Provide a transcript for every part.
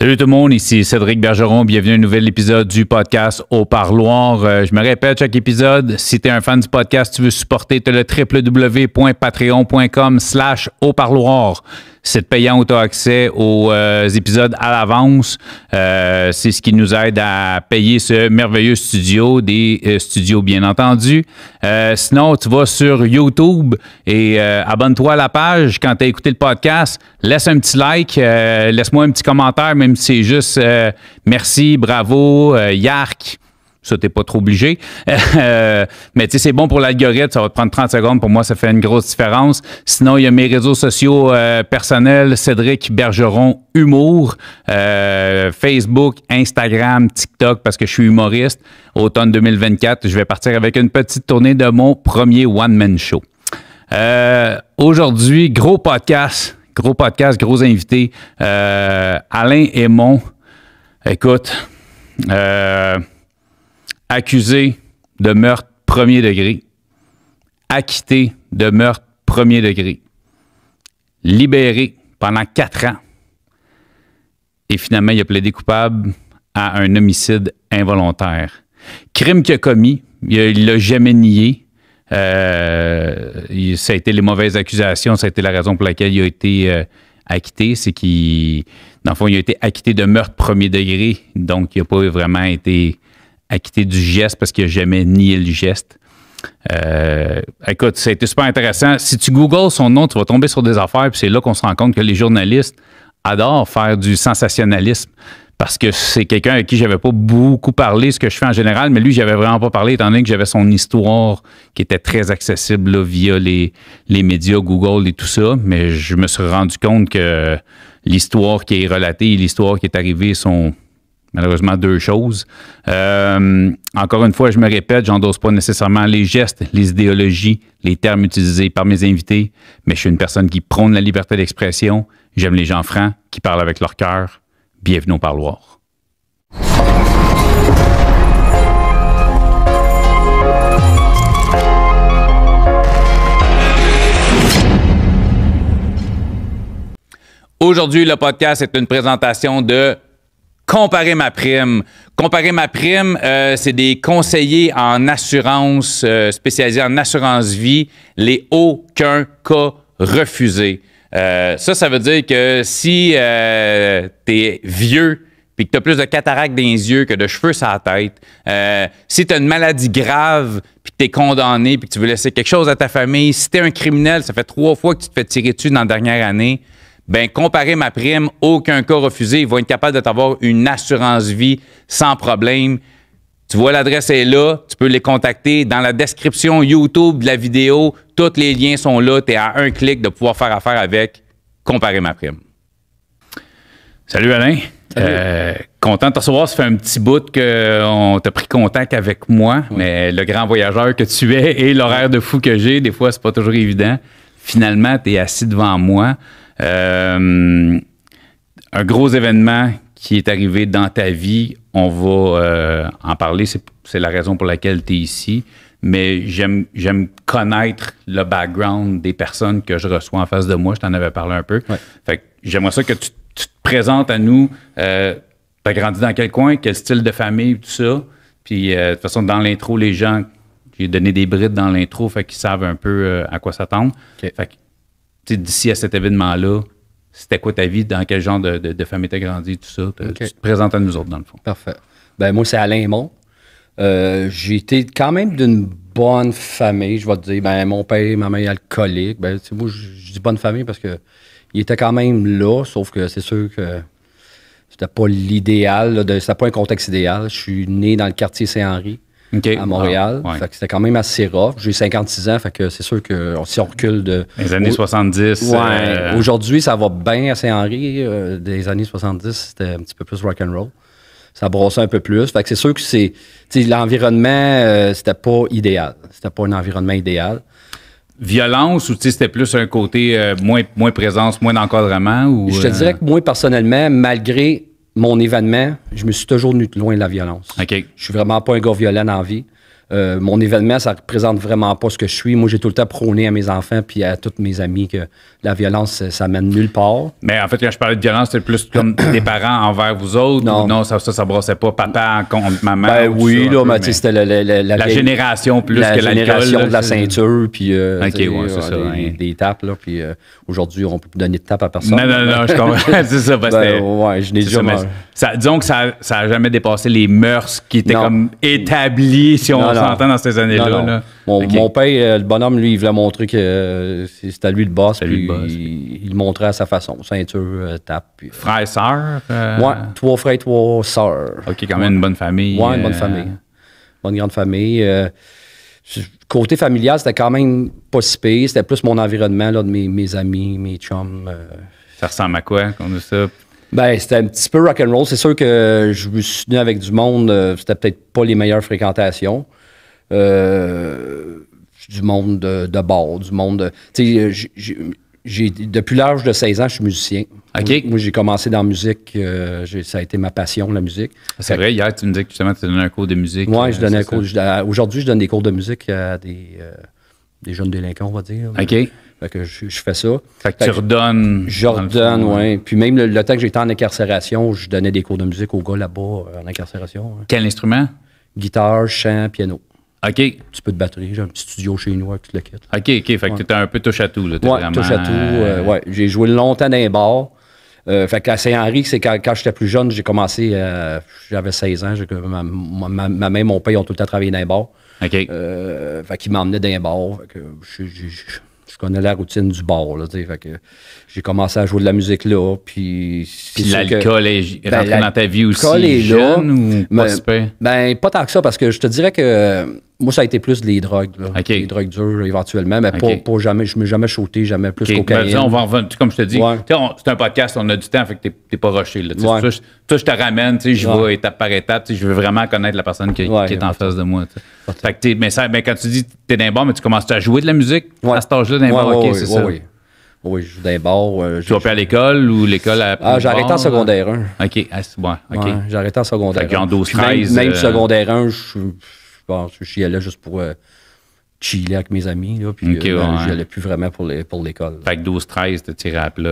Salut tout le monde, ici Cédric Bergeron. Bienvenue à un nouvel épisode du podcast Au Parloir. Euh, je me répète chaque épisode, si tu es un fan du podcast, tu veux supporter, tu le www.patreon.com slash au parloir c'est de payer en auto-accès aux euh, épisodes à l'avance. Euh, c'est ce qui nous aide à payer ce merveilleux studio, des euh, studios bien entendu. sinon, tu vas sur YouTube et abonne-toi à la page. Quand tu as écouté le podcast, laisse un petit like, laisse-moi un petit commentaire, même si c'est juste merci, bravo, Yark. Ça, t'es pas trop obligé. Euh, mais tu sais, c'est bon pour l'algorithme. Ça va te prendre 30 secondes. Pour moi, ça fait une grosse différence. Sinon, il y a mes réseaux sociaux euh, personnels, Cédric Bergeron Humour, euh, Facebook, Instagram, TikTok, parce que je suis humoriste. Automne 2024, je vais partir avec une petite tournée de mon premier one-man show. Aujourd'hui, gros podcast, gros podcast, gros invité. Alain et mon Écoute, accusé de meurtre premier degré, acquitté de meurtre premier degré, libéré pendant quatre ans. Et finalement, il a plaidé coupable à un homicide involontaire. Crime qu'il a commis, il l'a jamais nié. Euh, ça a été les mauvaises accusations, ça a été la raison pour laquelle il a été euh, acquitté. C'est qu'il, dans fond, il a été acquitté de meurtre premier degré, donc il n'a pas vraiment été à quitter du geste parce qu'il n'a jamais nié le geste. Euh, écoute, ça a été super intéressant. Si tu googles son nom, tu vas tomber sur des affaires, puis c'est là qu'on se rend compte que les journalistes adorent faire du sensationnalisme parce que c'est quelqu'un avec qui j'avais pas beaucoup parlé, ce que je fais en général, mais lui, j'avais vraiment pas parlé, étant donné que j'avais son histoire qui était très accessible via les, les médias, Google et tout ça. Mais je me suis rendu compte que l'histoire qui est relatée l'histoire qui est arrivée sont Malheureusement, deux choses. Euh, encore une fois, je me répète, j'endosse pas nécessairement les gestes, les idéologies, les termes utilisés par mes invités, mais je suis une personne qui prône la liberté d'expression. J'aime les gens francs qui parlent avec leur cœur. Bienvenue au parloir. Aujourd'hui, le podcast est une présentation de comparer ma prime. Comparer ma prime, euh, c'est des conseillers en assurance, euh, spécialisés en assurance vie, les aucun cas refusés. Euh, ça, ça veut dire que si t'es vieux, puis que t'as plus de cataractes dans les yeux que de cheveux sur la tête, si t'as une maladie grave, puis que t'es condamné, puis que tu veux laisser quelque chose à ta famille, si t'es un criminel, ça fait trois fois que tu te fais tirer dessus dans la dernière année, ben comparer ma prime, aucun cas refusé, ils vont être capables de t'avoir une assurance vie sans problème. Tu vois, l'adresse est là, tu peux les contacter. Dans la description YouTube de la vidéo, tous les liens sont là. Tu es à un clic de pouvoir faire affaire avec Comparer ma prime. Salut Alain. Euh, content de te recevoir. Ça fait un petit bout qu'on euh, t'a pris contact avec moi, mais le grand voyageur que tu es et l'horaire de fou que j'ai, des fois, c'est pas toujours évident. Finalement, tu es assis devant moi. Euh, un gros événement qui est arrivé dans ta vie, on va euh, en parler. C'est la raison pour laquelle tu es ici. Mais j'aime connaître le background des personnes que je reçois en face de moi. Je t'en avais parlé un peu. j'aimerais ça que tu, te présentes à nous. Euh, tu as grandi dans quel coin, quel style de famille, tout ça. Puis euh, de toute façon, dans l'intro, les gens, j'ai donné des brides dans l'intro, fait qu'ils savent un peu à quoi s'attendre d'ici à cet événement-là, c'était quoi ta vie, dans quel genre de, famille t'as grandi, tout ça. Tu te présentes à nous autres, dans le fond. Parfait. Ben, moi, c'est Alain Mont. Euh, j'ai été quand même d'une bonne famille, je vais te dire. Ben, mon père, ma mère alcoolique. Ben, moi, je dis bonne famille parce que il était quand même là, sauf que c'est sûr que c'était pas l'idéal, c'était pas un contexte idéal. Je suis né dans le quartier Saint-Henri à ah, Montréal. c'était quand même assez rough. J'ai 56 ans, fait que c'est sûr que si on recule de. Les années 70. Euh, Aujourd'hui, ça va bien à Saint-Henri. Euh, des années 70, c'était un petit peu plus rock'n'roll. Ça brossait un peu plus. Fait que c'est sûr que c'est. L'environnement, euh, c'était pas idéal. C'était pas un environnement idéal violence ou c'était plus un côté moins, moins présence, moins d'encadrement? Ou, Je te dirais que moi, personnellement, malgré mon événement, je me suis toujours tenu loin de la violence. Je suis vraiment pas un gars violent en vie. Euh, mon événement, ça représente vraiment pas ce que je suis. Moi, j'ai tout le temps prôné à mes enfants puis à toutes mes amis que la violence, ça mène nulle part. Mais en fait, quand je parlais de violence, c'était plus comme des parents envers vous autres. Non, ça, ça, ça pas papa contre maman. oui, c'était la, génération plus que la génération de la ceinture puis euh, oui, c'est ça, des, tapes là. Puis euh, aujourd'hui, on peut donner de tapes à personne. Non, non, non, je comprends. c'est ça, parce ben, ouais, je n'ai jamais. Ça, disons que ça, ça a jamais dépassé les mœurs qui étaient comme établies, si on s'entend dans ces années-là. Mon, père, euh, le bonhomme, lui, il voulait montrer que euh, c'était lui le boss. Lui le boss. Il, le montrait à sa façon. Ceinture, euh, tape. Frère et sœur. Euh... Ouais, trois frères, trois sœurs. OK, quand même une bonne famille. Ouais, une bonne famille. Bonne grande famille. côté familial, c'était quand même pas si pire. C'était plus mon environnement, là, de mes, amis, mes chums. Ça ressemble à quoi qu'on ça? Ben, c'était un petit peu rock'n'roll. C'est sûr que je me suis tenu avec du monde. c'était peut-être pas les meilleures fréquentations. Euh, du monde de, de bord, du monde. Tu sais, euh, depuis l'âge de 16 ans, je suis musicien. Ok, Moi, j'ai commencé dans la musique. Euh, ça a été ma passion, la musique. Ah, c'est vrai, hier, tu me disais que justement, tu donnais un cours de musique. Oui, je donnais un cours. Aujourd'hui, je donne des cours de musique à des, jeunes délinquants, on va dire. OK. Fait que je, fais ça. Fait que tu redonnes. Je redonne, oui. Hein. Puis même le, temps que j'étais en incarcération, je donnais des cours de musique aux gars là-bas en incarcération. Hein. Quel instrument? Guitare, chant, piano. OK. Tu peux de batterie, j'ai un petit studio chez nous avec toute la quête. OK, OK. Fait que tu étais un peu touche à tout. Là, vraiment... touche à tout. Euh, euh, ouais. J'ai joué longtemps dans les bars. Euh, fait que Saint-Henri, c'est quand, j'étais plus jeune, j'ai commencé, euh, j'avais 16 ans, ma, ma mère et mon père ont tout le temps travaillé dans les bars. OK. fait qu'ils m'emmenaient dans les bars. Fait que je, connais la routine du bar, là, fait que j'ai commencé à jouer de la musique là, puis... Puis l'alcool est ben, rentré dans ta vie aussi, est jeune ou mais, Ben, pas tant que ça, parce que je te dirais que moi, ça a été plus les drogues, les drogues dures éventuellement, mais jamais, je ne suis jamais shooté, jamais plus qu'aucun. Ben, cocaïne. on va comme je te dis, c'est un podcast, on a du temps, fait que tu n'es pas rushé. Là, je, te ramène, je vais étape par étape, je veux vraiment connaître la personne qui, est en face de moi. Fait que mais, quand tu dis tu es d'un bord, mais tu commences à jouer de la musique à cet âge-là d'un bord c'est ça. Oui, je joue d'un bord. Euh, tu vas plus à l'école ou l'école à. Ah, j'ai arrêté en secondaire 1. OK. Ah, bon, OK. en secondaire 1. Même, euh, secondaire 1, je J'y Je, allais juste pour euh, chiller avec mes amis. Là, puis allais euh, plus vraiment pour, les, pour l'école. Fait que 12-13, tu tiré à Puis,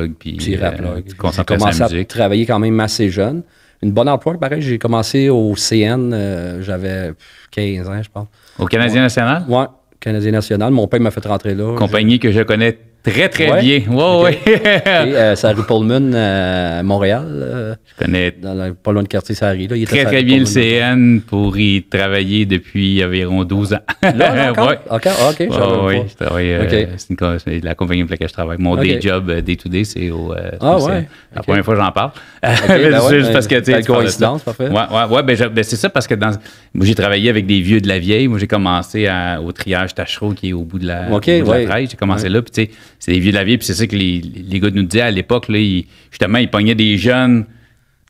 euh, tu commencé à, travailler quand même assez jeune. Une bonne emploi, pareil. J'ai commencé au CN, j'avais 15 ans, je pense. Au Canadien national? Oui, Canadien national. Mon père m'a fait rentrer là. Compagnie que je connais Très, très bien. Oui, oui. ouais. Et, euh, Pullman, euh, à Montréal. Euh, je connais. pas loin de quartier Sarri. Là, très, très bien le CN pour y travailler depuis environ 12 ans. Là, encore? Ah, OK. Ouais, oui, je travaille. c'est, la compagnie avec laquelle je travaille. Mon day job, day to day, c'est au. ah, ouais. La première fois que j'en parle. Ben c'est juste ben, parce que. C'est une coïncidence, parfait. Ouais, ouais, ben, c'est ça parce que dans, moi, j'ai travaillé avec des vieux de la vieille. Moi, j'ai commencé au triage Tachereau qui est au bout de la, OK, J'ai commencé là. Puis, tu sais, c'est des vieux de la vie. Puis c'est ça que les, les, gars nous disaient à l'époque, là, justement, ils pognaient des jeunes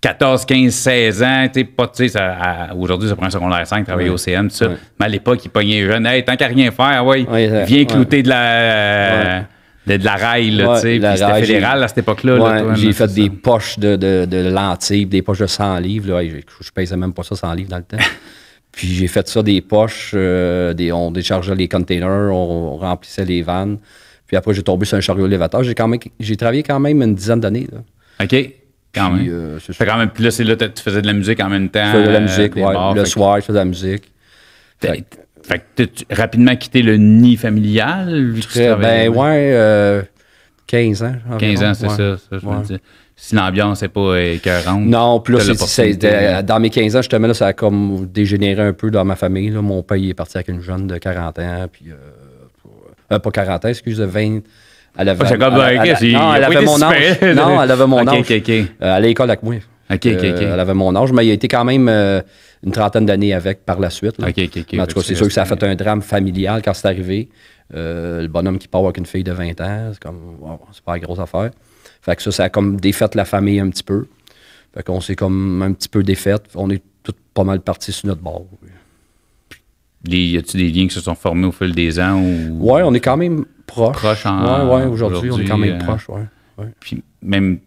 14, 15, 16 ans. pas, ça, aujourd'hui, ça prend un secondaire 5, travailler au CM, tout ça. Mais à l'époque, ils pognaient les jeunes. Hey, tant qu'à rien faire, ouais, viens clouter de la. de, la rail, tu sais. c'était fédéral à cette époque-là. j'ai fait des poches de, de, de, lentilles, des poches de 100 livres. Là. Je, je pesais même pas ça 100 livres dans le temps. Puis j'ai fait ça des poches, euh, on déchargeait les containers, on remplissait les vannes. Puis après, j'ai tombé sur un chariot élévateur. J'ai quand même, j'ai travaillé quand même une dizaine d'années. OK. Quand puis, euh, même. Puis là, c'est là, tu faisais de la musique en même temps. Je faisais de la euh, musique, oui. le soir, je faisais de la musique. Fait, que tu rapidement quitté le nid familial. Très, ben ouais, euh, 15 ans. 15 ans, c'est ça, je Si l'ambiance n'est pas écœurante. Non, plus euh, dans mes 15 ans, justement, là, ça a comme dégénéré un peu dans ma famille. Mon père il est parti avec une jeune de 40 ans. Puis euh, pas 40 ans, excuse, 20. Ah, elle avait, elle, non, elle avait mon âge. non, elle avait mon âge. à l'école avec moi. Euh, elle avait mon âge, mais il a été quand même euh, une trentaine d'années avec par la suite. Mais en tout cas, c'est sûr que ça a fait un drame familial quand c'est arrivé. le bonhomme qui part avec une fille de 20 ans, c'est comme, c'est pas une grosse affaire. Fait que ça, ça a comme défait la famille un petit peu. Fait qu'on s'est comme un petit peu défaite. On est tous pas mal partis sur notre bord y a t des liens qui se sont formés au fil des ans? Ou... Oui, on est quand même proche. Proche en. Oui, aujourd'hui, on est quand même proche, euh, Puis même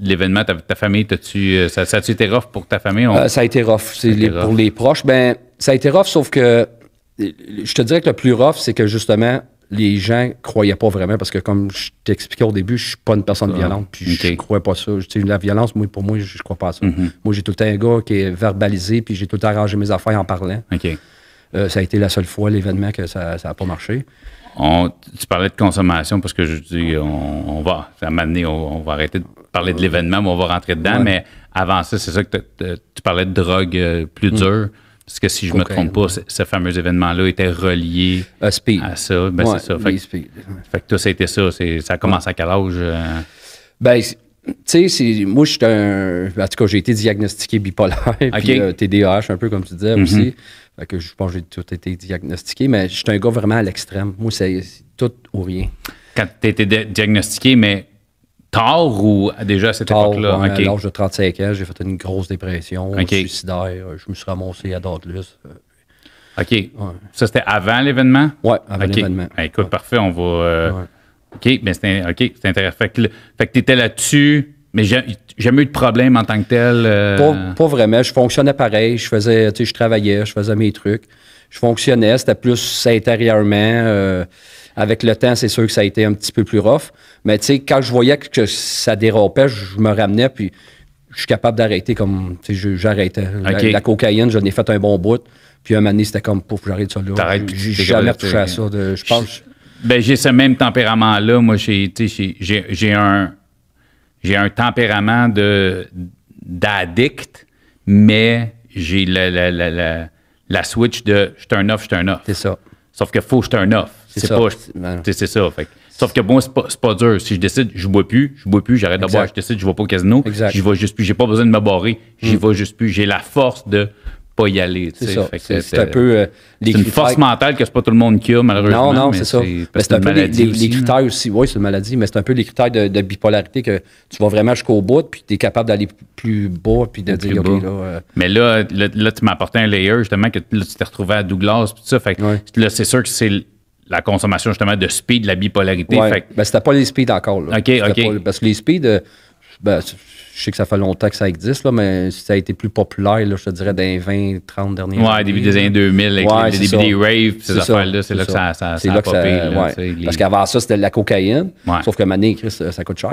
l'événement, ta, ta, famille, -tu, euh, ça, a-tu été rough pour ta famille? Euh, ça a été rough, c'est pour les proches. Ben, ça a été rough, sauf que je te dirais que le plus rough, c'est que justement, les gens croyaient pas vraiment parce que comme je t'expliquais au début, je suis pas une personne ah, violente, puis je croyais pas ça. la violence, pour moi, je, crois pas ça. Mm-hmm. Moi, j'ai tout le temps un gars qui est verbalisé, puis j'ai tout le temps arrangé mes affaires en parlant. OK. Euh, ça a été la seule fois l'événement que ça n'a pas marché. On, tu parlais de consommation parce que je dis, on, va, à on, va arrêter de parler de l'événement, mais on va rentrer dedans. Mais avant ça, c'est ça que tu parlais de drogue euh, plus mm. dure. Parce que si je ne me trompe pas, ce fameux événement-là était relié à speed. à ça. Ben, c'est ça. Fait, que tout ça a été ça. Ça a commencé à quel âge? Euh? Ben, tu sais, moi, je suis un. En tout cas, j'ai été diagnostiqué bipolaire, puis TDAH, euh, un peu comme tu disais mhm. aussi. Fait que je pense que j'ai tout été diagnostiqué, mais je suis un gars vraiment à l'extrême. Moi, c'est tout ou rien. Quand tu été diagnostiqué, mais tard ou déjà à cette époque-là? À l'âge de 35 ans, j'ai fait une grosse dépression, suicidaire. Euh, je me suis ramassé à Dordelus. Euh. OK. Ça, c'était avant l'événement? Oui, avant l'événement. Ben, écoute, parfait. On va. OK, mais ben, c'est intéressant. Fait que, tu étais là-dessus, mais j'ai jamais eu de problème en tant que tel. Euh, pas, vraiment. Je fonctionnais pareil. Je faisais, tu sais, je travaillais, je faisais mes trucs. Je fonctionnais. C'était plus intérieurement. Euh, avec le temps, c'est sûr que ça a été un petit peu plus rough. Mais tu sais, quand je voyais que ça dérapait, je me ramenais, puis je suis capable d'arrêter comme, tu sais, j'arrêtais. La, cocaïne, j'en ai fait un bon bout. Puis un moment c'était comme, pouf, j'arrête ça là. J'ai jamais touché à ça. je pense... Ben, j'ai ce même tempérament-là. Moi, j'ai, j'ai, un, j'ai un tempérament de, d'addict, mais j'ai la, la, la, la, la switch de je suis un off, je suis un off. C'est ça. Sauf que faut que je suis un off. C'est ça. Ben c'est ça. Fait. Sauf que bon, c'est pas, pas dur. Si je décide, je bois plus, je bois plus, j'arrête de boire, je décide, je vais pas au casino, j'y vais juste plus, j'ai pas besoin de me barrer, j'y hmm. vais juste plus. J'ai la force de pas y aller. C'est C'est un peu euh, une force mentale que c'est pas tout le monde qui a, malheureusement. Non, non, c'est ça. c'est un peu les, critères aussi. Oui, c'est une maladie, mais c'est un peu les critères de, de, bipolarité que tu vas vraiment jusqu'au bout, puis tu es capable d'aller plus bas, puis de dire, OK, là. Euh, mais là, là, tu m'as apporté un layer, justement, que tu t'es retrouvé à Douglas, puis tout ça. Fait là, c'est sûr que c'est la consommation, justement, de speed, de la bipolarité. Oui, mais ben, c'était pas les speeds encore. OK, OK. parce que les speeds. Euh, ben, je sais que ça fait longtemps que ça existe, là, mais ça a été plus populaire, là, je te dirais, dans les 20, 30 dernières ouais, années. début des années 2000, avec les, début des raves, ces affaires-là, c'est là que ça, ça, ça a popé. Parce qu'avant ça, c'était de la cocaïne, sauf que Mané, Chris, euh, ça coûte cher.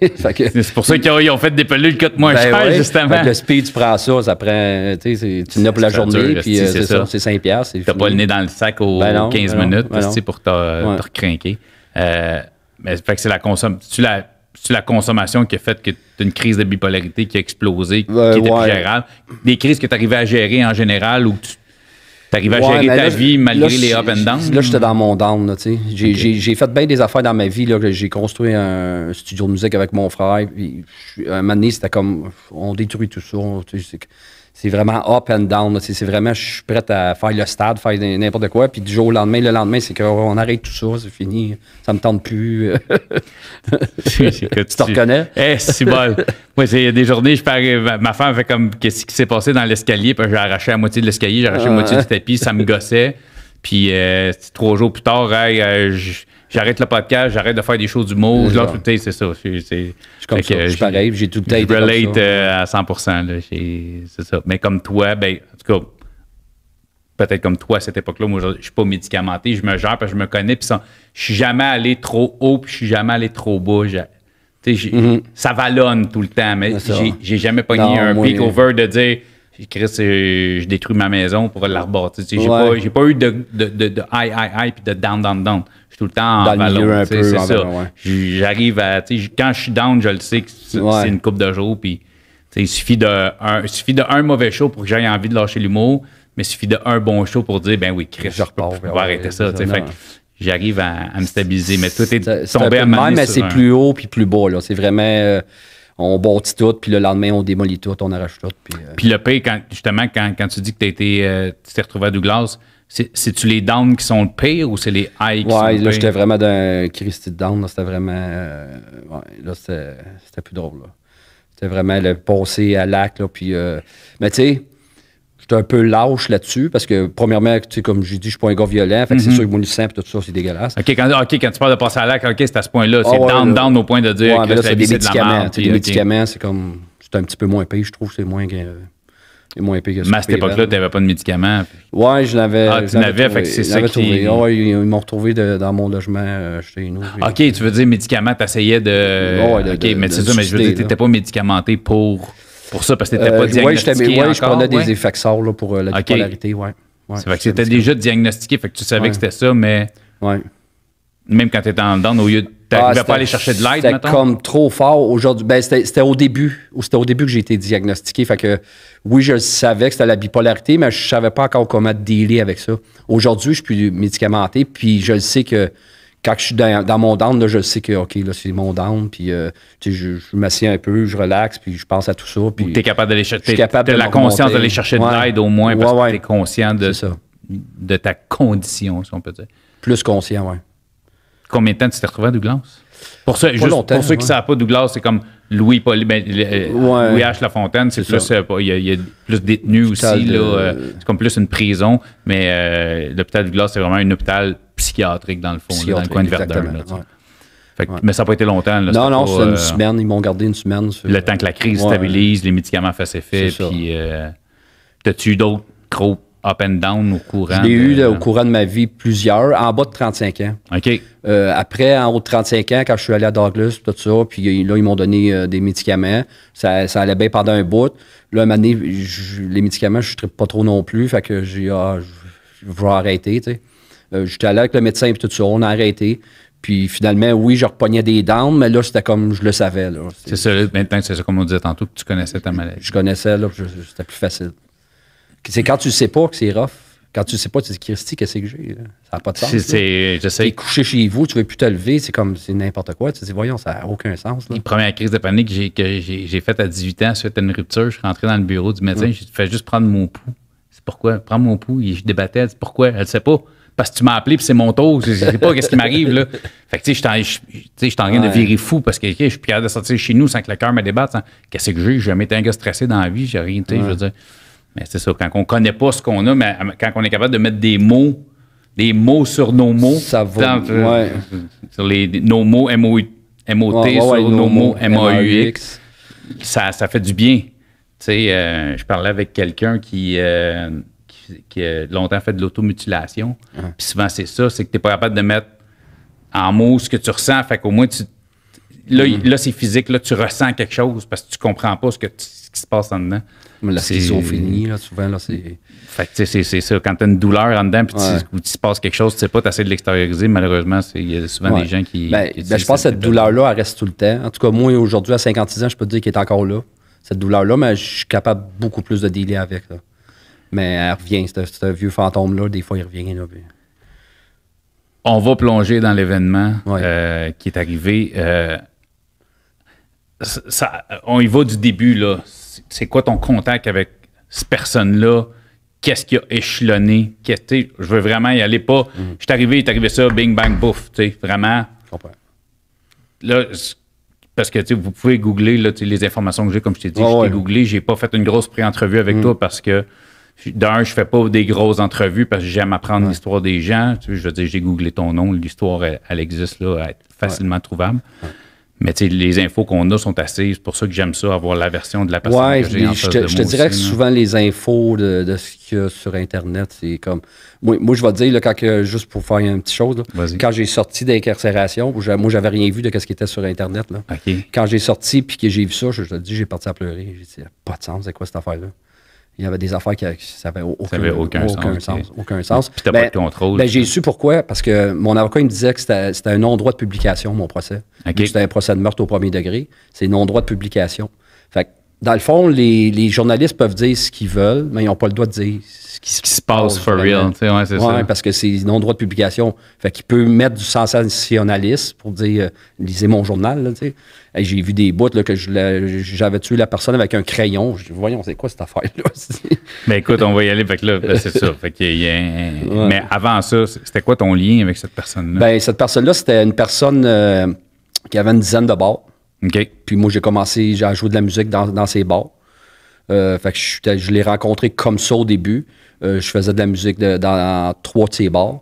c'est pour ça qu'ils ont, fait des pelules qui coûtent moins ben cher, justement. le speed, tu prends ça, ça prend, tu n'as pour la journée, puis euh, c'est ça, c'est 5 T'as pas le nez dans le sac aux 15 ben ben minutes, pour te euh, recrinquer. Mais fait que c'est la consommation. la consommation qui a fait que une crise de bipolarité qui a explosé, qui ben était Des crises que tu arrivais à gérer en général ou tu à gérer ta vie malgré les up and downs Là, j'étais dans mon down. J'ai fait bien des affaires dans ma vie. J'ai construit un studio de musique avec mon frère. Puis, un moment c'était comme on détruit tout ça c'est vraiment up and down. C'est vraiment, je suis prêt à faire le stade, faire n'importe quoi. Puis du jour au lendemain, le lendemain, c'est qu'on oh, arrête tout ça, c'est fini. Ça me tente plus. tu, te reconnais? Eh, c'est bon. Moi, c'est des journées, je ma femme fait comme, qu'est-ce qui s'est passé dans l'escalier? Puis j'ai arraché la moitié de l'escalier, j'ai arraché la moitié du tapis, ça me gossait. Puis euh, trois jours plus tard, euh, j'arrête le podcast, j'arrête de faire des shows du je lance tout c'est ça. Je suis comme ça, je suis pareil, j'ai tout le temps été relate euh, à 100%, c'est ça. Mais comme toi, ben, en tout cas, peut-être comme toi à cette époque-là, moi, je suis pas médicamenté, je me gère parce que je me connais, puis je suis jamais allé trop haut, puis je suis jamais allé trop bas. Mm-hmm. Ça valonne tout le temps, mais j'ai jamais pogné un moi, peak euh, over de dire Chris, euh, je détruis ma maison pour la rebâtir. J'ai pas, eu de, de, de, de high, high, high puis de down, down, down le temps en J'arrive à. Quand je suis down, je le sais que c'est une coupe de jours. Puis, il suffit d'un suffit de un mauvais show pour que j'aille envie de lâcher l'humour, mais il suffit d'un bon show pour dire, ben oui, Chris, je repars, arrêter ça. j'arrive à, me stabiliser. Mais tout est, tombé à ma c'est plus haut puis plus bas. C'est vraiment. Euh, on bâtit tout, puis le lendemain, on démolit tout, on arrache tout. Puis, euh, le pire, justement, quand, tu dis que euh, tu t'es retrouvé à Douglas, c'est-tu les downs qui sont le pire ou c'est les high qui ouais, sont le là, j'étais vraiment d'un Christy down. C'était vraiment. Euh, là, c'était plus drôle. C'était vraiment le passé à l'acte. Là, puis, euh, mais tu sais, j'étais un peu lâche là-dessus parce que, premièrement, tu sais, comme j'ai dit, je suis pas un gars violent. Fait c'est mm-hmm. sûr que mon sang et tout ça, c'est dégueulasse. OK, quand, quand tu parles de passer à l'acte, OK, c'est à ce point-là. Ah c'est down, down au point de dire que c'est des médicaments. De la marre, médicaments, c'est comme. C'est un petit peu moins pire, je trouve. C'est moins. Moins que Mais à cette époque-là, tu n'avais pas de médicaments. Ouais, je l'avais. Ah, tu l'avais, fait que c'est ça qui. Oh, ils m'ont retrouvé dans mon logement euh, chez nous. OK, tu veux dire médicaments, tu essayais de. Oui, OK, mais c'est ça, mais je veux dire, tu n'étais pas médicamenté pour, pour ça parce que tu n'étais euh, pas diagnostiqué. Oui, je prenais des effets là, pour euh, la bipolarité, ouais. c'est vrai que c'était déjà diagnostiqué, fait que tu savais que c'était ça, mais. Ouais. Même quand tu étais en dedans, au lieu de ah, pas aller chercher de l'aide, C'était comme trop fort aujourd'hui. Ben, c'était au début. C'était au début que j'ai été diagnostiqué. Fait que oui, je savais que c'était la bipolarité, mais je savais pas encore comment dealer avec ça. Aujourd'hui, je suis médicamenté, puis je sais que quand je suis dans, mon down, je sais que, OK, là, c'est mon down, puis euh, je, m'assieds un peu, je relaxe, puis je pense à tout ça. Puis tu es capable d'aller chercher. de la conscience d'aller chercher de l'aide au moins, parce que tu es conscient de, ça. de ta condition, si on peut dire. Plus conscient, oui. Combien de temps tu t'es retrouvé à Douglas? Pour, ceux qui ne savent pas, Douglas, c'est comme Louis, Paul, ben, euh, Louis H. Lafontaine, c'est euh, il, y a, plus de détenus aussi, c'est comme plus une prison, mais euh, l'hôpital Douglas, c'est vraiment un hôpital psychiatrique dans le fond, dans le coin de Verdun. fait Mais ça n'a pas été longtemps. non, non, c'est une euh, semaine. Ils m'ont gardé une semaine. Le temps que la crise stabilise, les médicaments fassent effet. Puis, t'as-tu d'autres gros up and down au courant? Je l'ai eu au courant de ma vie plusieurs, en bas de 35 ans. OK. Euh, après, en haut de 35 ans, quand je suis allé à Douglas, tout ça, puis euh, là, ils m'ont donné euh, des médicaments. Ça, allait bien pendant un bout. Là, un les médicaments, je ne pas trop non plus, fait que j'ai ah, je, arrêter, tu sais. J'étais allé avec le médecin et tout ça, on a arrêté. Puis finalement, oui, je repognais des dents, mais là, c'était comme je le savais. C'est ça, maintenant, c'est ça, comme on disait tantôt, que tu connaissais ta maladie. Je connaissais, là, c'était plus facile. C'est quand tu sais pas que c'est rough. Quand tu sais pas, tu te dis, Christy, qu'est-ce que j'ai? Ça n'a pas de sens. C'est, es couché chez vous, tu veux plus te lever, c'est comme, c'est n'importe quoi. Tu te voyons, ça n'a aucun sens. La première crise de panique que j'ai faite à 18 ans, c'était une rupture, je suis rentré dans le bureau du médecin, je te fais juste prendre mon pouls. C'est pourquoi, prends mon pouls. je débattais, elle dit, pourquoi? Elle ne sait pas parce que tu m'as appelé puis c'est mon tour, je sais pas qu'est-ce qui m'arrive là. Fait que tu sais, je suis en train de virer fou parce que je suis de sortir chez nous sans que le cœur me débatte. Qu'est-ce que j'ai? J'ai jamais été un gars stressé dans la vie, j'ai rien, je veux dire. Mais c'est ça, quand on ne connaît pas ce qu'on a, mais euh, quand on est capable de mettre des mots, des mots sur nos mots, ça euh, sur les, nos mots MOT, ouais, sur ouais, nos, mots u ça, ça fait du bien. Tu sais, euh, je parlais avec quelqu'un qui, a longtemps fait de l'automutilation. Puis souvent, c'est ça, c'est que tu n'es pas capable de mettre en mots ce que tu ressens. Fait qu'au moins, tu, là, mm. c'est physique, là, tu ressens quelque chose parce que tu comprends pas ce, que ce qui se passe en dedans. La schizophrénie, là, souvent, là, c'est. Fait que, c'est ça. Quand t'as une douleur en dedans, puis ouais. tu, passes quelque chose, tu sais pas, t'essaies de l'extérioriser. Malheureusement, il y a souvent des gens qui. Ben, ben je pense que cette douleur-là, elle reste tout le temps. En tout cas, moi, aujourd'hui, à 56 ans, je peux te dire qu'elle est encore là, cette douleur-là, mais je suis capable beaucoup plus de dealer avec. Là. Mais elle revient. C'est un vieux fantôme-là, des fois, il revient. Là, On va plonger dans l'événement euh, qui est arrivé. Euh, ça, on y va du début, là c'est quoi ton contact avec cette personne-là? Qu'est-ce qui a échelonné? je veux vraiment y aller pas. Mm. Je suis arrivé, il est arrivé ça, bing, bang, bouf. Vraiment. Je Là, parce que vous pouvez googler les informations que j'ai, comme je t'ai dit, ah je t'ai googlé, j'ai pas fait une grosse pré-entrevue avec mm. toi parce que d'un, je ne fais pas des grosses entrevues parce que j'aime apprendre l'histoire des gens. je veux dire, j'ai googlé ton nom, l'histoire, elle, existe là, elle est facilement trouvable. Mais les infos qu'on a sont assez. C'est pour ça que j'aime ça, avoir la version de la personne que j'ai en je, te, je te, dirais que souvent, les infos de, ce qu'il y a sur Internet, c'est comme. Moi, je vais te dire, quand juste pour faire une petite chose, quand j'ai sorti d'incarcération, moi, j'avais rien vu de ce qui était sur Internet. Quand j'ai sorti puis que j'ai vu ça, je, te dis, j'ai parti à pleurer. J'ai dit, pas de sens, c'est quoi cette affaire-là? il y avait des affaires qui n'avaient aucun, ça avait aucun, sens. Aucun sens. pas ben, de contrôle. Ben, j'ai su pourquoi, parce que mon avocat me disait que c'était un non-droit de publication, mon procès. C'était un procès de meurtre au premier degré. C'est non-droit de publication dans le fond, les, journalistes peuvent dire ce qu'ils veulent, mais ils n'ont pas le droit de dire ce qui, se passe for real. Ouais, c'est Parce que c'est non droit de publication. Fait qu'il peut mettre du sensationnalisme pour dire euh, lisez mon journal. J'ai vu des bouts là, que j'avais tué la personne avec un crayon. Je dis voyons, c'est quoi cette affaire-là? mais écoute, on va y aller. Fait que là, ben, c'est ça. Mais avant ça, c'était quoi ton lien avec cette personne-là? Ben, cette personne-là, c'était une personne euh, qui avait une dizaine de bords. Puis moi, j'ai commencé à jouer de la musique dans, ces bars. Euh, fait je, je l'ai rencontré comme ça au début. Euh, je faisais de la musique dans trois de ces bars.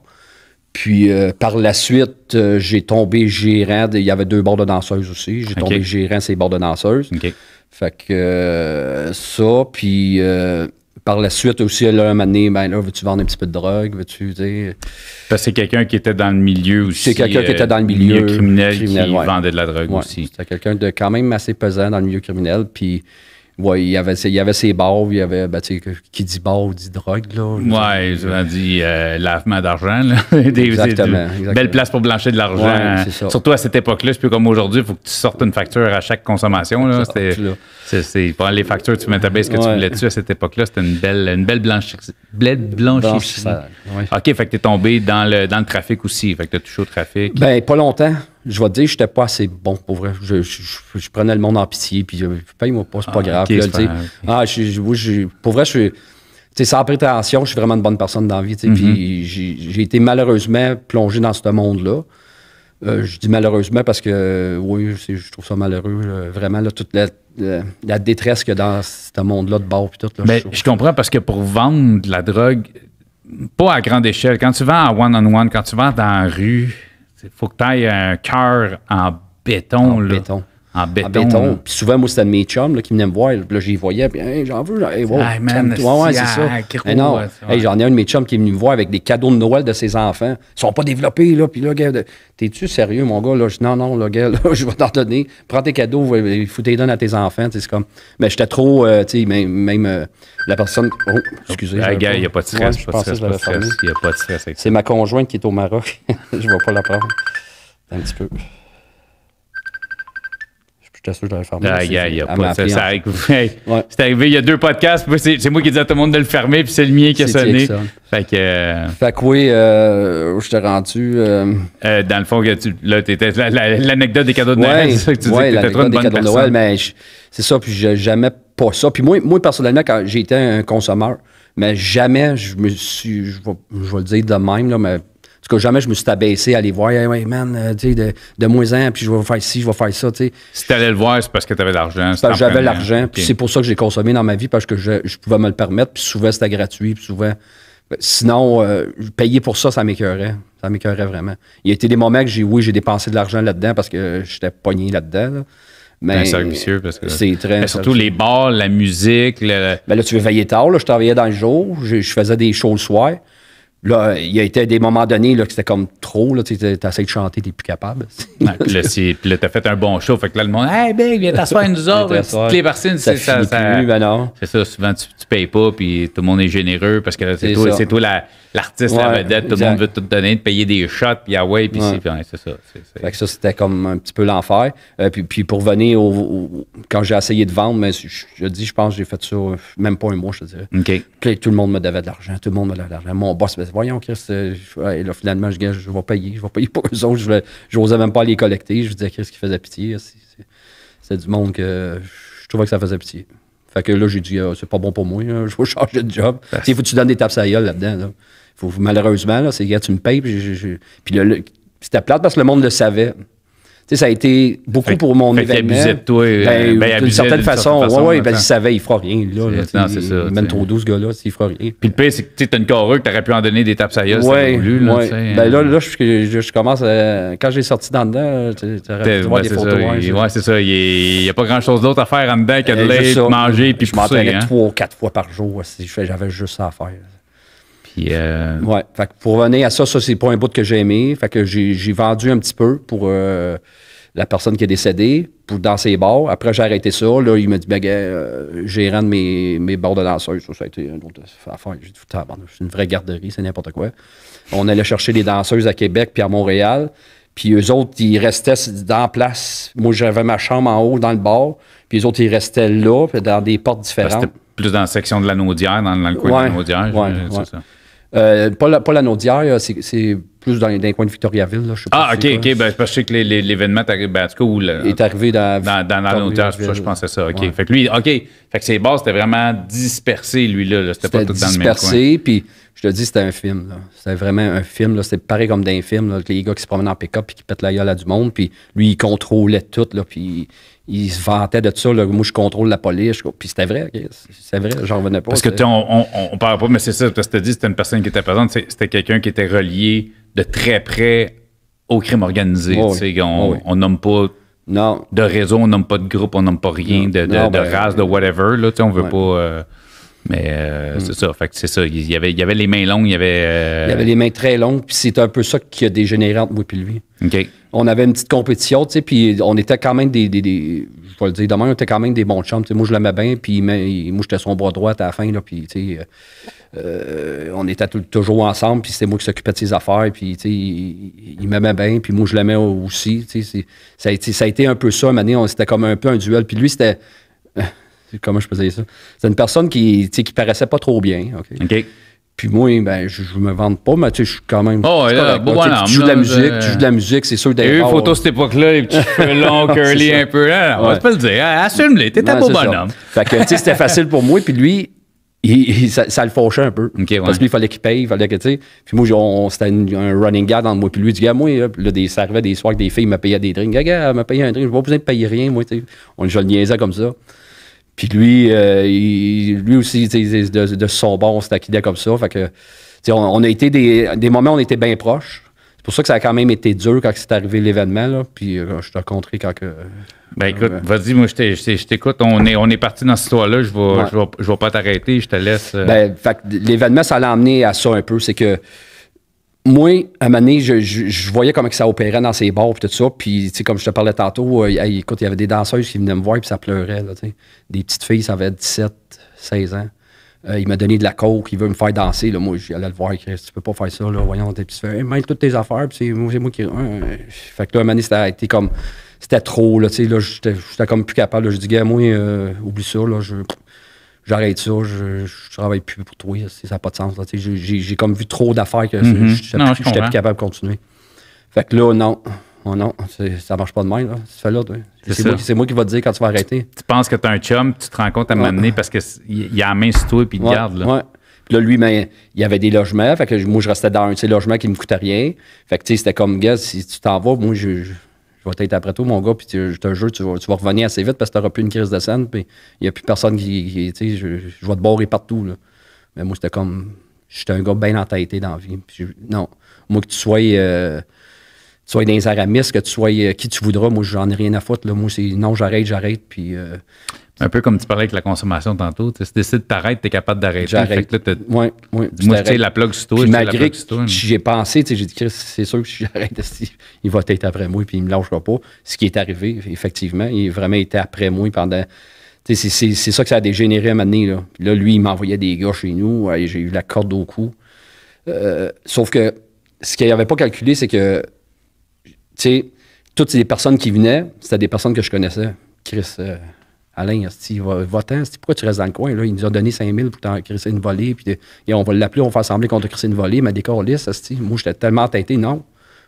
Puis euh, par la suite, j'ai tombé gérant. Il y avait deux bars de danseuses aussi. J'ai tombé gérant ces bars de danseuses. Fait que ça, puis par la suite aussi, là, un moment donné, ben là, veux-tu vendre un petit peu de drogue? Veux-tu, euh, Parce que c'est quelqu'un qui était dans le milieu aussi. C'est quelqu'un qui était dans le euh, milieu, criminel, qui vendait de la drogue aussi. C'était quelqu'un de quand même assez pesant dans le milieu criminel. Puis oui, il y avait, il y avait ses bars, il y avait, ben, qui dit bar dit drogue, là. Ouais, dit euh, lavement d'argent, là. exactement, Belle place pour blanchir de l'argent. Surtout à cette époque-là, c'est plus comme aujourd'hui, il faut que tu sortes une facture à chaque consommation, là. C'est, les factures, tu mettais bien ce que tu voulais dessus à cette époque-là. C'était une belle, une belle blanchi, OK, fait que es tombé dans le, dans le trafic aussi. Fait que t'as touché au trafic. Ben, pas longtemps je vais te dire, je n'étais pas assez bon pour vrai. Je, prenais le monde en pitié, puis euh, paye-moi pas, c'est pas grave. pour vrai, je suis. sans prétention, je suis vraiment une bonne personne dans la vie. Puis mhm. j'ai été malheureusement plongé dans ce monde-là. Euh, je dis malheureusement parce que, oui, je trouve ça malheureux, vraiment, toute la, détresse que dans ce monde-là de bord. Puis je, comprends parce que pour vendre de la drogue, pas à grande échelle, quand tu vas en one-on-one, quand tu vas dans la rue, il faut que tu ailles un cœur en béton. En là. béton. En béton. Puis souvent, moi, c'était de mes chums là, qui venaient me voir. Là, j'y voyais. Puis, hey, j'en veux. Hey, wow, hein, hey c'est ouais, ça. non. j'en ai un de mes chums qui est me voir avec des cadeaux de Noël de ses enfants. Ils sont pas développés, là. Puis là, gars, t'es-tu sérieux, mon gars? Là, non, non, là, gars, là, je vais t'en donner. Prends tes cadeaux, il faut t'es donner à tes enfants. C'est comme. Mais j'étais trop. Euh, tu sais, même, euh, la personne. Oh, excusez. gars, il n'y a pas de stress. a pas de stress. C'est ma conjointe qui est au Maroc. je ne vais pas la prendre. Un petit peu. J'étais sûr que je vais le fermer. Ah, ça, C'est arrivé il y a deux podcasts. C'est moi qui disais à tout le monde de le fermer, puis c'est le mien qui a sonné. Fait que. Euh, fait que oui, euh, où je t'ai rendu. tu euh, dans le fond, tu, là, t'étais. L'anecdote des cadeaux de Noël, c'est ça que tu dis que trop des cadeaux de Noël, mais c'est ça, puis jamais pas ça. Puis moi, moi personnellement, quand j'étais un consommateur, mais jamais je me suis. Je vais, je vais le dire de même, là, mais en tout jamais je me suis abaissé à aller voir, man, euh, tu sais, de, moins un, puis je vais faire ci, je vais faire ça, tu sais. Si tu allais le voir, c'est parce que tu avais l'argent. C'est parce que j'avais l'argent, puis c'est pour ça que j'ai consommé dans ma vie, parce que je, pouvais me le permettre, puis souvent c'était gratuit, puis souvent. Ben, sinon, euh, payer pour ça, ça m'écœurait. Ça m'écœurait vraiment. Il y a été des moments que j'ai, oui, j'ai dépensé de l'argent là-dedans parce que j'étais pogné là-dedans. Mais c'est parce que. C'est très. surtout les bars, la musique. Le... Ben là, tu veux veiller tard. Là. Je travaillais dans le jour. Je, je faisais des shows le soir. Là, il y a été des moments donnés là, que c'était comme trop. Tu essayé de chanter, t'es plus capable. Puis là, t'as fait un bon show. Fait que là, le monde, eh big, viens t'asseoir avec nous autres. c'est ça. C'est ça, souvent, tu, ne payes pas, puis tout le monde est généreux parce que c'est toi, l'artiste, la, la, vedette. Tout le monde veut te donner, de payer des shots, puis ah ouais, puis c'est ça. c'est Fait que ça, c'était comme un petit peu l'enfer. Euh, puis, puis, pour venir au, quand j'ai essayé de vendre, mais je, dis, je pense que j'ai fait ça euh, même pas un mois, je te dirais. tout le monde me devait de l'argent. Tout le monde me devait de l'argent. Mon boss voyons, Chris, euh, finalement, je, je vais payer, je vais payer pour eux autres. Je n'osais même pas les collecter. Je disais, Chris, qui faisait pitié. C'est du monde que je trouvais que ça faisait pitié. Fait que là, j'ai dit, ah, c'est pas bon pour moi, je vais changer de job. Il faut que tu donnes des tapes à là-dedans. malheureusement, là, c'est, tu me payes. puis c'était plate parce que le monde le savait ça a été beaucoup pour mon fait événement. Abusé de toi. Euh, ben, ben d'une certaine, façon, ouais, ben, il savait, il fera rien, là. Il mène trop doux, ce gars-là, il fera rien. Puis le pire, c'est que tu as une carruque, que t'aurais pu en donner des tapes à gueule, voulu, Ben, là, hein. là, je, commence à, euh, Quand j'ai sorti den dedans, t'aurais pu voir ben, des photos. Ouais, c'est ça. Il n'y a pas grand-chose d'autre à faire en dedans que de eh, l'aide, manger, puis je m'entraînais hein. trois ou quatre fois par jour. J'avais juste ça à faire. Puis, euh, Fait pour revenir à ça, ça, c'est pas un bout que j'ai aimé. Fait que j'ai, vendu un petit peu pour euh, la personne qui est décédée pour, danser les bars. Après, j'ai arrêté ça. Là, il m'a dit, ben, euh, gérant de mes, mes bars de danseuses. Ça, a été une autre affaire. c'est une vraie garderie, c'est n'importe quoi. On allait chercher les danseuses à Québec puis à Montréal. Puis eux autres, ils restaient dans la place. Moi, j'avais ma chambre en haut dans le bar. Puis eux autres, ils restaient là, dans des portes différentes. C'était plus dans la section de la Naudière, dans, le coin de la Naudière pas, la, pas c'est, plus dans, dans, les coins de Victoriaville. je sais ah, OK, OK. Ben, parce que je sais que l'événement ben, en tout cas, est arrivé dans, dans, dans l'anneau d'hier, c'est ça, je pensais ça. OK. Fait que lui, OK. Fait que ses bases, étaient vraiment dispersé, lui-là. C'était, pas tout dans le même Dispersé, puis je te dis, c'était un film. C'était vraiment un film. Là. C'était pareil comme dans un film, là, les gars qui se promènent en pick-up puis qui pètent la gueule à du monde, puis lui, il contrôlait tout, là, puis il se vantait de ça, là, moi je contrôle la police. Puis c'était vrai, c'est vrai, j'en revenais pas. Parce que on, on, on, parle pas, mais c'est ça, parce que tu dit, c'était une personne qui était présente, c'était quelqu'un qui était relié de très près au crime organisé. on, on nomme pas de réseau, on nomme pas de groupe, on nomme pas rien, de, de, ben, race, de whatever. Là, on veut pas. Euh, mais euh, hmm. c'est ça. Fait c'est ça. Il y, avait, il y avait les mains longues, il y avait. Euh, il y avait les mains très longues, puis c'est un peu ça qui a dégénéré entre moi et lui. On avait une petite compétition, tu puis on était quand même des. des, je vais le dire demain, on était quand même des bons chums. moi, je l'aimais bien, puis moi, j'étais son bras droit à la fin, là, puis euh, on était toujours ensemble, puis c'était moi qui s'occupais de ses affaires, puis il, m'aimait bien, puis moi, je l'aimais aussi. ça, a été, ça a été un peu ça, à un moment donné, c'était comme un peu un duel, puis lui, c'était. Comment je peux dire ça? C'est une personne qui, qui paraissait pas trop bien. Puis moi, ben, je, me vante pas, mais tu je suis quand même. Oh, là, tu joues de la musique, tu euh, de la musique, c'est sûr. Il y a eu une photo à cette époque-là, les petits cheveux longs, curly un peu. on va pas le dire. Hein? Assume-les, t'es un beau bonhomme. Fait que, tu sais, c'était facile pour moi. Puis lui, il, ça, le fauchait un peu. Parce qu'il fallait qu'il paye, il fallait que, tu sais. Puis moi, c'était un running gag entre moi. Puis lui, il moi, là, des, ça arrivait des soirs que des filles me payait des drinks. Gaga, me un drink, je n'ai pas besoin de payer rien, moi, tu sais. On le niaisait comme ça. Puis lui, euh, lui aussi, de, son bon, c'était comme ça. Fait que, on, a été des, des moments où on était bien proches. C'est pour ça que ça a quand même été dur quand c'est arrivé l'événement. Puis euh, je te raconterai quand que. Ben euh, écoute, vas-y, moi je t'écoute. On est, on est parti dans cette histoire-là. Je vais, pas t'arrêter. Je te laisse. Ben, l'événement, ça l'a amené à ça un peu. C'est que moi, à un moment donné, je, je, voyais comment ça opérait dans ces bars, puis tout ça. Puis, tu sais, comme je te parlais tantôt, euh, écoute, il y avait des danseuses qui venaient me voir, puis ça pleurait, là, Des petites filles, ça avait 17, 16 ans. Euh, il m'a donné de la coke, il veut me faire danser. Là, moi, j'allais le voir, tu peux pas faire ça, là, voyons, t'es fait, mêle toutes tes affaires, puis c'est moi, qui. Hein. Fait que là, à un moment donné, c'était comme. C'était trop, là, tu sais, là, j'étais comme plus capable. je dis, moi, euh, oublie ça, là, je j'arrête ça, je, travaille plus pour toi, ça n'a pas de sens. J'ai comme vu trop d'affaires que mm-hmm. je n'étais plus capable de continuer. Fait que là, non. Oh non, ça marche pas de même. C'est moi, moi, qui va te dire quand tu vas arrêter. Tu penses que tu as un chum, tu te rends compte à un moment donné parce qu'il y a la main sur toi et il te garde. Là. Puis là, lui, ben, il y avait des logements. Fait que moi, je restais dans un de ces logements qui me coûtait rien. Fait que, c'était comme, gars, si tu t'en vas, moi, je je vais être après tout mon gars, puis je te jure, tu vas, revenir assez vite parce que tu n'auras plus une crise de scène, puis il n'y a plus personne qui, tu sais, je, vois vais te barrer partout, Mais moi, c'était comme, j'étais un gars bien entêté dans la vie. non, moi, que tu sois, euh, tu sois dans les aramis, que tu sois euh, qui tu voudras, moi, j'en ai rien à foutre, là. Moi, c'est non, j'arrête, j'arrête, puis... Euh, un peu comme tu parlais avec la consommation tantôt. Tu décides t'arrêter, tu es capable d'arrêter. Oui, oui. Moi, je la plug sur toi. malgré j'ai pensé, j'ai dit, Chris, c'est sûr que si j'arrête, il va être après moi, puis il ne me lâchera pas. Ce qui est arrivé, effectivement, il a vraiment été après moi pendant. C'est ça que ça a dégénéré à un moment donné. Là, lui, il m'envoyait des gars chez nous. Euh, et j'ai eu la corde au cou. Euh, sauf que ce qu'il avait pas calculé, c'est que, tu sais, toutes les personnes qui venaient, c'était des personnes que je connaissais. Chris, euh, Alain, si votant, pourquoi tu restes dans le coin? Là? Il nous a donné 5 000 pour t'en crisser une volée, puis et on va l'appeler, on va faire sembler qu'on t'a crissé une volée, mais des corlistes, moi, j'étais tellement têté, non.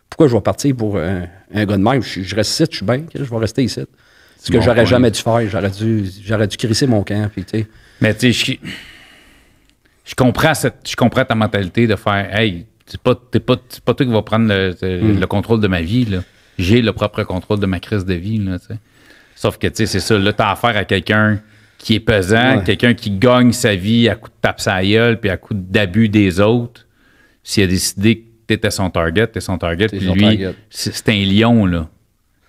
Pourquoi je vais partir pour un, gars de même? Je, reste ici, je suis bien, je vais rester ici. Ce que j'aurais jamais dû faire, j'aurais dû, dû crisser mon camp, puis Mais tu sais, je, comprends comprends ta mentalité de faire, hey, c'est pas, pas, toi qui vas prendre le, hmm. contrôle de ma vie, J'ai le propre contrôle de ma crise de vie, là, Sauf que, tu sais, c'est ça, là, t'as affaire à quelqu'un qui est pesant, quelqu'un qui gagne sa vie à coup de tape sa gueule puis à coup d'abus des autres. S'il a décidé que t'étais son target, t'es son target, puis lui, c'est un lion, là.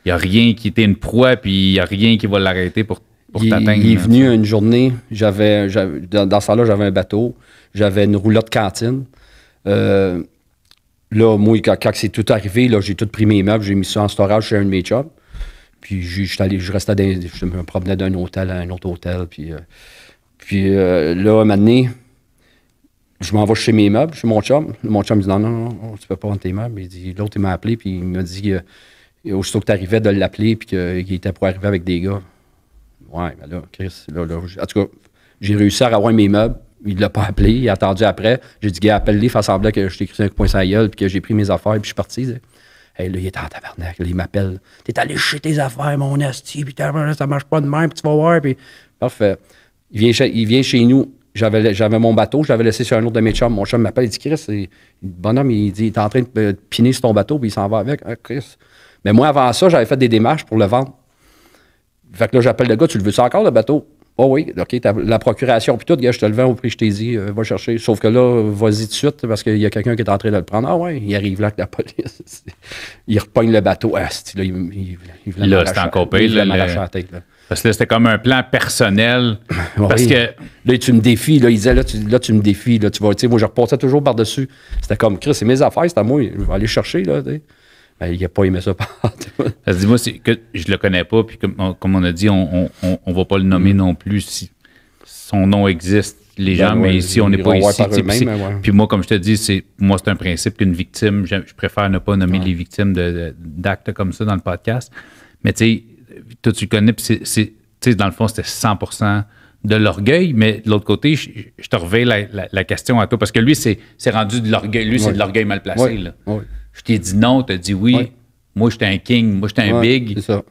Il n'y a rien qui était une proie, puis il n'y a rien qui va l'arrêter pour, t'atteindre. Il est venu une journée, j'avais, dans, ce là j'avais un bateau, j'avais une roulotte cantine. Euh, là, moi, quand, c'est tout arrivé, là, j'ai tout pris mes meubles, j'ai mis ça en storage chez un de mes chops. Puis je, allé, je restais je me promenais d'un hôtel à un autre hôtel. Puis, euh, puis euh, là, un moment donné, je m'en vais chez mes meubles, chez mon chum. Mon chum me dit non, non, non, tu peux pas vendre tes meubles. Il dit, l'autre, il m'a appelé, puis il m'a dit, euh, aussitôt que tu arrivais, de l'appeler, puis qu'il était pour arriver avec des gars. Ouais, mais ben là, Chris, là, là. En tout cas, j'ai réussi à avoir mes meubles. Il ne l'a pas appelé, il a attendu après. J'ai dit, gars, appelle-les, fait semblant que je t'ai écrit un coup de poing sur la gueule, puis que j'ai pris mes affaires, puis je suis parti. Hey, là, il est en tabarnak. il m'appelle. T'es allé chier tes affaires, mon asti. Puis ça marche pas de même. Puis tu vas voir. Puis parfait. Euh, il vient chez, nous. J'avais, mon bateau, j'avais laissé sur un autre de mes chums. Mon chum m'appelle, il dit Chris, le bonhomme, il dit, il est en train euh, de piner sur ton bateau, puis il s'en va avec. Ah, Chris. Mais moi, avant ça, j'avais fait des démarches pour le vendre. Fait que là, j'appelle le gars, tu le veux ça encore, le bateau? Oh oui, OK, la procuration, puis tout, gars, je te le vends au prix, je t'ai dit, euh, va chercher. Sauf que là, vas-y tout de suite, parce qu'il y a quelqu'un qui est en train de le prendre. Ah ouais, il arrive là avec la police. il repogne le bateau. Ah, là, il, il, il Là, encore Il la tête, Parce que là, c'était comme un plan personnel. parce que. Là, tu me défies. Là, il disait, là, tu, là, tu me défies. Là, tu vas, tu moi, je repassais toujours par-dessus. C'était comme, Chris, c'est mes affaires, c'est à moi. Je vais aller chercher, là, ben, il n'a pas aimé ça Dis-moi, que je le connais pas, puis comme, on a dit, on ne va pas le nommer mm. non plus si son nom existe, les ben gens, mais si ici, on n'est pas ici. Puis, moi, comme je te dis, c'est moi, c'est un principe qu'une victime, je, préfère ne pas nommer les victimes d'actes comme ça dans le podcast. Mais tu sais, toi, tu le connais, puis c'est, dans le fond, c'était 100 de l'orgueil, mais de l'autre côté, je, te revais la, question à toi, parce que lui, c'est, rendu de l'orgueil. Lui, c'est de l'orgueil mal placé. Là. Je t'ai dit non, tu as dit oui. Moi, j'étais un king, moi, j'étais un big. Ça.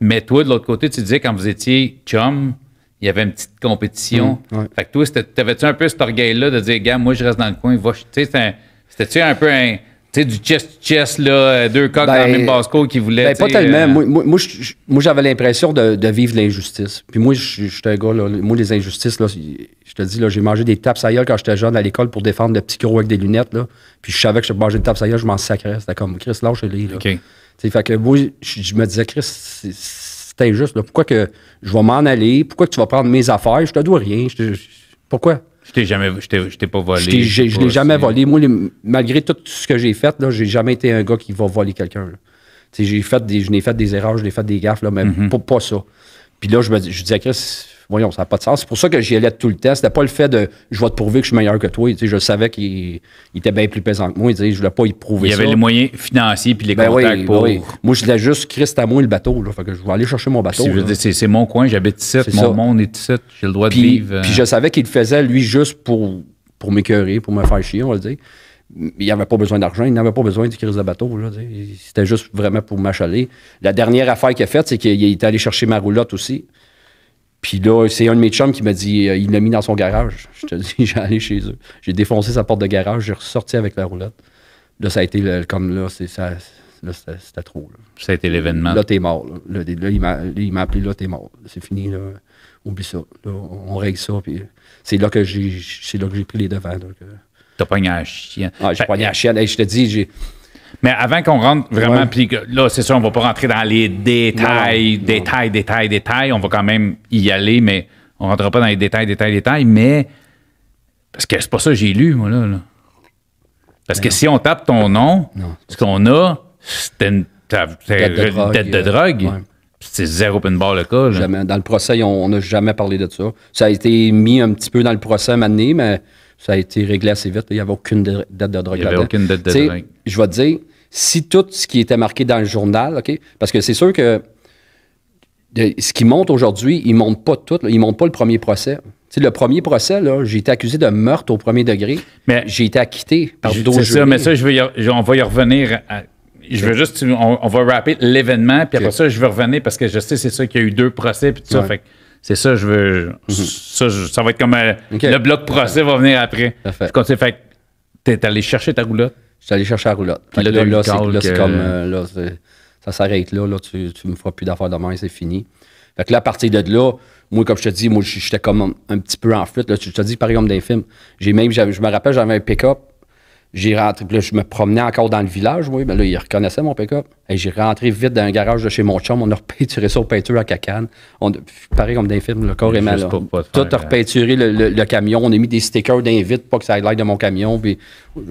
mais toi, de l'autre côté, tu disais quand vous étiez chum, il y avait une petite compétition. Mm, fait que toi, t'avais-tu un peu cet orgueil-là de dire, gars, moi, je reste dans le coin, va, tu sais, c'était-tu un peu un. Tu sais, du chest-chest, là, euh, deux coqs dans le ben, même basco qui voulaient. Ben, pas tellement. Euh, moi, moi, j'avais l'impression de, de, vivre l'injustice. Puis moi, j'étais un gars, là, moi, les injustices, là, je te dis, là, j'ai mangé des tapes à quand j'étais jeune à l'école pour défendre le petit gros avec des lunettes, là. Puis je savais que je mangeais des tapes à je m'en sacrais. C'était comme, Chris, lâche-les, là. OK. T'sais, fait que moi, je me disais, Chris, c'est injuste, Pourquoi que je vais m'en aller? Pourquoi que tu vas prendre mes affaires? Je te dois rien. pourquoi? Je t'ai jamais, je t'ai, pas volé. Je, t'ai, l'ai jamais volé. Moi, malgré tout ce que j'ai fait, là, j'ai jamais été un gars qui va voler quelqu'un. J'ai fait des, je n'ai fait des erreurs, je n'ai fait des gaffes, là, mais mm-hmm. pas, ça. Puis là, je me dis, je disais, Chris, voyons, ça n'a pas de sens. C'est pour ça que j'y allais tout le temps. n'était pas le fait de je vais te prouver que je suis meilleur que toi. je savais qu'il était bien plus pesant que moi. je voulais pas y prouver. Il y avait les moyens financiers puis les ben contacts ben pour. Moi, je voulais juste Christ à moi le bateau. je vais aller chercher mon bateau. C'est mon coin, j'habite ici, mon monde est ici, j'ai le droit de vivre. Euh, puis je savais qu'il le faisait, lui, juste pour, pour m'écœurer, pour me faire chier, on va le dire il n'avait pas besoin d'argent, il n'avait pas besoin de crise de bateau. C'était juste vraiment pour m'achaler. La dernière affaire qu'il a faite, c'est qu'il est allé chercher ma roulotte aussi. Puis là, c'est un de mes chums qui m'a dit, euh, il l'a mis dans son garage. Je te dis, j'ai allé chez eux. J'ai défoncé sa porte de garage, j'ai ressorti avec la roulette. Là, ça a été comme là, ça. c'était trop. Ça a été l'événement. Là, t'es mort. Là, il m'a appelé, là, t'es mort. C'est fini, là. Oublie ça. Là, on règle ça. Puis c'est là que j'ai pris les devants. T'as pogné à la Ah, j'ai pogné à chien, je te dis, j'ai. Mais avant qu'on rentre vraiment, puis là, c'est sûr, on va pas rentrer dans les détails, détails, détails, détails, On va quand même y aller, mais on rentrera pas dans les détails, détails, détails. Mais parce que c'est pas ça que j'ai lu, moi, là. Parce que si on tape ton nom, ce qu'on a, c'était une, dette de, drogue. Tête euh, C'est zéro pin bar le cas. Jamais. Dans le procès, on n'a jamais parlé de ça. Ça a été mis un petit peu dans le procès à mais ça a été réglé assez vite. Il n'y avait aucune dette de drogue. Il n'y avait aucune dette de drogue. Je vais te dire, si tout ce qui était marqué dans le journal, OK? Parce que c'est sûr que ce qui monte aujourd'hui, ils ne montent pas tout, ils montent pas le premier procès. sais, le premier procès, j'ai été accusé de meurtre au premier degré. Mais j'ai été acquitté par d'autres C'est ça, mais ça, je veux on va y revenir. je veux juste, on, va rappeler l'événement, puis après ça, je vais revenir parce que je sais, c'est ça qu'il y a eu deux procès, puis tout ça. c'est ça, je veux. Mhm. ça, ça, va être comme euh, le bloc procès va venir après. Fait. Fait, tu es allé chercher ta roulotte suis allé chercher la roulotte. Puis là, c'est comme. Euh, euh, ça s'arrête là, là. Tu, ne me feras plus d'affaires demain, c'est fini. Fait que là, à partir de là, moi, comme je te dis, moi, j'étais comme un, petit peu en flûte. Je te dis, par exemple, d'un film. J'ai je me rappelle, j'avais un pick-up j'ai rentré, je me promenais encore dans le village, oui, mais ben là, ils reconnaissaient mon pick-up. Et j'ai rentré vite dans un garage de chez mon chum, on a repeinturé ça au peinture à cacane. On, pareil comme dans les films, le corps est mal. Tout a repeinturé le, camion, on a mis des stickers d'invite, pour que ça aille l'air de mon camion. Puis là,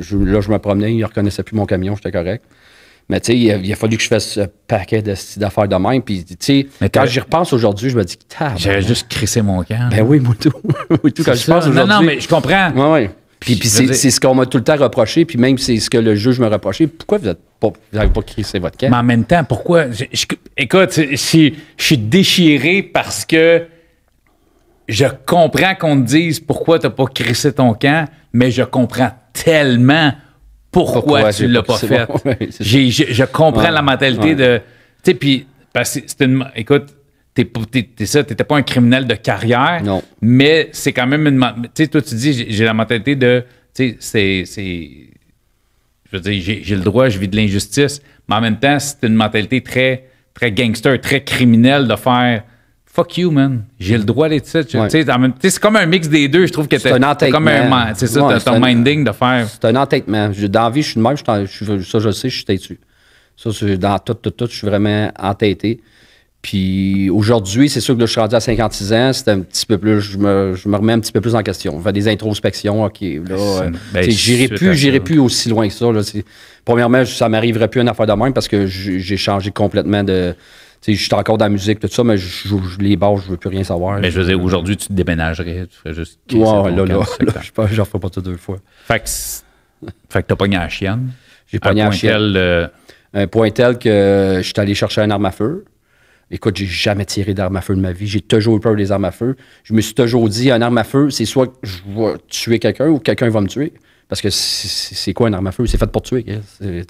je me promenais, ils reconnaissaient plus mon camion, j'étais correct. Mais tu sais, il, a fallu que je fasse ce paquet d'affaires de, même. Puis tu quand j'y repense aujourd'hui, je me dis, j'avais juste crissé mon camp. Ben oui, Moutou. Moutou, quand je pense Non, non, mais je comprends. Puis, puis c'est, ce qu'on m'a tout le temps reproché, puis même c'est ce que le juge me reproché. Pourquoi vous n'avez pas crissé votre camp? Mais en même temps, pourquoi? écoute, je, suis déchiré parce que je comprends qu'on te dise pourquoi tu n'as pas crissé ton camp, mais je comprends tellement pourquoi, tu ne l'as pas, fait. je comprends la mentalité de. Tu sais, puis, parce que c'est une. Écoute, t'étais pas un criminel de carrière. Non. Mais c'est quand même une. Tu sais, toi, tu dis, j'ai la mentalité de. Tu sais, c'est. Je veux dire, j'ai le droit, je vis de l'injustice. Mais en même temps, c'est une mentalité très, très gangster, très criminelle de faire. Fuck you, man. J'ai le droit à Tu sais, C'est comme un mix des deux. Je trouve que c'est un comme un. C'est ça, ton minding de faire. C'est un entêtement. Dans la vie, je suis de même. Je, ça, je le sais, je suis têtu. Ça, dans tout, tout, tout, je suis vraiment entêté. Puis aujourd'hui, c'est sûr que là, je suis rendu à 56 ans, c'est un petit peu plus, je me, remets un petit peu plus en question. Je des introspections, OK, là, euh, j'irai plus, j'irai plus aussi loin que ça. premièrement, ça m'arriverait plus une affaire de même parce que j'ai changé complètement de... Je suis encore dans la musique, tout ça, mais je, les bars, je veux plus rien savoir. Mais je veux dire, aujourd'hui, tu te déménagerais, tu ferais juste... Wow, là, là, là, je ne ferai pas ça deux fois. Fait que, fait que t'as pogné à chienne. J'ai pas à chienne. un point tel que je suis allé chercher un arme à feu. Écoute, j'ai jamais tiré d'arme à feu de ma vie. J'ai toujours eu peur des armes à feu. Je me suis toujours dit, un arme à feu, c'est soit je vais tuer quelqu'un ou quelqu'un va me tuer. Parce que c'est quoi une arme à feu? C'est fait pour tuer. Euh,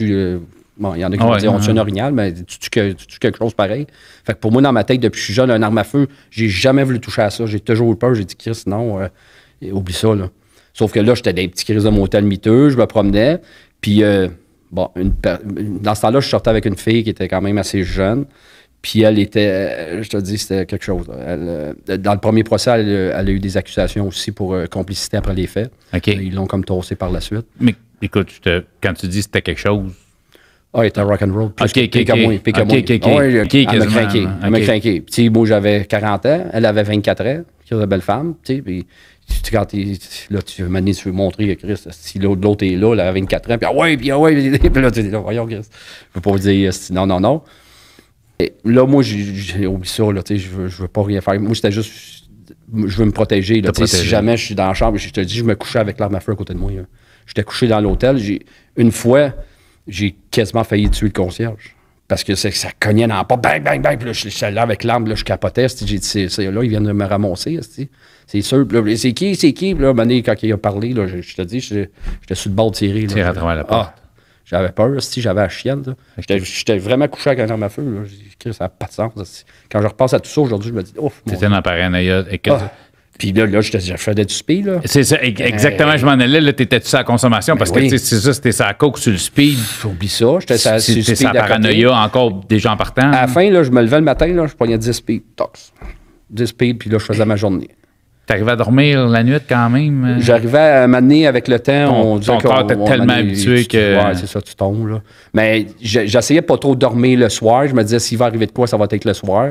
euh, bon, il y en a qui vont dire on tue un orignal, mais tu tues, quelque chose pareil. Fait que pour moi, dans ma tête, depuis que je suis jeune, un arme à feu, j'ai jamais voulu toucher à ça. J'ai toujours eu peur. J'ai dit, Chris, non, euh, oublie ça. Là. Sauf que là, j'étais des petits crises de hôtel miteux, je me promenais. Puis, bon, dans ce temps-là, je sortais avec une fille qui était quand même assez jeune. Puis elle était, euh, je te dis, c'était quelque chose. Hein. Euh, dans le premier procès, euh, elle, a eu des accusations aussi pour complicité après les faits. Okay. Ils l'ont comme torsé par la suite. Mais écoute, quand tu dis c'était quelque chose. Ah, il était rock'n'roll. Puis okay, okay, que moi. Ah okay, elle m'a craqué. Hein. Elle m'a craqué. Puis, moi, j'avais 40 ans. Elle avait 24 ans. Quelle belle femme. Tu puis quand là, tu veux m'amener, tu montrer à Chris, si l'autre est là, elle a 24 ans, puis ah ouais, puis ah ouais, puis là, tu dis, voyons, Chris. Je peux pas vous dire, non, non, non. Et là, moi, j'ai oublié oh, ça, là, tu sais, je veux, je veux pas rien faire. Moi, c'était juste, je veux me protéger, là, Si jamais je suis dans la chambre, je te dis, je me couchais avec l'arme à feu à côté de moi, J'étais couché dans l'hôtel. Une fois, j'ai quasiment failli tuer le concierge. Parce que ça cognait dans la bang, bang, bang. Puis je suis là avec l'arme, là, je capotais. J'ai dit, c'est là, ils viennent de me ramasser. C'est sûr. c'est qui, c'est qui? Puis là, quand il a parlé, là, je, te dis, j'étais sur le bord de tirer. à travers la ah, porte. J'avais peur, si j'avais la chienne. J'étais vraiment couché avec un arme à feu. Là. ça n'a pas de sens. Quand je repense à tout ça aujourd'hui, je me dis, ouf. T'étais dans la paranoïa. Ah. Puis là, là je, je faisais du speed. C'est ça, exactement, je m'en allais. Là, t'étais-tu à la consommation? Ben Parce que c'est ça, c'était ça à coke sur le speed. Oublie ça, j'étais ça sur le speed. paranoïa encore des gens partant. À la fin, là, je me levais le matin, là, je prenais 10 speed, tox. 10 speed, puis là, je faisais ma journée. T'arrivais à dormir la nuit quand même? Euh? J'arrivais à m'amener avec le temps. on ton corps tellement habitué que. Ouais, c'est ça, tu tombes. Là. Mais j'essayais pas trop de dormir le soir. Je me disais, s'il va arriver de quoi, ça va être le soir.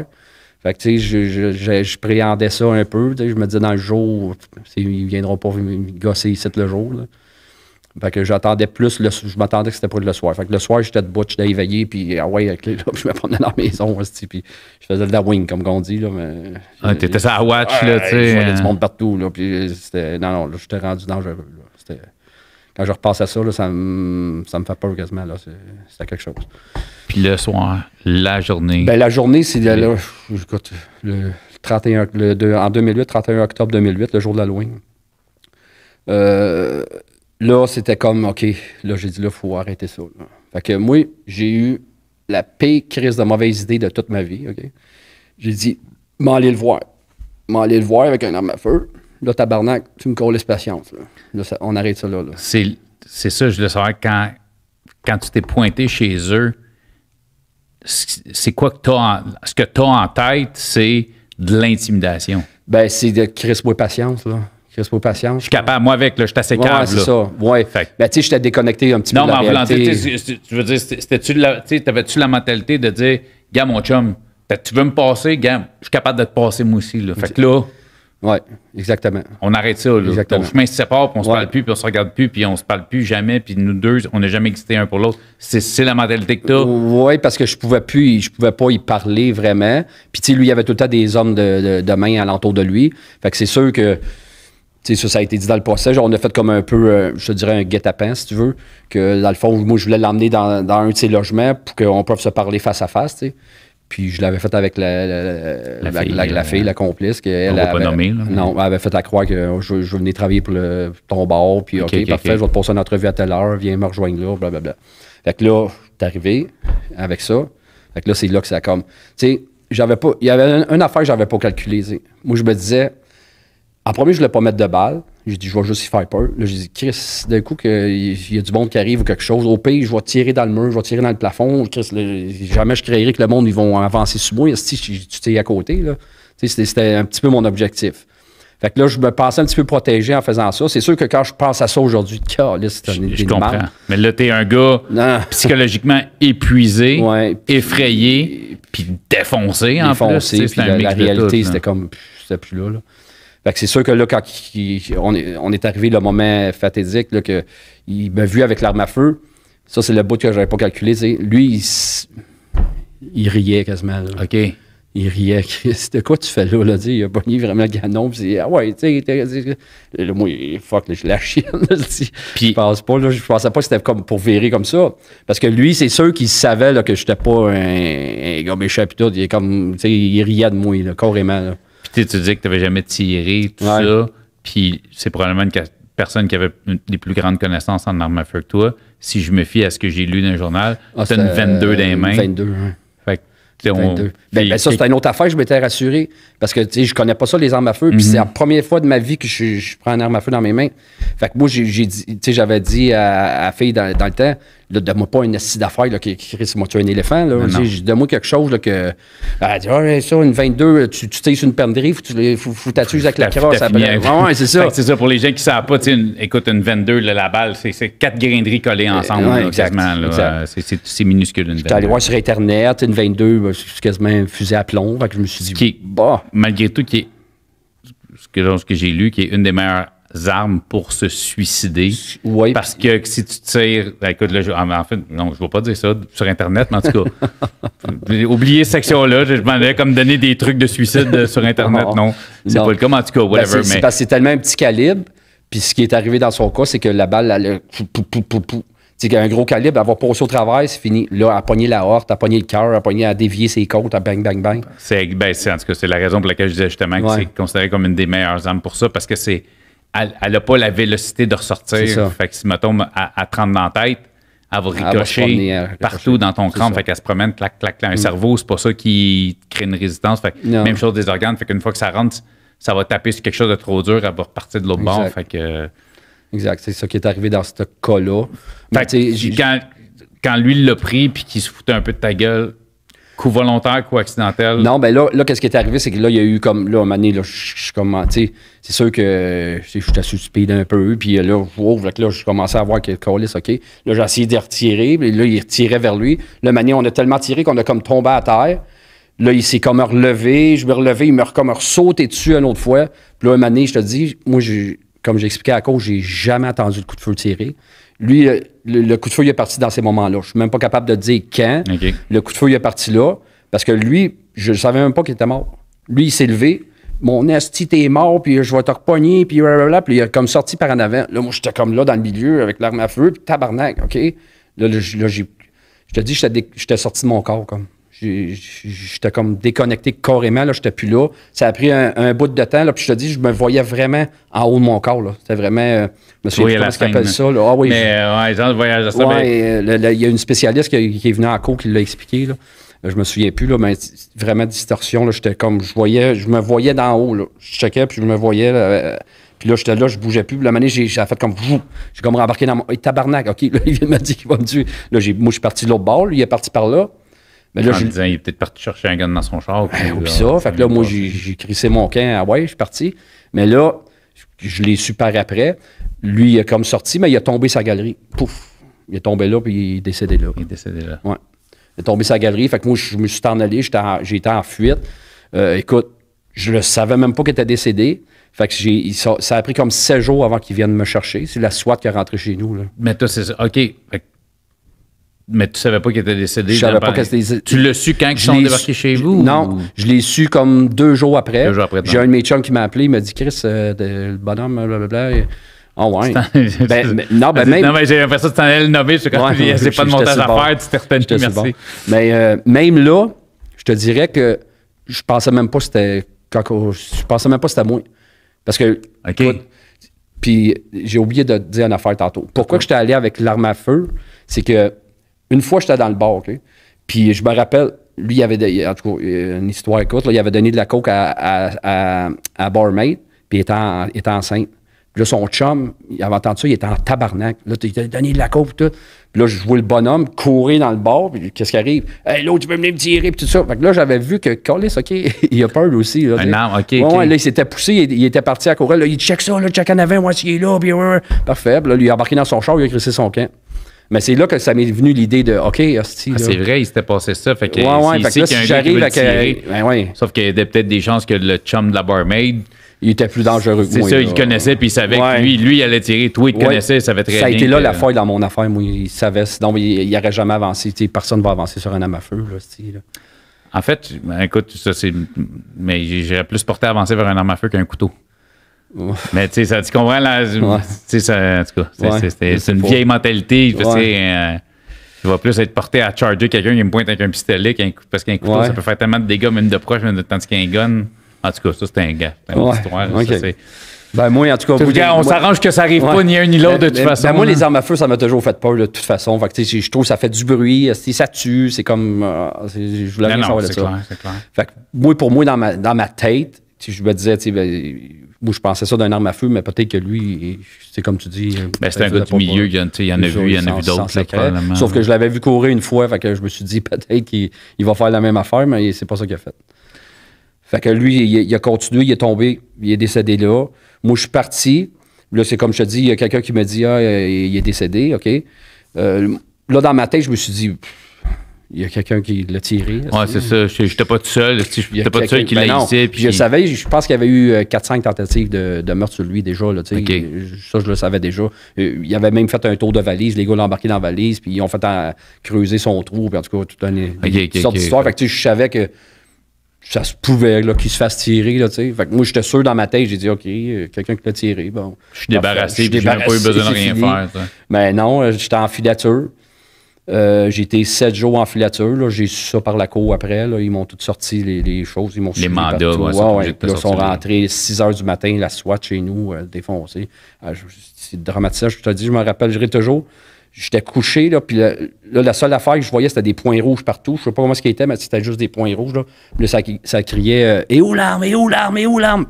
Fait que, tu sais, je, je, préhendais ça un peu. je me disais, dans le jour, ils viendront pas me gosser ici le jour. Là. Fait que j'attendais plus, le, je m'attendais que c'était pour le soir. Fait que le soir, j'étais debout, j'étais éveillé, puis ah ouais, avec les, là, je me promenais dans la maison, aussi, puis je faisais le « la wing, comme on dit. Là, mais, ah, t'étais ça à watch, là, tu sais. Je du monde hein. partout, là, puis c'était. Non, non, là, j'étais rendu dangereux, là. C'était... Quand je repasse à ça, là, ça, me, ça me fait peur quasiment, là. C'était quelque chose. Puis le soir, la journée. Ben, la journée, c'est. Là, écoute, le 31, le, en 2008, 31 octobre 2008, le jour de l'Halloween. Euh, là, c'était comme, OK, là, j'ai dit, là, il faut arrêter ça. Fait que moi, j'ai eu la pire crise de mauvaise idée de toute ma vie, OK? J'ai dit, m'en aller le voir. M'en aller le voir avec un arme à feu. Là, tabarnak, tu me colles patience. Là, là on arrête ça là. là. C'est ça, je le savais, Quand, quand tu t'es pointé chez eux, c'est quoi que tu as en, ce que tu en tête, c'est de l'intimidation. Ben, c'est de crise moi patience, là. Je suis capable, moi, avec, là, je suis assez calme. Ouais, c'est ça. Ouais. Fait. tu sais, je t'ai déconnecté un petit peu. Non, mais en dire, tu veux dire, c'était-tu la, t'avais-tu la mentalité de dire, gars, mon chum, tu veux me passer, gars, je suis capable de te passer, moi aussi, là. Fait que là. Oui, exactement. On arrête ça, là. Exactement. Ton chemin se sépare, puis on se parle plus, puis on se regarde plus, puis on se parle plus jamais, puis nous deux, on n'a jamais existé un pour l'autre. C'est la mentalité que as. Oui, parce que je pouvais plus, je pouvais pas y parler vraiment. Puis, tu sais, lui, il y avait tout le temps des hommes de main alentour de lui. Fait que c'est sûr que tu sais, ça, a été dit dans le passé. on a fait comme un peu, euh, je te dirais, un guet-apens, si tu veux. Que dans le fond, moi, je voulais l'emmener dans, un de ses logements pour qu'on puisse se parler face à face, tu Puis je l'avais fait avec la, la, la, euh, fille, la, complice. elle avait, Non, avait fait à croire que oh, je, venais travailler pour, ton bord. puis OK, parfait, je vais te passer une entrevue à telle heure, viens me rejoindre là, blablabla. Fait que là, t'es arrivé avec ça. Fait que là, c'est là que ça comme. Tu sais, j'avais pas. Il y avait une, affaire que j'avais pas calculée. Moi, je me disais, en premier, je voulais pas mettre de balle. J'ai dis, je vais juste y faire peur. Là, j'ai dit, Chris, d'un coup, il y a du monde qui arrive ou quelque chose. Au pays, je vais tirer dans le mur, je vais tirer dans le plafond. Chris, jamais je créerai que le monde, ils vont avancer sous moi. Si tu t'es à côté, là. C'était un petit peu mon objectif. Fait que là, je me pensais un petit peu protégé en faisant ça. C'est sûr que quand je pense à ça aujourd'hui, c'est un Je, je comprends. Mais là, t'es un gars psychologiquement épuisé, effrayé, puis défoncé, défoncé en la, réalité, c'était comme... C'était plus là. Fait que c'est sûr que là, quand on, est, arrivé le moment fatidique, là, que il m'a vu avec l'arme à feu, ça, c'est le bout que j'avais pas calculé. Lui, il, riait quasiment. OK. Il riait. C'était quoi tu fais là? là il a pogné vraiment le canon. ah ouais, tu sais. il Moi, fuck, je lâche chienne. Puis, je pense pas, je pensais pas que c'était comme pour virer comme ça. Parce que lui, c'est sûr qu'il savait là, que j'étais pas un, gars méchant. il, est comme, il riait de moi, là, carrément. Là tu disais que tu n'avais jamais tiré, tout ça. Puis c'est probablement une personne qui avait les plus grandes connaissances en armes à feu que toi. Si je me fie à ce que j'ai lu dans le journal, ah, une 22 dans les euh, mains. 22, hein. Fait que ben, ben, ça, c'était une autre affaire, je m'étais rassuré. Parce que, tu sais, je connais pas ça, les armes à feu. Puis mhm. c'est la première fois de ma vie que je, prends une arme à feu dans mes mains. Fait que moi, j'ai, j'avais dit à, à, la fille dans, dans le temps, Donne-moi pas une assis d'affaires qui crie c'est moi tu un éléphant. Donne-moi quelque chose là, que. Ben, ah, ça, une 22, tu, tu tires sur une penderie, il tu les, avec la crosse après. Ouais, c'est ça. c'est ça. Pour les gens qui ne savent pas, une, écoute, une 22, la balle, c'est, quatre graineries collées euh, ensemble. Ouais, euh, C'est, minuscule une 22. allé voir sur Internet, une 22, ben, c'est quasiment fusée à plomb. que je me suis dit. bah. Malgré tout, qui ce que j'ai lu, qui est une des meilleures armes pour se suicider. Oui. Parce que si tu tires, ben, écoute, là, je, ah, en fait, non, je ne vais pas dire ça sur Internet, mais en tout cas, oubliez cette section-là. Je, m'en vais comme donner des trucs de suicide euh, sur Internet. non, c'est pas le cas, mais en tout cas, whatever. Ben, c'est, parce que c'est tellement un petit calibre. Puis ce qui est arrivé dans son cas, c'est que la balle, elle, c'est un gros calibre, avoir passer au travail, c'est fini. Là, à pogner la horte, à pogner le cœur, à pogner à dévier ses côtes, à bang, bang, bang. Ben, c'est, en tout cas, c'est la raison pour laquelle je disais justement que c'est considéré comme une des meilleures armes pour ça, parce que c'est elle n'a pas la vélocité de ressortir. Fait que si, mettons, à, 30 dans la tête, elle va ricocher partout dans ton crâne. Fait qu'elle se promène, clac, clac, clac. Un mm. cerveau, c'est pas ça qui crée une résistance. Fait même chose des organes. Fait qu'une fois que ça rentre, ça va taper sur quelque chose de trop dur, elle va repartir de l'autre bord. Fait euh, Exact. C'est ça qui est arrivé dans ce cas-là. Quand, quand, lui l'a pris puis qu'il se foutait un peu de ta gueule, coup volontaire, coup accidentel. Non, ben là, là qu'est-ce qui est arrivé, c'est que là, il y a eu comme, là, un moment donné, là, je suis c'est sûr que je suis assez d'un un peu, puis là, wow, là, je commençais à voir que Colis, OK. Là, j'ai essayé de retirer, puis là, il retirait vers lui. Là, mané, on a tellement tiré qu'on a comme tombé à terre. Là, il s'est comme relevé, je me relevé, il me comme sauté dessus une autre fois. Puis là, un moment donné, je te dis, moi, comme j'ai expliqué à cause, j'ai jamais entendu le coup de feu tiré. Lui, euh, le, coup de feu, il est parti dans ces moments-là. Je suis même pas capable de dire quand. Le coup de feu, il est parti là. Parce que lui, je ne savais même pas qu'il était mort. Lui, il s'est levé. Mon esti, t'es mort, puis je vais te repogner, puis blablabla. Puis il est comme sorti par en avant. Là, moi, j'étais comme là, dans le milieu, avec l'arme à feu, puis tabarnak, OK? Là, Je te dis, j'étais sorti de mon corps, comme j'étais comme déconnecté carrément, là, j'étais plus là. Ça a pris un, bout de temps, là, puis je te dis, je me voyais vraiment en haut de mon corps, là. C'était vraiment, euh, je me souviens pas appelle ça, là. Ah oui. Mais, euh, le voyage ça, ouais, mais... il y a une spécialiste qui, est venue en cours qui l'a expliqué, là. Euh, je me souviens plus, là, mais vraiment distorsion, là. J'étais comme, je voyais, je me voyais d'en haut, là. Je checkais, puis je me voyais, puis là, j'étais là, je bougeais plus. Puis la manière j'ai fait comme J'ai comme rembarqué dans mon. tabarnak, OK. Là, il m'a dit qu'il va me tuer. Là, moi, je suis parti de l'autre bord. il est parti par là. Mais ben là, en disant, il est peut-être parti chercher un gun dans son char. Puis, ben, ça. Fait que là, moi, j'ai crissé mon camp. Ah ouais, je suis parti. Mais là, je, l'ai su par après. Lui, il est comme sorti, mais il a tombé sa galerie. Pouf! Il est tombé là, puis il est décédé là. Il est décédé là. Ouais. Il est tombé sa galerie. Fait que moi, je me suis en allé. J'étais, été en fuite. Euh, écoute, je le savais même pas qu'il était décédé. Fait que j'ai, ça, a pris comme 16 jours avant qu'il vienne me chercher. C'est la SWAT qui est rentrée chez nous. Mais toi, c'est ça. OK. Mais tu savais pas qu'il était décédé. Je savais pas était... Tu l'as su quand ils sont débarqués chez vous? Non, je l'ai su comme deux jours après. Deux jours après. J'ai un de mes chums qui m'a appelé, il m'a dit Chris, euh, le bonhomme, blablabla. Ah oh, ouais. Ben, non, ben même. Non, mais j'ai l'impression que tu en allais le nommer. tu quand ouais, c'est pas de montage à faire, tu t'es retenu. Merci. Mais euh, même là, je te dirais que je pensais même pas que c'était. Je pensais même pas que c'était moi. Parce que. OK. puis j'ai oublié de te dire une affaire tantôt. Pourquoi je suis allé avec l'arme à feu, c'est que une fois, j'étais dans le bar, OK? Puis je me rappelle, lui, il avait, en tout cas, euh, une histoire écoute, il avait donné de la coke à, à, à, Barmaid, puis il était, enceinte. Puis là, son chum, il avait entendu ça, il était en tabarnak. Là, il a donné de la coke, tout. Puis là, je vois le bonhomme courir dans le bar, puis qu'est-ce qui arrive? Hey, l'autre, tu peux venir me tirer, puis tout ça. Fait que là, j'avais vu que Collis, OK, il a peur aussi. Là, non, OK. Bon, là, il s'était poussé, il, était parti à courir. Là, il check ça, là, check en avant, moi, s'il est là, puis Parfait. là, lui, il a embarqué dans son char, il a crissé son camp. Mais c'est là que ça m'est venu l'idée de OK, hostie. Ah, c'est vrai, il s'était passé ça. Fait que, ouais, Sauf qu'il y avait peut-être des chances que le chum de la barmaid. Il était plus dangereux que moi. C'est ça, il connaissait, puis il savait que lui, lui, il allait tirer. Toi, il connaissait, il savait très bien. Ça a été là la faille dans mon affaire. Moi, il savait. Donc, il n'aurait jamais avancé. personne ne va avancer sur un arme à feu, là, En fait, ben, écoute, ça, c'est. Mais j'ai plus porté à avancer vers un arme à feu qu'un couteau. Mais tu sais, tu comprends, là, tu sais, en tout cas, c'est une vieille mentalité. Euh, tu vas plus être porté à charger quelqu'un qui me pointe avec un pistolet parce qu'un couteau, ça peut faire tellement de dégâts, même de proche, même de, a qu'un gun. En tout cas, ça, c'est un gars. C'est une histoire. ben moi, en tout cas, on s'arrange que ça arrive pas ni un ni l'autre de toute façon. Ben, moi, hein. les armes à feu, ça m'a toujours fait peur de toute façon. Fait que, je trouve que ça fait du bruit, ça tue, c'est comme. Euh, je voulais rien savoir de ça. Clair, clair. Fait que, moi, pour moi, dans ma, dans ma tête, je me disais, ben, moi, je pensais ça d'un arme à feu, mais peut-être que lui, c'est comme tu dis. Mais ben, euh, c'est un gars du milieu, il y en a vu, il y en a vu d'autres, Sauf que je l'avais vu courir une fois, fait que je me suis dit, peut-être qu'il va faire la même affaire, mais c'est pas ça qu'il a fait. Fait que lui, il, a continué, il est tombé, il est décédé là. Moi, je suis parti. Là, c'est comme je te dis, il y a quelqu'un qui me dit, ah, il est décédé, OK. Euh, là, dans ma tête, je me suis dit, il y a quelqu'un qui l'a tiré. Oui, c'est ça. Je n'étais pas tout seul. J'étais pas tout seul qui l'a tiré. Ben je savais, je pense qu'il y avait eu 4-5 euh, tentatives de, meurtre sur lui déjà. Là, Ça, je le savais déjà. Euh, il avait même fait un tour de valise. Les gars l'ont embarqué dans la valise. Puis ils ont fait creuser son trou. Puis en tout cas, tout un, okay, je savais que ça se pouvait qu'il se fasse tirer. Là, fait que moi, j'étais sûr dans ma tête, j'ai dit, OK, euh, quelqu'un qui l'a tiré. Bon, je suis débarrassé, je n'ai pas eu besoin de rien faire. Mais ben non, j'étais en filature. J'étais euh, j'ai sept jours en filature. J'ai su ça par la cour après. Ils m'ont toutes sorti les, choses. Ils m'ont Les mandats, ils sont rentrés 6 heures du matin, la SWAT chez nous, euh, défoncée. Ah, c'est dramatique Je te dis, je me rappelle, rappellerai toujours. J'étais couché, là, puis la seule affaire que je voyais, c'était des points rouges partout. Je sais pas comment ce qui était mais c'était juste des points rouges. Là. Puis là, ça, criait euh, Et où l'arme? Et où l'arme? Et où l'arme?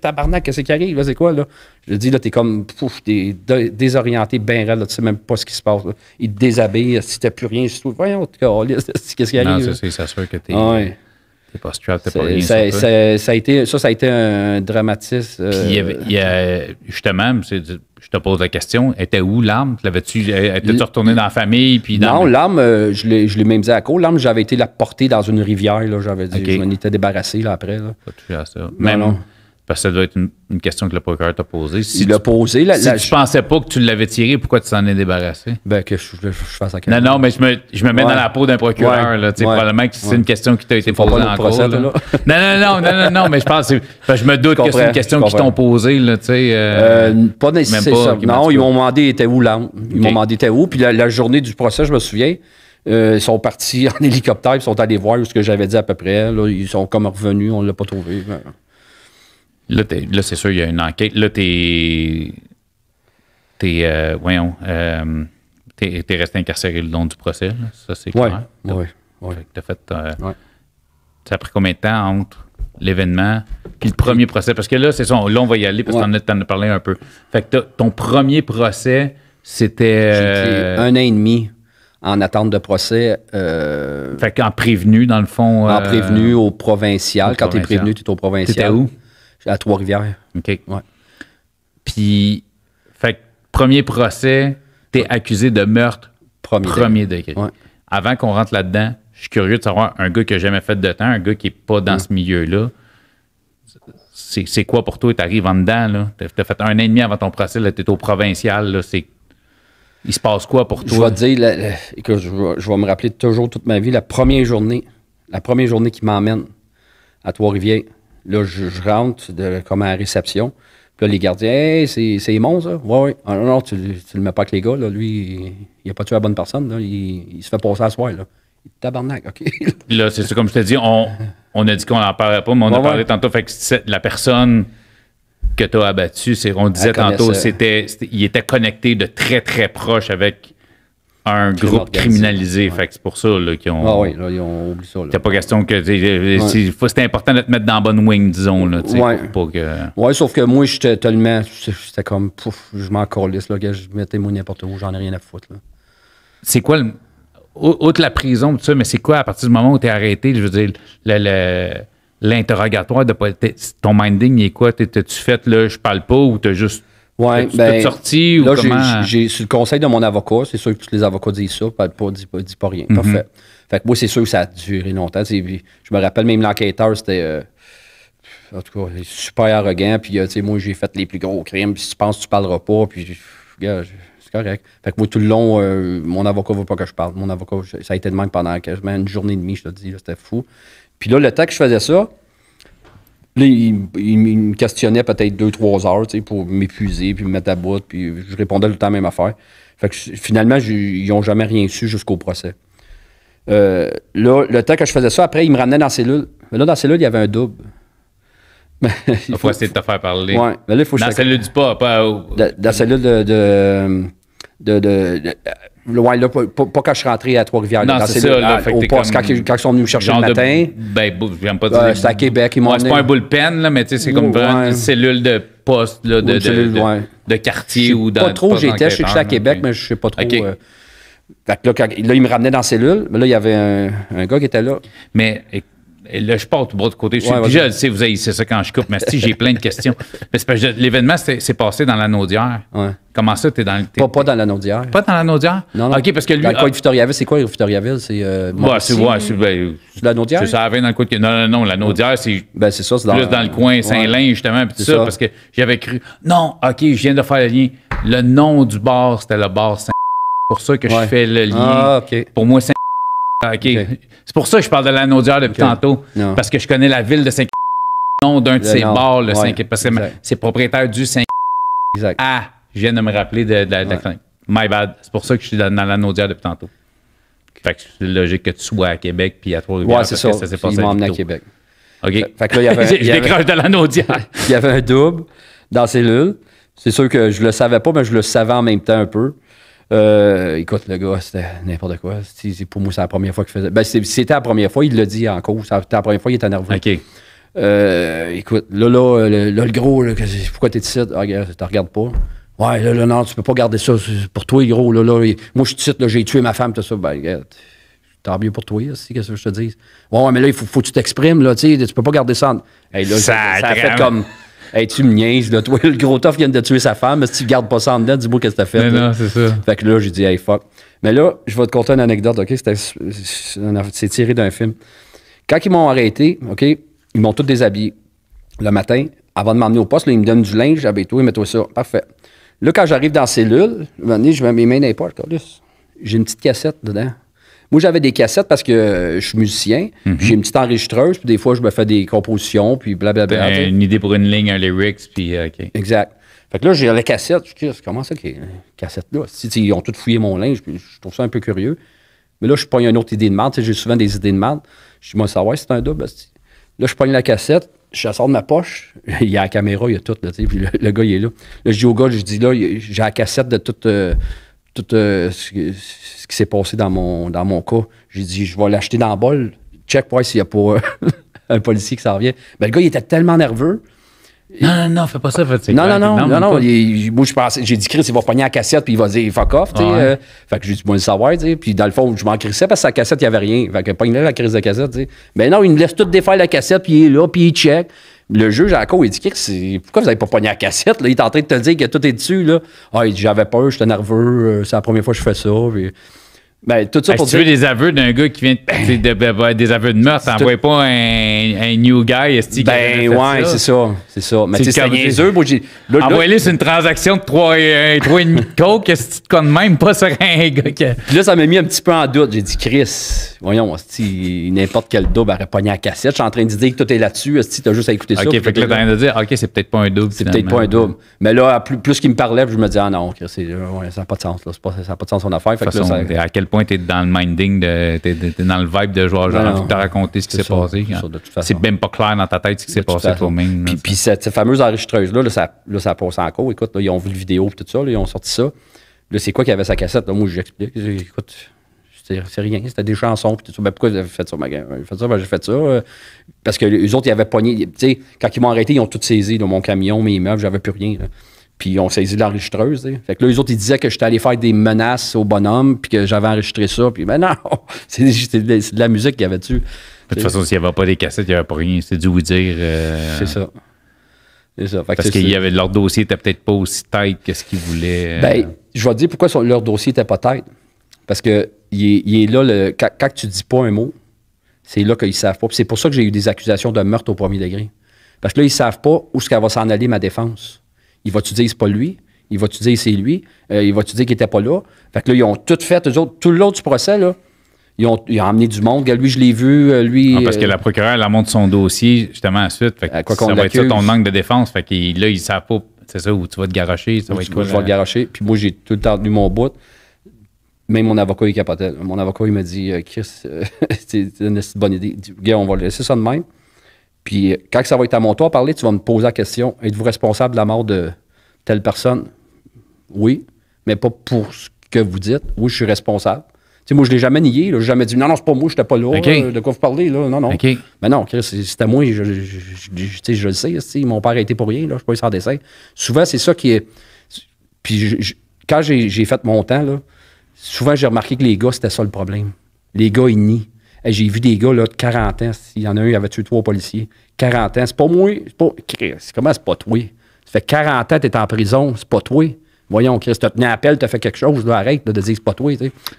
tabarnak, qu'est-ce qui arrive? C'est quoi, là? Je dis, là, t'es comme, pouf, t'es désorienté, ben raide, là, tu sais même pas ce qui se passe. Il te déshabille, si t'as plus rien, je trouve, voyons, qu'est-ce qui arrive? Non, c'est sûr que t'es. T'es pas strap, t'es pas rien. Ça, ça, a été, ça, a été un dramatisme. Euh, il y a, justement, je te pose la question, était où l'arme? L'avais-tu, étais-tu euh, retourné dans la famille? Puis non, l'arme, euh, je l'ai, je même dit à cause. L'arme, j'avais été la porter dans une rivière, là, j'avais dit. Je m'en étais débarrassé, là, après. Là. Pas touché à ça. non. Parce que ça doit être une, question que le procureur t'a posée. Si il l'a posée. Si tu je... pensais pas que tu l'avais tiré, pourquoi tu t'en es débarrassé? Ben, que je, je, je fasse Non, non, mais je me, je me mets dans la peau d'un procureur. Probablement que c'est une question qui t'a été posée en cours. non, non, non, non, non, non, mais je pense que je me doute que c'est une question qui t'ont posée. Euh, euh, pas nécessairement. Non, ils m'ont demandé était où là? Ils m'ont demandé était où. Puis la, journée du procès, je me souviens. Euh, ils sont partis en hélicoptère, ils sont allés voir ce que j'avais dit à peu près. Là, ils sont comme revenus, on ne l'a pas trouvé. Ben. Là, là c'est sûr, il y a une enquête. Là, t'es. T'es. Euh, euh, t'es resté incarcéré le long du procès. Ça, c'est clair. Oui, oui. T'as fait. Euh, ça a pris combien de temps entre l'événement et le premier procès? Parce que là, c'est ça. Là, on va y aller parce que t'en as parlé un peu. Fait que ton premier procès, c'était. un an et demi en attente de procès. Euh, fait qu'en prévenu, dans le fond. en prévenu au provincial. quand t'es es prévenu, tu es au provincial. T'étais où? à Trois-Rivières. OK. Ouais. Puis, fait premier procès, t'es accusé de meurtre premier, degré. Avant qu'on rentre là-dedans, je suis curieux de savoir un gars qui n'a jamais fait de temps, un gars qui n'est pas dans mm. ce milieu-là. C'est quoi pour toi? Tu arrives en dedans, là. T'as fait un an et demi avant ton procès, là, t'es au provincial, là. C'est il se passe quoi pour toi? Je vais dire, que je, vais me rappeler toujours toute ma vie, la première journée, la première journée qui m'emmène à Trois-Rivières, Là, je, rentre de, comme à la réception. Puis là, les gardiens, hey, c'est mon, ça? Ouais, ouais. Ah, non, non, tu, tu le mets pas avec les gars, là. Lui, il n'a pas tué la bonne personne, là. Il, se fait passer à soir, là. Tabarnak, OK. là, c'est ça, comme je te dit, on, on a dit qu'on n'en parlait pas, mais on a parlé tantôt. Fait que la personne que tu as abattue, on disait tantôt, c'était, il était connecté de très, très proche avec un groupe criminalisé. c'est pour ça qu'ils ont. Ah ils ont oublié ça. T'as pas question que. Euh, ouais. important de te mettre dans la bonne wing, disons. Là, ouais. Pour, que... ouais, sauf que moi, j'étais tellement. c'était comme, pouf, je m'en là, je mettais moi n'importe où, j'en ai rien à foutre. C'est quoi le. Outre la prison, tout mais c'est quoi, à partir du moment où t'es arrêté, je veux dire, l'interrogatoire le, Ton minding, est quoi? T'as-tu fait, là, je parle pas ou t'as juste oui, -tu ben, sorti là, j'ai, sur le conseil de mon avocat, c'est sûr que tous les avocats disent ça, pas, pas, pas, pas rien. Mhm. Parfait. Fait que moi, c'est sûr que ça a duré longtemps. Je me rappelle même l'enquêteur, c'était. Euh, en tout cas, super arrogant. Puis, euh, moi, j'ai fait les plus gros crimes. si tu penses que tu parleras pas. Puis, c'est correct. Fait que moi, tout le long, euh, mon avocat veut pas que je parle. Mon avocat, ça a été de même pendant quasiment une journée et demie, je te dis. C'était fou. Puis là, le temps que je faisais ça, Là, il, me questionnait peut-être deux, trois heures pour m'épuiser, puis me mettre à bout, puis je répondais tout le temps à la même affaire. Fait que finalement, ils n'ont jamais rien su jusqu'au procès. Euh, là, le temps que je faisais ça, après, ils me ramenaient dans la cellule. Mais là, dans la cellule, il y avait un double. il faut, essayer de te faire parler. Ouais, mais là, faut dans la cellule du pas, pas Dans la cellule de de, Loin, euh, là, pas, quand je suis rentré à Trois-Rivières. Non, c'est ça. Là, ah, au poste, quand, ils sont venus me chercher le matin. De, ben, j'aime pas dire. c'est à Québec. Ils m'ont ouais, c'est pas un bullpen, là, mais tu sais c'est comme une cellule de poste, là, de, de, de, quartier ou dans. Pas trop, j'étais, je sais que suis à Québec, mais je sais pas trop. Euh, là, ils me ramenaient dans la cellule, mais là, il y avait un, un gars qui était là. Mais écoute, là, je pars de côté. Je déjà, sais, c'est ça quand je coupe, mais si j'ai plein de questions. Mais c'est l'événement s'est passé dans la Naudière. Comment ça, t'es dans le. Pas, dans la Naudière. Pas dans la Naudière? Non, non. OK, parce que lui. Dans le coin ah. de Victoriaville, c'est quoi Victoriaville? Euh, c'est. ouais, c'est. Ouais, ben, la Naudière? C'est ça, dans le coin de. Non, non, non, la Naudière, c'est. Ben, c'est ça, c'est dans. Plus dans le coin Saint-Lin, justement, puis tout ça, parce que j'avais cru. Non, OK, je viens de faire le lien. Le nom du bar, c'était le bar saint pour ça que je fais le lien. Ah, pour moi, saint ah, c'est pour ça que je parle de l'anneau depuis tantôt. Parce que je connais la ville de saint nom d'un de ses bars, le ouais, parce que c'est propriétaire du saint exact. Ah, je viens de me rappeler de, la My bad. C'est pour ça que je suis dans, dans l'anneau depuis tantôt. Fait que c'est logique que tu sois à Québec puis à Trois-Rivières. Ouais, ça. s'est passé ils m'ont à Québec. OK. Fait, que là, il y avait. Un, je décroche de l'anneau Il y avait un double dans cellule. C'est sûr que je le savais pas, mais je le savais en même temps un peu. Euh, écoute, le gars, c'était n'importe quoi. pour moi, c'est la première fois qu'il faisait. Ben, c'était la première fois, il l'a dit en cours. C'était la première fois, il était nerveux. OK. Euh, écoute, là, là, le gros, pourquoi t'es ici? Ah, regarde, t'en regardes pas. Ouais, là, là, non, tu peux pas garder ça. Pour toi, gros, là, moi, je te cite, là, j'ai tué ma femme, tout ça. Ben, regarde, tant mieux pour toi, qu'est-ce que je te dis? Ouais, mais là, il faut, que tu t'exprimes, là, tu sais, tu peux pas garder ça. En... ça, ça a fait comme. Hey, tu me niaises, là. Toi, le gros tof vient de tuer sa femme, mais si tu gardes pas ça en dedans, dis-moi qu'est-ce que t'as fait. Mais non, c'est ça. Fait que là, j'ai dit, hey, fuck. Mais là, je vais te conter une anecdote, OK? C'est tiré d'un film. Quand ils m'ont arrêté, OK, ils m'ont tout déshabillé. Le matin, avant de m'emmener au poste, là, ils me donnent du linge, tout toi, mets-toi ça. Parfait. Là, quand j'arrive dans la cellule, je mets mes mains n'importe les J'ai une petite cassette dedans. Moi, j'avais des cassettes parce que euh, je suis musicien. Mhm. J'ai une petite enregistreuse, puis des fois, je me fais des compositions, puis blablabla. une idée pour une ligne, un lyrics, puis euh, OK. Exact. Fait que là, j'ai la cassette. Je dis, comment ça, cassette cassette là Ils ont tout fouillé mon linge, je trouve ça un peu curieux. Mais là, je pogne une autre idée de merde. J'ai souvent des idées de merde. Je dis, moi, savoir, c'est un double. Là, je pogne la cassette je la sors de ma poche, il y a la caméra, il y a tout, puis le, gars, il est là. Là, je dis au gars, je dis, là, j'ai la cassette de toute euh, tout euh, ce, qui s'est passé dans mon, dans mon cas. J'ai dit, je vais l'acheter dans le bol. Check, s'il n'y a pas euh, un policier qui s'en vient. Mais ben, le gars, il était tellement nerveux. Non, non, non, fais pas ça. non, non, non, non, non, moi, je j'ai dit, Chris, il va pogner la cassette, puis il va dire, fuck off, tu sais. Euh. fait que j'ai dit, moi, le savoir, tu sais. Puis dans le fond, je m'en crissais parce que sa cassette, il n'y avait rien. Fait que pognait la crise de cassette, tu sais. Mais ben non, il me laisse tout défaire la cassette, puis il est là, puis il check le juge à cause, il dit que pourquoi vous n'avez pas pogné la cassette? Là? Il est en train de te dire que tout est dessus. Là. Ah, J'avais peur, j'étais nerveux, euh, c'est la première fois que je fais ça. Ben, si tu veux des aveux d'un gars qui vient de, ben, de, des aveux de meurtre, t'envoies pas un, new guy Ben ouais, c'est ça, c'est ça. Mais tu sais, c'est niaiseux. Envoie-lui sur une transaction de 3 euh, et demi qu'est-ce que tu te même, pas sur un gars Puis là, ça m'a mis un petit peu en doute. J'ai dit, Chris, voyons, n'importe quel double aurait pogné la cassette. Je suis en train de dire que tout est là-dessus, tu t'as juste à écouter ça. OK, fait que là, t'as de dire, OK, c'est peut-être pas un double, C'est peut-être pas un double. Mais là, plus, qu'il me parlait, je me disais, ah non, ça n'a pas de sens, ça n'a pas de sens son affaire t'es tu es dans le minding, tu es, dans le vibe de joueur. J'ai envie de te raconter ce qui s'est passé. C'est même pas clair dans ta tête ce qui s'est passé toi-même. Puis, puis, cette, fameuse enregistreuse-là, là, ça, là, ça passe en cours. Écoute, ils ont vu la vidéo et tout ça, ils ont sorti ça. Là, c'est quoi qui avait sa cassette? moi, j'explique. Écoute, c'est rien, c'était des chansons. Puis tout ça. Ben, pourquoi ils fait ça, ma gueule? Ben, j'ai fait ça, j'ai fait ça. parce que les autres, ils avaient pogné. quand ils m'ont arrêté, ils ont tout saisi, mon camion, mes meubles, j'avais plus rien. Puis on saisit l'enregistreuse. Fait que là, eux autres, ils disaient que j'étais allé faire des menaces au bonhomme, puis que j'avais enregistré ça. Puis ben non, c'est de, la musique qu'il y avait dessus. De toute façon, s'il n'y avait pas des cassettes, il n'y avait pas rien. C'est dû vous dire. Euh, c'est ça. Ça, Parce que y avait, leur dossier n'était peut-être pas aussi tête que ce qu'ils voulaient. Euh. Ben, je vais te dire pourquoi son, leur dossier n'était pas tête. Parce que il est, il est là, le, quand, tu tu dis pas un mot, c'est là qu'ils ne savent pas. c'est pour ça que j'ai eu des accusations de meurtre au premier degré. Parce que là, ils ne savent pas où ce qu'elle va s'en aller, ma défense. Il va-tu dire c'est pas lui? Il va-tu dire c'est lui? Euh, il va-tu dire qu'il était pas là? Fait que là, ils ont tout fait, eux autres, tout l'autre du procès, là. Ils ont, ils ont amené du monde. Lui, je l'ai vu. Euh, lui, parce euh, que la procureure, elle montre son dossier, justement, ensuite. Fait que ça va être ça, ton angle de défense. Fait que là, ils savent pas. C'est ça, où tu vas te garocher. Ça tu vas te garocher. Puis moi, j'ai tout le temps tenu mon bout. Même mon avocat, il capotait. Mon avocat, il m'a dit Chris, c'est une bonne idée. Il on va laisser ça de même. Puis euh, quand ça va être à mon tour à parler, tu vas me poser la question êtes-vous responsable de la mort de telle personne Oui, mais pas pour ce que vous dites. Oui, je suis responsable. sais, moi, je ne l'ai jamais nié. Je n'ai jamais dit non, non, c'est pas moi, je n'étais pas là. Euh, de quoi vous parlez? Là? Non, non. Mais non, c'était moi, je, je, le sais. Mon père a été pour rien. Là, je ne suis pas sans dessin. Souvent, c'est ça qui est. Puis quand j'ai fait mon temps, là, souvent, j'ai remarqué que les gars, c'était ça le problème. Les gars, ils nient. J'ai vu des gars là, de 40 ans. Il y en a un, il avait tué trois policiers. 40 ans. C'est pas moi. c'est comment c'est pas toi? Ça fait 40 ans que tu es en prison. C'est pas toi. Voyons, Chris, t'as tenu appel, as fait quelque chose, là, arrête arrêter de dire c'est pas toi.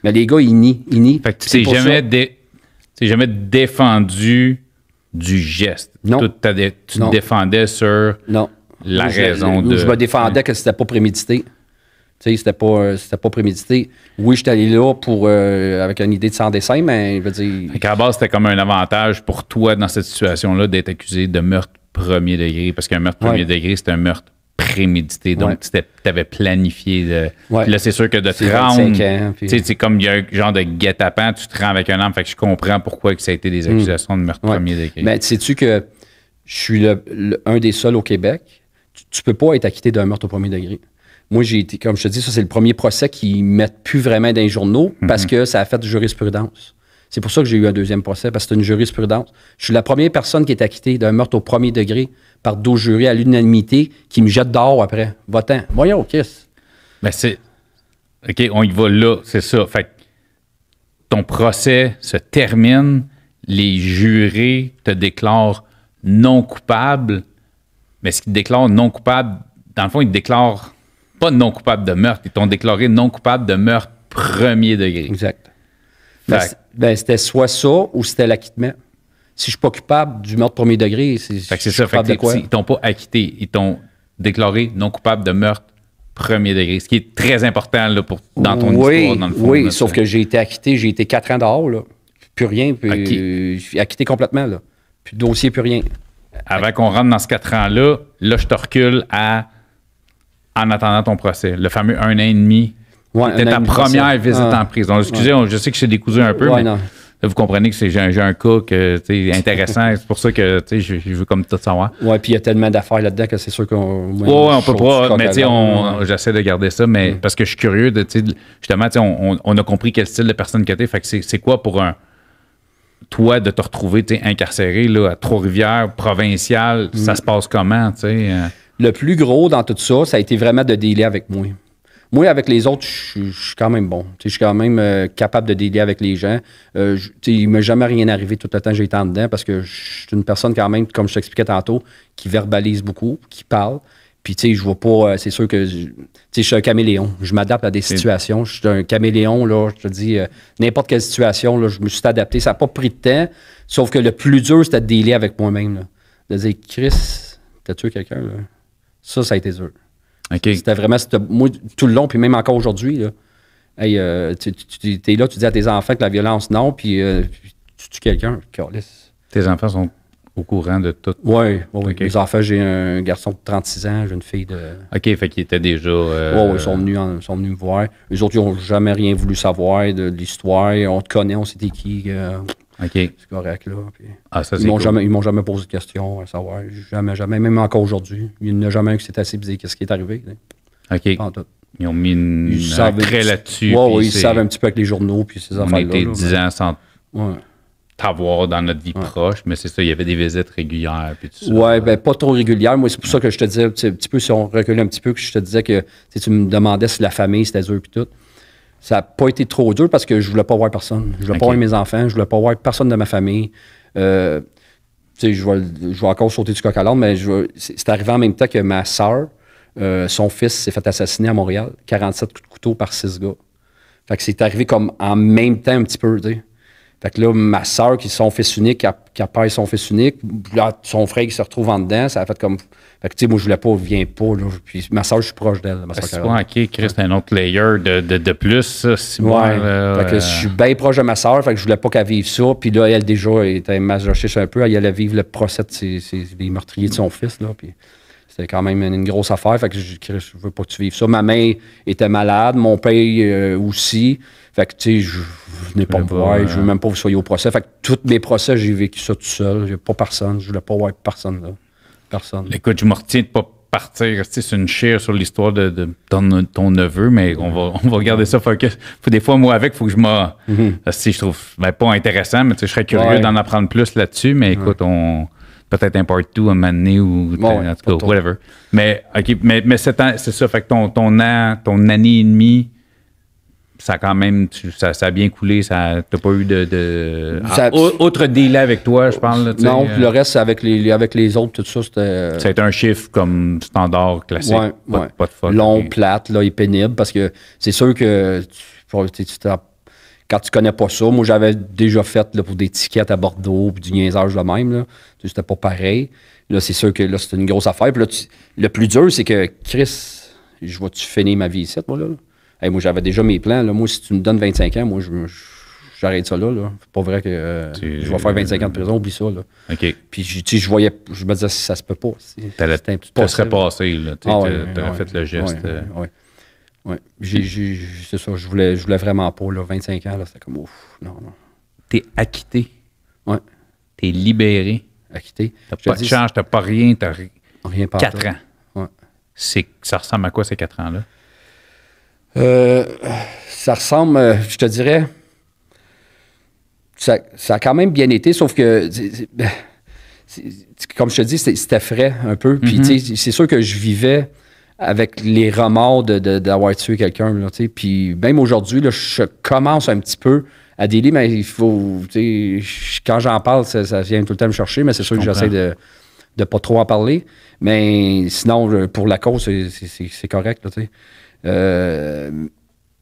Mais les gars, ils nient. Ils nient. Fait que tu t'es jamais, jamais défendu du geste. Non. tu te défendais sur non. la raison je, de. Je me défendais que c'était pas prémédité. C'était pas, euh, c'était pas prémédité. Oui, je suis allé là pour, euh, avec une idée de sans dessin, mais je veux dire. Fait à base, c'était comme un avantage pour toi dans cette situation-là d'être accusé de meurtre premier degré. Parce qu'un meurtre premier degré, c'est un meurtre prémédité. Donc, tu avais planifié. De, Là, c'est sûr que de te rendre. C'est comme il y a un genre de guet-apens, tu te rends avec un homme. Fait je comprends pourquoi que ça a été des hmm. accusations de meurtre premier degré. Mais sais-tu que je suis le, un des seuls au Québec, tu, tu peux pas être acquitté d'un meurtre au premier degré. Moi, j'ai été, comme je te dis, ça, c'est le premier procès qu'ils mettent plus vraiment dans les journaux mhm. parce que ça a fait de jurisprudence. C'est pour ça que j'ai eu un deuxième procès, parce que c'est une jurisprudence. Je suis la première personne qui est acquittée d'un meurtre au premier degré par deux jurés à l'unanimité qui me jettent dehors après. Votant. Voyons, qu'est-ce? mais c'est. OK, on y va là, c'est ça. Fait ton procès se termine, les jurés te déclarent non coupable, mais ce qu'ils déclarent non coupable, dans le fond, ils te déclarent non coupable de meurtre. Ils t'ont déclaré non coupable de meurtre premier degré. Exact. Ben, ben, c'était soit ça ou c'était l'acquittement. Si je suis pas coupable du meurtre premier degré, c'est ça. fait de quoi? Ils t'ont pas acquitté. Ils t'ont déclaré non coupable de meurtre premier degré, ce qui est très important pour, dans ton histoire, dans le fond. Oui, sauf que j'ai été acquitté, j'ai été quatre ans dehors, là. Plus rien, puis euh, acquitté complètement, là. Plus dossier, plus rien. Avant qu'on rentre dans ce quatre ans-là, là, je te recule à en attendant ton procès. Le fameux un an et demi. C'était ta première visite ah. en prison. Excusez, je sais que j'ai décousu un peu, mais vous comprenez que j'ai un, cas que, intéressant. c'est pour ça que je, veux comme tout savoir. Oui, puis il y a tellement d'affaires là-dedans que c'est sûr qu'on. Oui, on peut pas. Mais j'essaie de garder ça, mais mm. parce que je suis curieux de. Justement, on, a compris quel style de personne que tu es. c'est quoi pour un toi, de te retrouver incarcéré là, à Trois-Rivières, provincial, ça mm. se passe comment? Euh? Le plus gros dans tout ça, ça a été vraiment de délier avec moi. Moi, avec les autres, je suis quand même bon. Je suis quand même euh, capable de délier avec les gens. Euh, il ne m'est jamais rien arrivé tout le temps que j'ai été en dedans parce que je suis une personne quand même, comme je t'expliquais tantôt, qui verbalise beaucoup, qui parle. Puis, tu sais, je vois pas. Euh, c'est sûr que. je suis un caméléon. Je m'adapte à des situations. Je suis un caméléon, là. Je te dis, n'importe quelle situation, je me suis adapté. Ça n'a pas pris de temps. Sauf que le plus dur, c'était de délier avec moi-même, De dire, Chris, t'as tué quelqu'un, là. Ça, ça a été eux. C'était vraiment, moi, tout le long, puis même encore aujourd'hui, là, hey, euh, tu, tu es là, tu dis à tes enfants que la violence, non, puis, euh, tu tues quelqu'un. Tes enfants sont au courant de tout. Oui, oui. Mes enfants, j'ai un garçon de 36 ans, j'ai une fille de. OK, fait qu'ils étaient déjà. Euh, oui, ils sont venus, sont venus me voir. Les autres, ils n'ont jamais rien voulu savoir de, l'histoire. On te connaît, on sait qui. C'est correct, ah, ils m'ont jamais, ils m'ont jamais posé de questions à savoir. Jamais, jamais. Même encore aujourd'hui. Il n'y a jamais un qui assez bizarre qu'est-ce qui est arrivé. Ils ont mis une là-dessus. Oui, ils savent un petit peu avec les journaux puis ces affaires-là. On était 10 ans sans t'avoir dans notre vie proche, mais c'est ça, il y avait des visites régulières puis tout ça. Ouais, ben, pas trop régulières. Moi, c'est pour ça que je te disais, un petit peu, si on recule un petit peu, que je te disais que tu me demandais si la famille c'était eux puis tout ça n'a pas été trop dur parce que je voulais pas voir personne. Je voulais pas voir mes enfants, je voulais pas voir personne de ma famille. Euh, je, vais, je vais encore sauter du coq à je mais c'est arrivé en même temps que ma sœur, euh, son fils s'est fait assassiner à Montréal, 47 coups de couteau par six gars. Fait que c'est arrivé comme en même temps un petit peu, tu fait que là, ma soeur, qui est son fils unique, qui a, qui son fils unique, là, son frère qui se retrouve en dedans, ça a fait comme. Fait que, tu sais, moi, je voulais pas, viens pas, là. Puis ma soeur, je suis proche d'elle, ma soeur C'est pas, ah, ok, Chris, un autre layer de, de, de plus, si ouais. fait que je suis bien proche de ma soeur, fait que je voulais pas qu'elle vive ça. Puis là, elle, déjà, elle était masochiste un peu, elle allait vivre le procès de ses, des meurtriers de son fils, là. Puis. C'était quand même une grosse affaire. Fait que je, je, veux pas que tu vives ça. Ma mère était malade, mon père euh, aussi. Fait que, tu sais, je, ne pas Je hein. veux même pas que vous soyez au procès. Fait que tous mes procès, j'ai vécu ça tout seul. J'ai pas personne. Je voulais pas voir personne là. Personne. Écoute, je me retiens de pas partir. C'est une chire sur l'histoire de, ton, neveu, mais on va, on va regarder ça. des fois, moi, avec, faut que je m'en. Mhm. Si je trouve ben, pas intéressant, mais je serais curieux d'en apprendre plus là-dessus. Mais écoute, on peut-être un part à un moment donné ou en tout cas, whatever. Mais, ok, mais, c'est ça, fait que ton, ton, an, ton année et demie, ça a quand même, ça, ça, a bien coulé, ça t'as pas eu de, autre délai avec toi, je parle. non, le euh, reste avec les, avec les autres, tout ça, c'était. Euh, été un chiffre comme standard classique. Ouais, ouais. Long, plate, là, et pénible parce que c'est sûr que tu, tu, quand tu connais pas ça, moi j'avais déjà fait là, pour des tickets à Bordeaux, puis du niaisage de même, c'était pas pareil. Là, c'est sûr que là, c'était une grosse affaire. Puis là, le plus dur, c'est que Chris, je vois-tu finir ma vie ici, moi, là? moi, j'avais déjà mes plans. Moi, si tu me donnes 25 ans, moi, j'arrête ça là. là. C'est pas vrai que euh, je vais faire 25 ans de prison, oublie ça. Là. OK. Puis, je, je voyais, je me disais, ça se peut pas. Ça serait passé, là. Tu ah, fait le geste. Euh, oui. C'est ça, je voulais, je voulais vraiment pas. Là, 25 ans, c'était comme ouf. Non, non. T'es acquitté. Oui. T'es libéré. Acquitté. T'as pas de charge, t'as pas rien, t'as rien. 4 ans. Ouais. Ça ressemble à quoi ces 4 ans-là? Euh, ça ressemble, euh, je te dirais, ça, a quand même bien été, sauf que, ben, comme je te dis, c'était frais un peu. puis mm-hmm. tu sais c'est sûr que je vivais avec les remords d'avoir de, tué quelqu'un. Puis même aujourd'hui, je commence un petit peu à délire, mais il faut. Quand j'en parle, ça, vient tout le temps me chercher, mais c'est sûr que j'essaie de ne pas trop en parler. Mais sinon, pour la cause, c'est correct. Euh,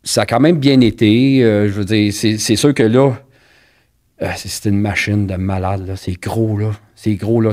ça a quand même bien été. Euh, je veux dire, c'est sûr que là, euh, c'est une machine de malade. C'est gros, là. C'est gros, là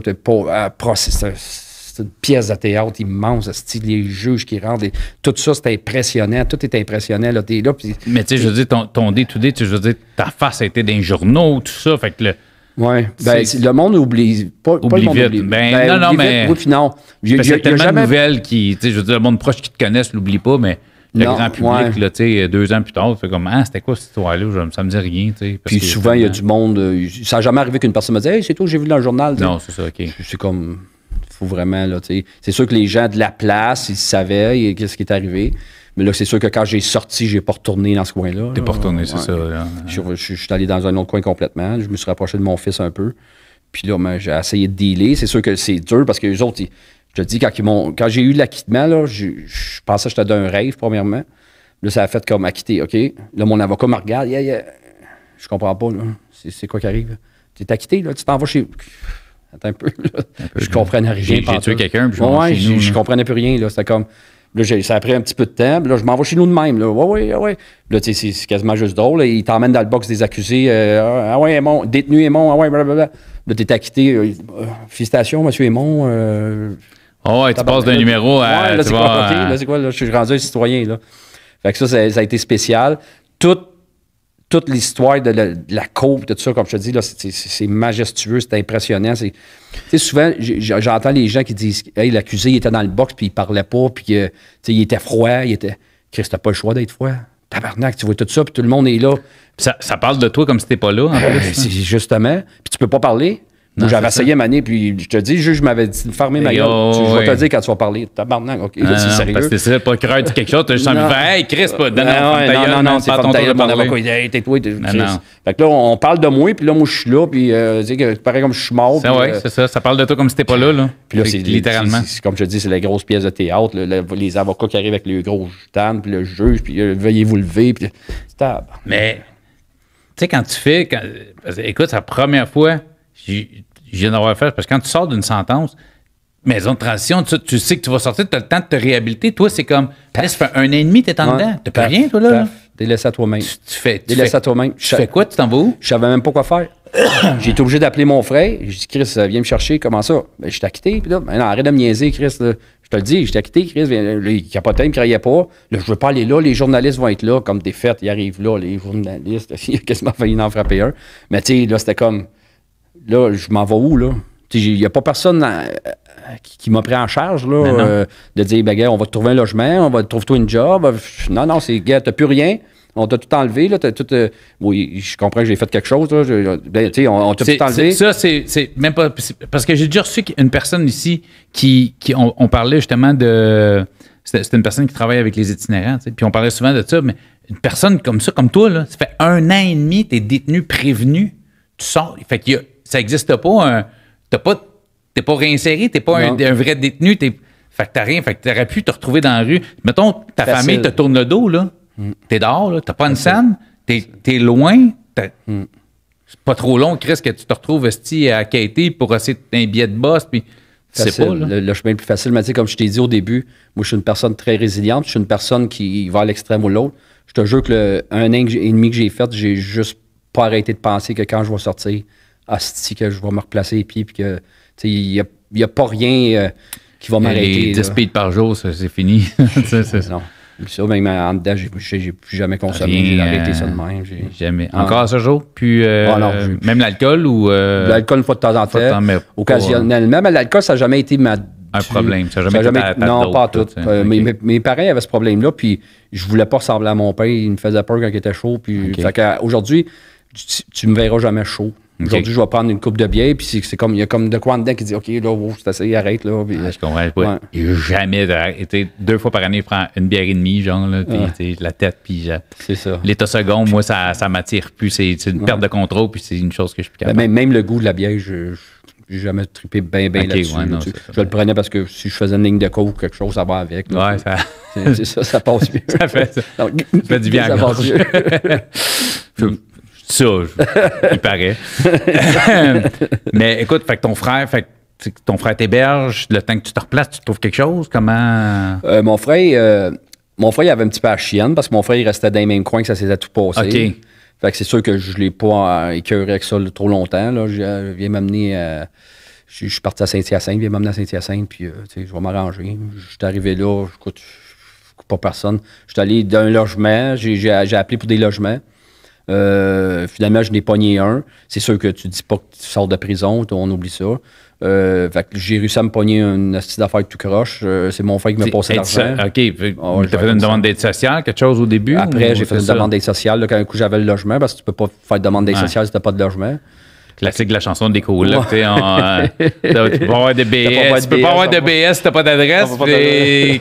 une pièce de théâtre immense, style les juges qui rentrent. tout ça, c'était impressionnant. Tout est impressionnant. Là, là Mais tu sais, je veux dire, ton dé, tout tu je veux dire, ta face a été dans les journaux, tout ça. Fait que le, oui. Ben, le monde oublie. Pas, oublie vite. Ben, ben, non, non, mais. oui, non. Il y de nouvelles qui. Je veux dire, le monde proche qui te connaissent l'oublie pas, mais le grand public, sais, deux ans plus tard, c'est comme Ah, c'était quoi cette histoire-là? Ça me dit rien. puis souvent, il y a du monde. Euh, ça n'a jamais arrivé qu'une personne me dise Hey, c'est toi, j'ai vu dans le journal. Non, c'est ça, OK. C'est comme faut vraiment, là, C'est sûr que les gens de la place, ils savaient ce qui est arrivé. Mais là, c'est sûr que quand j'ai sorti, j'ai pas retourné dans ce coin-là. T'es pas retourné, c'est ça. Je, suis allé dans un autre coin complètement. Je me suis rapproché de mon fils un peu. Puis là, ben, j'ai essayé de dealer. C'est sûr que c'est dur parce que les autres, je te dis, quand, ils m'ont, quand j'ai eu l'acquittement, là, je, pensais que j'étais un rêve, premièrement. Là, ça a fait comme acquitter, OK. Là, mon avocat me regarde. Yeah, Je comprends pas, C'est, quoi qui arrive? Tu T'es acquitté, là. Tu t'en vas chez. Attends un peu. je comprenais rien. J'ai tué quelqu'un, puis je Je comprenais plus rien. C'était comme. Là, ça a pris un petit peu de temps. Là, je m'en vais chez nous de même. Là, ouais, ouais, ouais. Là, tu c'est quasiment juste drôle. ils t'emmènent dans le box des accusés. Euh, ah, ah ouais, Emon, détenu Emon. ah ouais, blablabla. Là, t'es acquitté. Euh, euh, félicitations, monsieur Emon. Euh, oh, ouais, tu passes d'un numéro à. Ouais, là, c'est quoi, là, quoi, là, je suis rendu un citoyen, là. Fait que ça, ça, ça a été spécial. Tout toute l'histoire de, la coupe de tout ça, comme je te dis, là, c'est, majestueux, c'est impressionnant. C'est, souvent, j'entends les gens qui disent Hey, l'accusé, il était dans le box, puis il parlait pas, puis sais il était froid, il était. Christ, t'as pas le choix d'être froid. Tabarnak, tu vois tout ça, puis tout le monde est là. Ça, ça parle de toi comme si t'es pas là, en euh, plus. justement. Puis tu peux pas parler où j'avais essayé ma puis je te dis, le juge m'avait dit de fermer ma eh gueule. je vais oh, te dire quand tu vas parler. Tabarnak, OK, là, c'est sérieux. Parce que c'est pas craint de quelque chose, t'as juste envie de faire, hey, Chris, pas, ah non, non, non, non, c'est pas ton avocat, il Fait que là, on parle de moi, puis là, moi, je suis là, puis euh, tu parais comme je suis mort. C'est euh, c'est ça, ça parle de toi comme si t'étais pas là, là. Puis là, c'est littéralement. Comme je te dis, c'est la grosse pièce de théâtre, les avocats qui arrivent avec le gros tannes, puis le juge, puis euh, veuillez vous lever, puis Mais, tu sais, quand tu fais, écoute, sa première fois, je viens d'avoir faire parce que quand tu sors d'une sentence, maison de transition, tu, sais que tu vas sortir, tu as le temps de te réhabiliter. Toi, c'est comme, ça un an et demi, tu es en dedans. Tu plus rien, toi, là. T'es à toi-même. Tu, fais. laissé à toi-même. Tu fais quoi, tu t'en vas où? Je savais même pas quoi faire. J'ai été obligé d'appeler mon frère. J'ai dit, Chris, euh, viens me chercher, comment ça? Ben, je t'ai quitté. Puis là, ben, arrête de me niaiser, Chris. Je te le dis, je t'ai quitté, Chris. a pas de temps, il ne croyait pas. Là, je veux pas aller là. Les journalistes vont être là, comme des fêtes. Ils arrivent là, les journalistes. Il a quasiment failli en frapper un. Mais tu sais, là, c'était comme là, je m'en vais où, là? Il n'y a pas personne euh, qui, m'a pris en charge ben euh, de dire ben, on va te trouver un logement, on va te trouver une job. Non, non, c'est gars, plus rien. On t'a tout enlevé. Là, tout, euh, oui, je comprends que j'ai fait quelque chose. Ben, on, t'a tout enlevé. Ça, c'est même pas. Parce que j'ai déjà reçu une personne ici qui. qui on, parlait justement de. C'était une personne qui travaille avec les itinérants. Puis on parlait souvent de ça. Mais une personne comme ça, comme toi, là, ça fait un an et demi, tu es détenu, prévenu. Tu sors. Fait qu'il y a ça n'existe pas. Tu t'as pas t'es pas réinséré, t'es pas un, vrai détenu. T'es, fait que rien. Fait que pu te retrouver dans la rue. Mettons, ta famille te tourne le dos, là. es mm. T'es dehors, Tu n'as pas une scène. Tu es loin. Mm. C'est pas trop long, Chris, que tu te retrouves esti, à KT pour essayer un billet de boss. Puis, pas, Le, chemin le plus facile, mais comme je t'ai dit au début, moi, je suis une personne très résiliente. Je suis une personne qui va à l'extrême ou l'autre. Je te jure que un an et demi que j'ai fait, j'ai juste pas arrêté de penser que quand je vais sortir, Asti, ah, que je vais me replacer les pieds, puis que, il n'y a, y a, pas rien euh, qui va m'arrêter. 10 speed par jour, c'est fini. non. Ça, euh, en dedans, j'ai, n'ai plus jamais consommé. J'ai arrêté euh, ça de même. Jamais. Ah. Encore ce jour? Puis, ah, même l'alcool ou. l'alcool, une fois de temps en temps. occasionnellement. Mais l'alcool, ça n'a jamais été ma. Un problème. Ça n'a jamais, été Non, pas tout. mes, parents avaient ce problème-là. Puis, je voulais pas ressembler à mon père. Il me faisait peur quand il était chaud. Puis, Aujourd'hui, tu, tu me verras jamais chaud. Aujourd'hui, je vais prendre une coupe de bière, puis c'est comme, il y a comme de quoi en dedans qui dit, OK, là, vous, c'est assez, arrête, là. Pis, je comprends pas. jamais, de, deux fois par année, il prend une bière et demie, genre, là, la tête, puis C'est ça. L'état second, moi, ça, ça m'attire plus. C'est une perte de contrôle, puis c'est une chose que je suis ben, capable. même, le goût de la bière, je, n'ai jamais trippé bien, bien là-dessus. je le prenais parce que si je faisais une ligne de coke ou quelque chose, ça va avec. ouais, ça... C'est ça, ça passe mieux. ça fait, bien Donc, ça fait du Ça, il paraît. mais écoute, fait que ton frère, fait ton frère t'héberge, le temps que tu te replaces, tu trouves quelque chose? Comment. Euh, mon frère, euh, mon frère, il avait un petit peu à chienne parce que mon frère, il restait dans les mêmes coins que ça s'était tout passé. Fait que c'est sûr que je ne l'ai pas euh, écœuré avec ça trop longtemps. Là. Je, viens m'amener Je, suis parti à Saint-Hyacinthe, je viens m'amener à Saint-Hyacinthe, puis je vais m'arranger. Je suis arrivé là, je ne pas personne. Je suis allé d'un logement, j'ai appelé pour des logements. Euh, finalement, je n'ai pogné un. C'est sûr que tu dis pas que tu sors de prison, on oublie ça. Euh, fait que j'ai réussi à me pogner une astuce d'affaires tout croche. Euh, c'est mon frère qui m'a passé l'argent. OK. tu ah fait une demande d'aide sociale, quelque chose au début? Après, j'ai fait une demande d'aide sociale là, quand j'avais le logement, parce que tu peux pas faire de demande d'aide sociale si tu n'as pas de logement classique de la chanson des cools. tu ouais. Euh, tu peux pas avoir de BS. Tu peux pas avoir de BS, t'as pas d'adresse.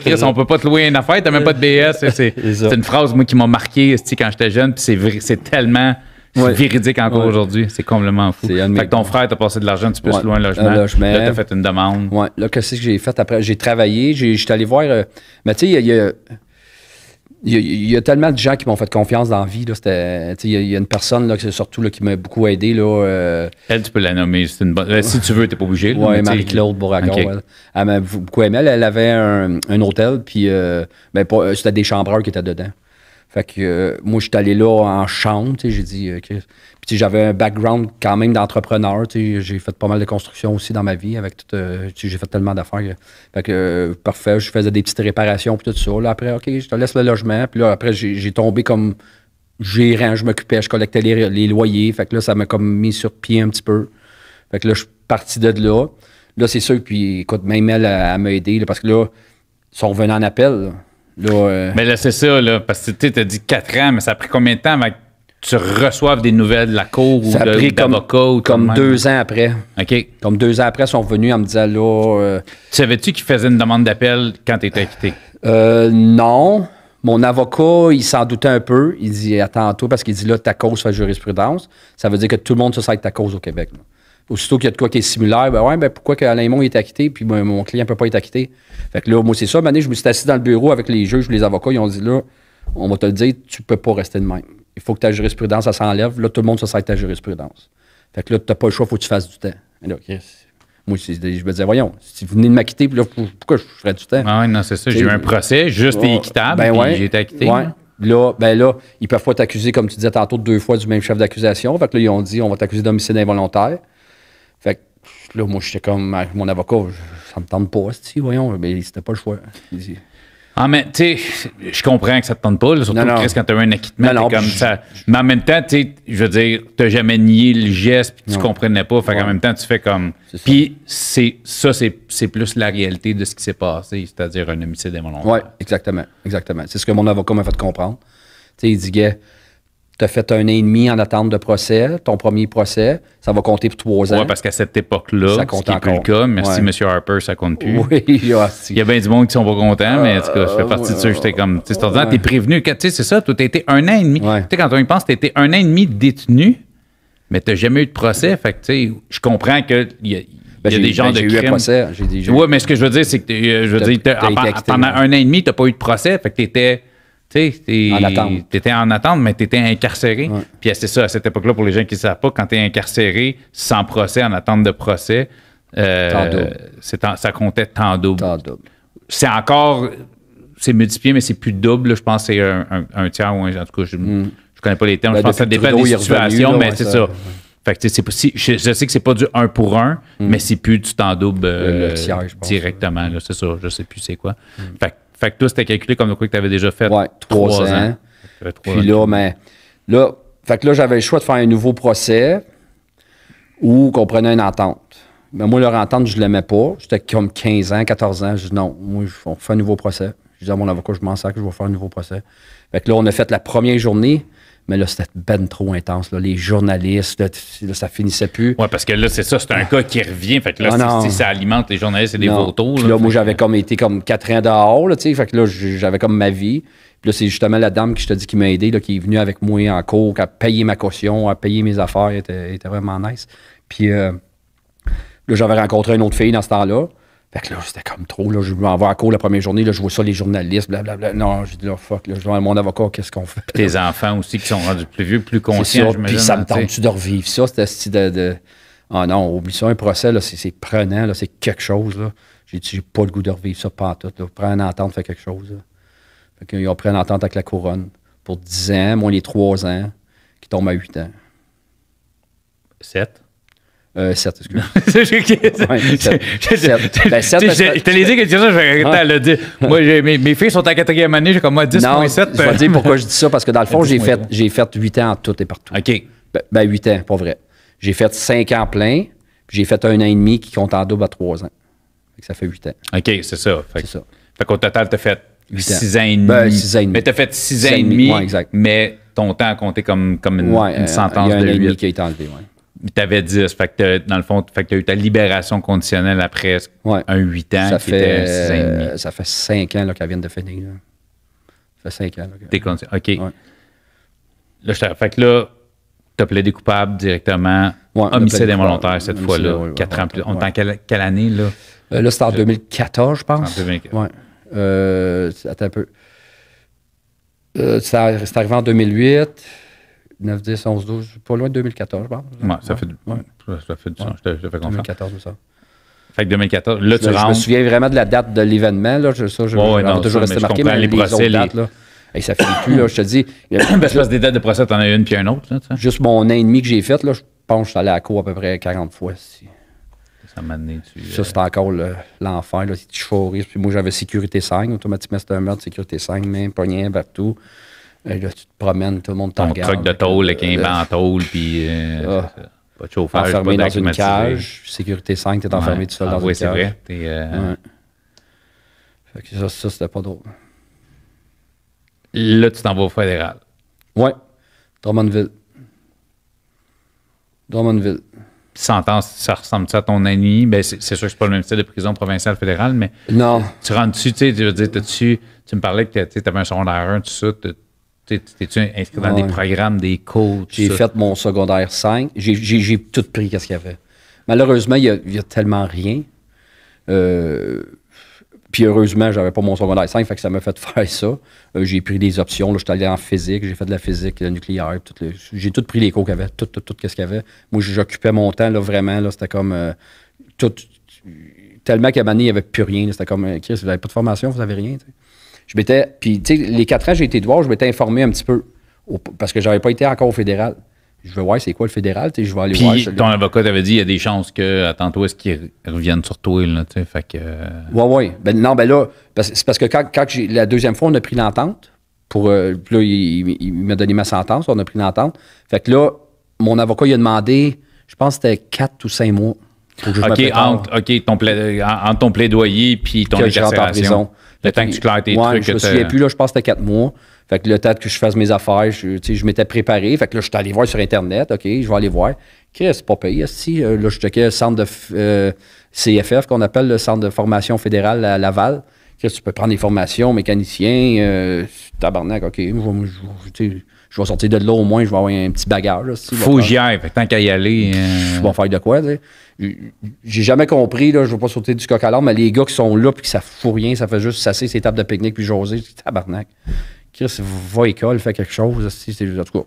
Chris, on peut pas te louer une affaire, t'as même pas de BS. C'est une phrase, moi, qui m'a marqué quand j'étais jeune, puis c'est tellement. véridique encore aujourd'hui. C'est complètement fou. Fait ton frère t'a passé de l'argent, tu peux se louer un logement. Là, t'as fait une demande. Ouais. Là, qu'est-ce que j'ai fait après? J'ai travaillé, j'étais allé voir. Euh, mais tu sais, il y a il y, a tellement de gens qui m'ont fait confiance dans la vie. Il y, a une personne là, surtout là, qui m'a beaucoup aidé. Là, euh, Elle, tu peux la nommer. si tu veux, tu n'es pas obligé. Oui, Marie-Claude Bourragon. Elle, elle m'a beaucoup aimé. Elle, avait un, un hôtel, puis euh, ben, euh, c'était des chambreurs qui étaient dedans. Fait que euh, moi, j'étais allé là en chambre, j'ai dit. Euh, puis j'avais un background quand même d'entrepreneur, j'ai fait pas mal de construction aussi dans ma vie avec tout, euh, j'ai fait tellement d'affaires. Fait que parfait, je faisais des petites réparations puis tout ça. après, ok, je te laisse le logement. Puis là, après, j'ai tombé comme gérant, je m'occupais, je collectais les, loyers. Fait que là, ça m'a comme mis sur pied un petit peu. Fait que là, je suis parti de là. Là, c'est sûr, puis écoute, même elle, m'a aidé parce que là, ils sont venus en appel. Euh, mais là, c'est ça, là, parce que tu as dit quatre ans, mais ça a pris combien de temps avant que tu reçoives des nouvelles de la cour ou de l'avocat? Comme, comme deux ans après. OK. Comme deux ans après, ils sont venus en me disant là. Euh, savais-tu qu'ils faisaient une demande d'appel quand tu étais acquitté? Euh, non. Mon avocat, il s'en doutait un peu. Il dit Attends-toi, parce qu'il dit là, ta cause fait jurisprudence. Ça veut dire que tout le monde se sait que ta cause au Québec aussitôt qu'il y a de quoi qui est similaire, ben ouais, ben pourquoi Alain Mont est acquitté, puis ben, mon client ne peut pas être acquitté. Fait que là, moi, c'est ça. je me suis assis dans le bureau avec les juges, les avocats, ils ont dit là, on va te le dire, tu peux pas rester de même. Il faut que ta jurisprudence, ça s'enlève. Là, tout le monde se sert de ta jurisprudence. Fait que là, pas le choix, faut que tu fasses du temps. Moi, je me disais, voyons, si vous venez de m'acquitter, puis là, pourquoi je ferais du temps? Ah, non, c'est ça. J'ai eu un procès juste et oh, équitable, ben, j'ai été acquitté. Là, ben là, ils peuvent pas t'accuser, comme tu disais tantôt, deux fois du même chef d'accusation. Fait que là, ils ont dit, on va t'accuser d'homicide involontaire. Fait que là, moi, j'étais comme, mon avocat, ça me tente pas, si voyons, mais c'était pas le choix. Ah, mais tu sais, je comprends que ça te tente pas, surtout quand tu as un acquittement, comme ça. Mais en même temps, tu je veux dire, tu jamais nié le geste, puis tu comprenais pas. Fait qu'en même temps, tu fais comme. Puis c'est ça, c'est plus la réalité de ce qui s'est passé, c'est-à-dire un homicide involontaire. Oui, exactement. Exactement. C'est ce que mon avocat m'a fait comprendre. Tu sais, il dit, gars, tu as fait un an et demi en attente de procès, ton premier procès, ça va compter pour trois ans. Oui, parce qu'à cette époque-là, ça compte ce plus le cas. Merci, M. Harper, ça compte plus. Oui, ah, Il y a bien du monde qui sont pas contents, mais en tout cas, je fais ah, partie de ceux j'étais comme. Tu sais, ouais. t'es prévenu. Tu sais, c'est ça, tu as été un an et demi. Tu sais, quand on y pense, tu été un an et demi détenu, mais tu jamais eu de procès. Fait que, tu sais, je comprends que. Y a, il y a ben, des gens ben, de crimes. procès. oui, mais ce que je veux dire, c'est que euh, je veux dire, pendant un an et demi, tu n'as pas eu de procès. Fait que tu étais tu étais en attente, mais tu étais incarcéré. Puis c'est ça, à cette époque-là, pour les gens qui ne savent pas, quand tu es incarcéré, sans procès, en attente de procès, euh, ça comptait tant double. C'est encore, c'est multiplié, mais c'est plus double. je pense que c'est un, tiers ou un, en tout cas, je ne mm. connais pas les termes. Ben, je pense que ça dépend des situations, mais c'est ça. Fait je, sais que c'est pas du un pour un, mm. mais c'est plus du temps double euh, directement. c'est ça, je sais plus c'est quoi. Mm. Fait que tout c'était calculé comme le coup que tu avais déjà fait ouais, trois, ans. Puis là, mais ben, là, fait que là, j'avais le choix de faire un nouveau procès ou qu'on prenait une entente. Mais ben, moi, leur entente, je ne l'aimais pas. J'étais comme 15 ans, 14 ans. Je dis non, moi, on fait un nouveau procès. Je dis à mon avocat, je m'en sers que je vais faire un nouveau procès. Fait que là, on a fait la première journée. Mais là, c'était ben trop intense. Là. Les journalistes, là, ça finissait plus. Oui, parce que là, c'est ça, c'est un ah. cas qui revient. Fait là, ah, ça alimente les journalistes et les vautours. là, moi, j'avais comme été comme quatre ans dehors, là, tu sais. Fait que là, j'avais comme ma vie. Puis là, c'est justement la dame qui je te dis qui m'a aidé, qui est venue avec moi en cours, qui a payé ma caution, a payé mes affaires. Elle était, vraiment nice. Puis euh, là, j'avais rencontré une autre fille dans ce temps-là. Fait que là, c'était comme trop. Là, je m'en vais à cours la première journée, là, je vois ça, les journalistes, blablabla. Non, j'ai dit, là, fuck, là, je vais à mon avocat, qu'est-ce qu'on fait? Tes enfants aussi qui sont rendus plus vieux, plus conscients. Puis ça me tente-tu de revivre ça? C'était de, de. Ah non, oublie ça, un procès, là, c'est prenant, là, c'est quelque chose. J'ai dit, j'ai pas le goût de revivre ça, pas en tout. Prends une entente, fais quelque chose. Fait qu'ils ont pris une entente avec la couronne pour 10 ans, moins les 3 ans, qui tombent à 8 ans. 7? Euh, certes, excuse-moi. ouais, certes. Je ben, t'allais dire que tu ça, je vais arrêter de le dire. mes, mes, filles sont en quatrième année, j'ai comme moi 10.7. Je vais te dire pourquoi je dis ça, parce que dans le fond, j'ai fait, j'ai fait 8 ans en tout et partout. OK. Ben, 8 ben, ans, pas vrai. J'ai fait 5 ans plein, puis j'ai fait un an et demi qui compte en double à 3 ans. ça fait 8 ans. OK, c'est ça. C'est ça. fait qu'au total, t'as fait 6 ans. et ben, demi. Ben, 6 ans et demi. Mais t'as fait 6 ans et demi. Ouais, exact. Mais ton temps a compté comme, comme une, sentence de y a un et demi qui a été enlevé, ouais tu avais 10. Fait que dans le fond, tu as t'as eu ta libération conditionnelle après ouais. un 8 ans ça qui fait, était 6 ans et demi. Euh, ça fait 5 ans qu'elle vient de finir. Ça fait 5 ans. T'es conditionnel. OK. Ouais. Là, je fait que là, t'as plaidé coupable directement. homicide involontaire cette fois-là. 4 ans plus. On est en quelle, quelle, année, là? Euh, là, c'était en 2014, je pense. En 2014. Ouais. Euh, attends un peu. Euh, c'est arrivé en 2008. 9, 10, 11, 12, pas loin de 2014, je pense. Ouais, ça, fait, ouais. ça fait du sens. Je, te, fais confiance. 2014 ou ça. Fait que 2014, là, tu je, rentres. Je me souviens vraiment de la date de l'événement. Là. Je, ça, je, oh, toujours resté marqué, mais les, autres dates, là. Hey, ça finit plus, là, je te dis. Parce que des dates de procès, t'en as une puis une autre. juste mon ennemi que j'ai fait, là, je pense que je suis allé à court à peu près 40 fois. Si. Ça m'a donné, tu, Ça, c'est euh, encore l'enfer. là, tu Puis moi, j'avais sécurité 5. Automatiquement, c'était un meurtre, sécurité 5, mais rien partout là, tu te promènes, tout le monde t'en garde. truc de tôle avec un euh, banc en tôle, puis euh, pas de chauffage, enfermé pas dans une cage, sécurité 5, t'es enfermé tout seul ah, dans une cage. Oui, c'est vrai. Euh, fait que ça, ça c'était pas drôle. Là, tu t'en vas au fédéral. Oui, Drummondville. Drummondville. Sentence, ça ressemble tu à ton ami? Ben, c'est sûr que c'est pas le même style de prison provinciale fédérale, mais. Non. Tu rentres dessus, tu tu me parlais que tu avais un secondaire 1, tout ça, T'es-tu inscrit dans des programmes, des coachs? J'ai fait mon secondaire 5. J'ai tout pris qu'est-ce qu'il y avait. Malheureusement, il y a, tellement rien. Euh, puis heureusement, j'avais pas mon secondaire 5, fait que ça m'a fait faire ça. Euh, j'ai pris des options. Je suis allé en physique, j'ai fait de la physique, le la nucléaire. J'ai tout pris les cours qu'il y avait, tout, tout, tout, qu'est-ce qu'il y avait. Moi, j'occupais mon temps, là, vraiment. Là, c'était comme euh, tout. Tellement qu'à Mané, il n'y avait plus rien. C'était comme, Chris, vous n'avez pas de formation, vous n'avez rien je m'étais. Puis, tu sais, les quatre ans, j'ai été de je m'étais informé un petit peu. parce que j'avais pas été encore au fédéral. Je veux voir c'est quoi le fédéral, tu sais, je vais aller voir. Puis, ton avocat t'avait dit, il y a des chances que, attends-toi, est-ce qu'ils reviennent sur toi, là, tu sais, fait que. Euh, ouais, ouais. Ben, non, ben là, c'est parce que quand, quand la deuxième fois, on a pris l'entente. Pour, euh, là, il, m'a donné ma sentence, on a pris l'entente. Fait que là, mon avocat, il a demandé, je pense que c'était quatre ou cinq mois. OK, entre, ton, ton plaidoyer puis ton incarcération. Le temps que tu claires tes trucs. Je me plus, là, je pense que quatre mois. Fait que le temps que je fasse mes affaires, je, m'étais préparé. Fait que là, je suis allé voir sur Internet. OK, je vais aller voir. Chris, c'est pas payé. Si, euh, là, je checkais le centre de CFF, euh, qu'on appelle le centre de formation fédérale à Laval. Chris, tu peux prendre des formations, mécanicien, euh, tabarnak. OK, je, vais sortir de là au moins, je vais avoir un petit bagage. Faut que j'y tant qu'à y aller. Je vais faire de quoi, euh, j'ai jamais compris, là, je veux pas sauter du coq à l'arbre, mais les gars qui sont là puis qui ça fout rien, ça fait juste sasser ses tables de pique-nique puis jaser, tabarnak. Chris, va à école, fait quelque chose. En tout cas,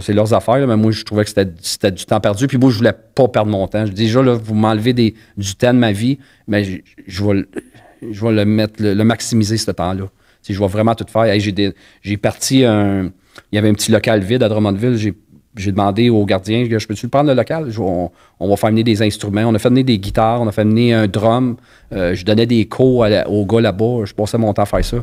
c'est leurs affaires, mais moi, je trouvais que c'était du temps perdu. Puis moi, je voulais pas perdre mon temps. Je dis déjà, là, vous m'enlevez du temps de ma vie, mais je, je vais, je vais le mettre, le, maximiser, ce temps-là. Je vais vraiment tout faire. j'ai parti un. Il y avait un petit local vide à Drummondville. J'ai j'ai demandé au gardien, je peux-tu le prendre le local? on, va faire amener des instruments. On a fait venir des guitares, on a fait amener un drum. Euh, je donnais des cours aux gars là-bas. Je passais mon temps à faire ça.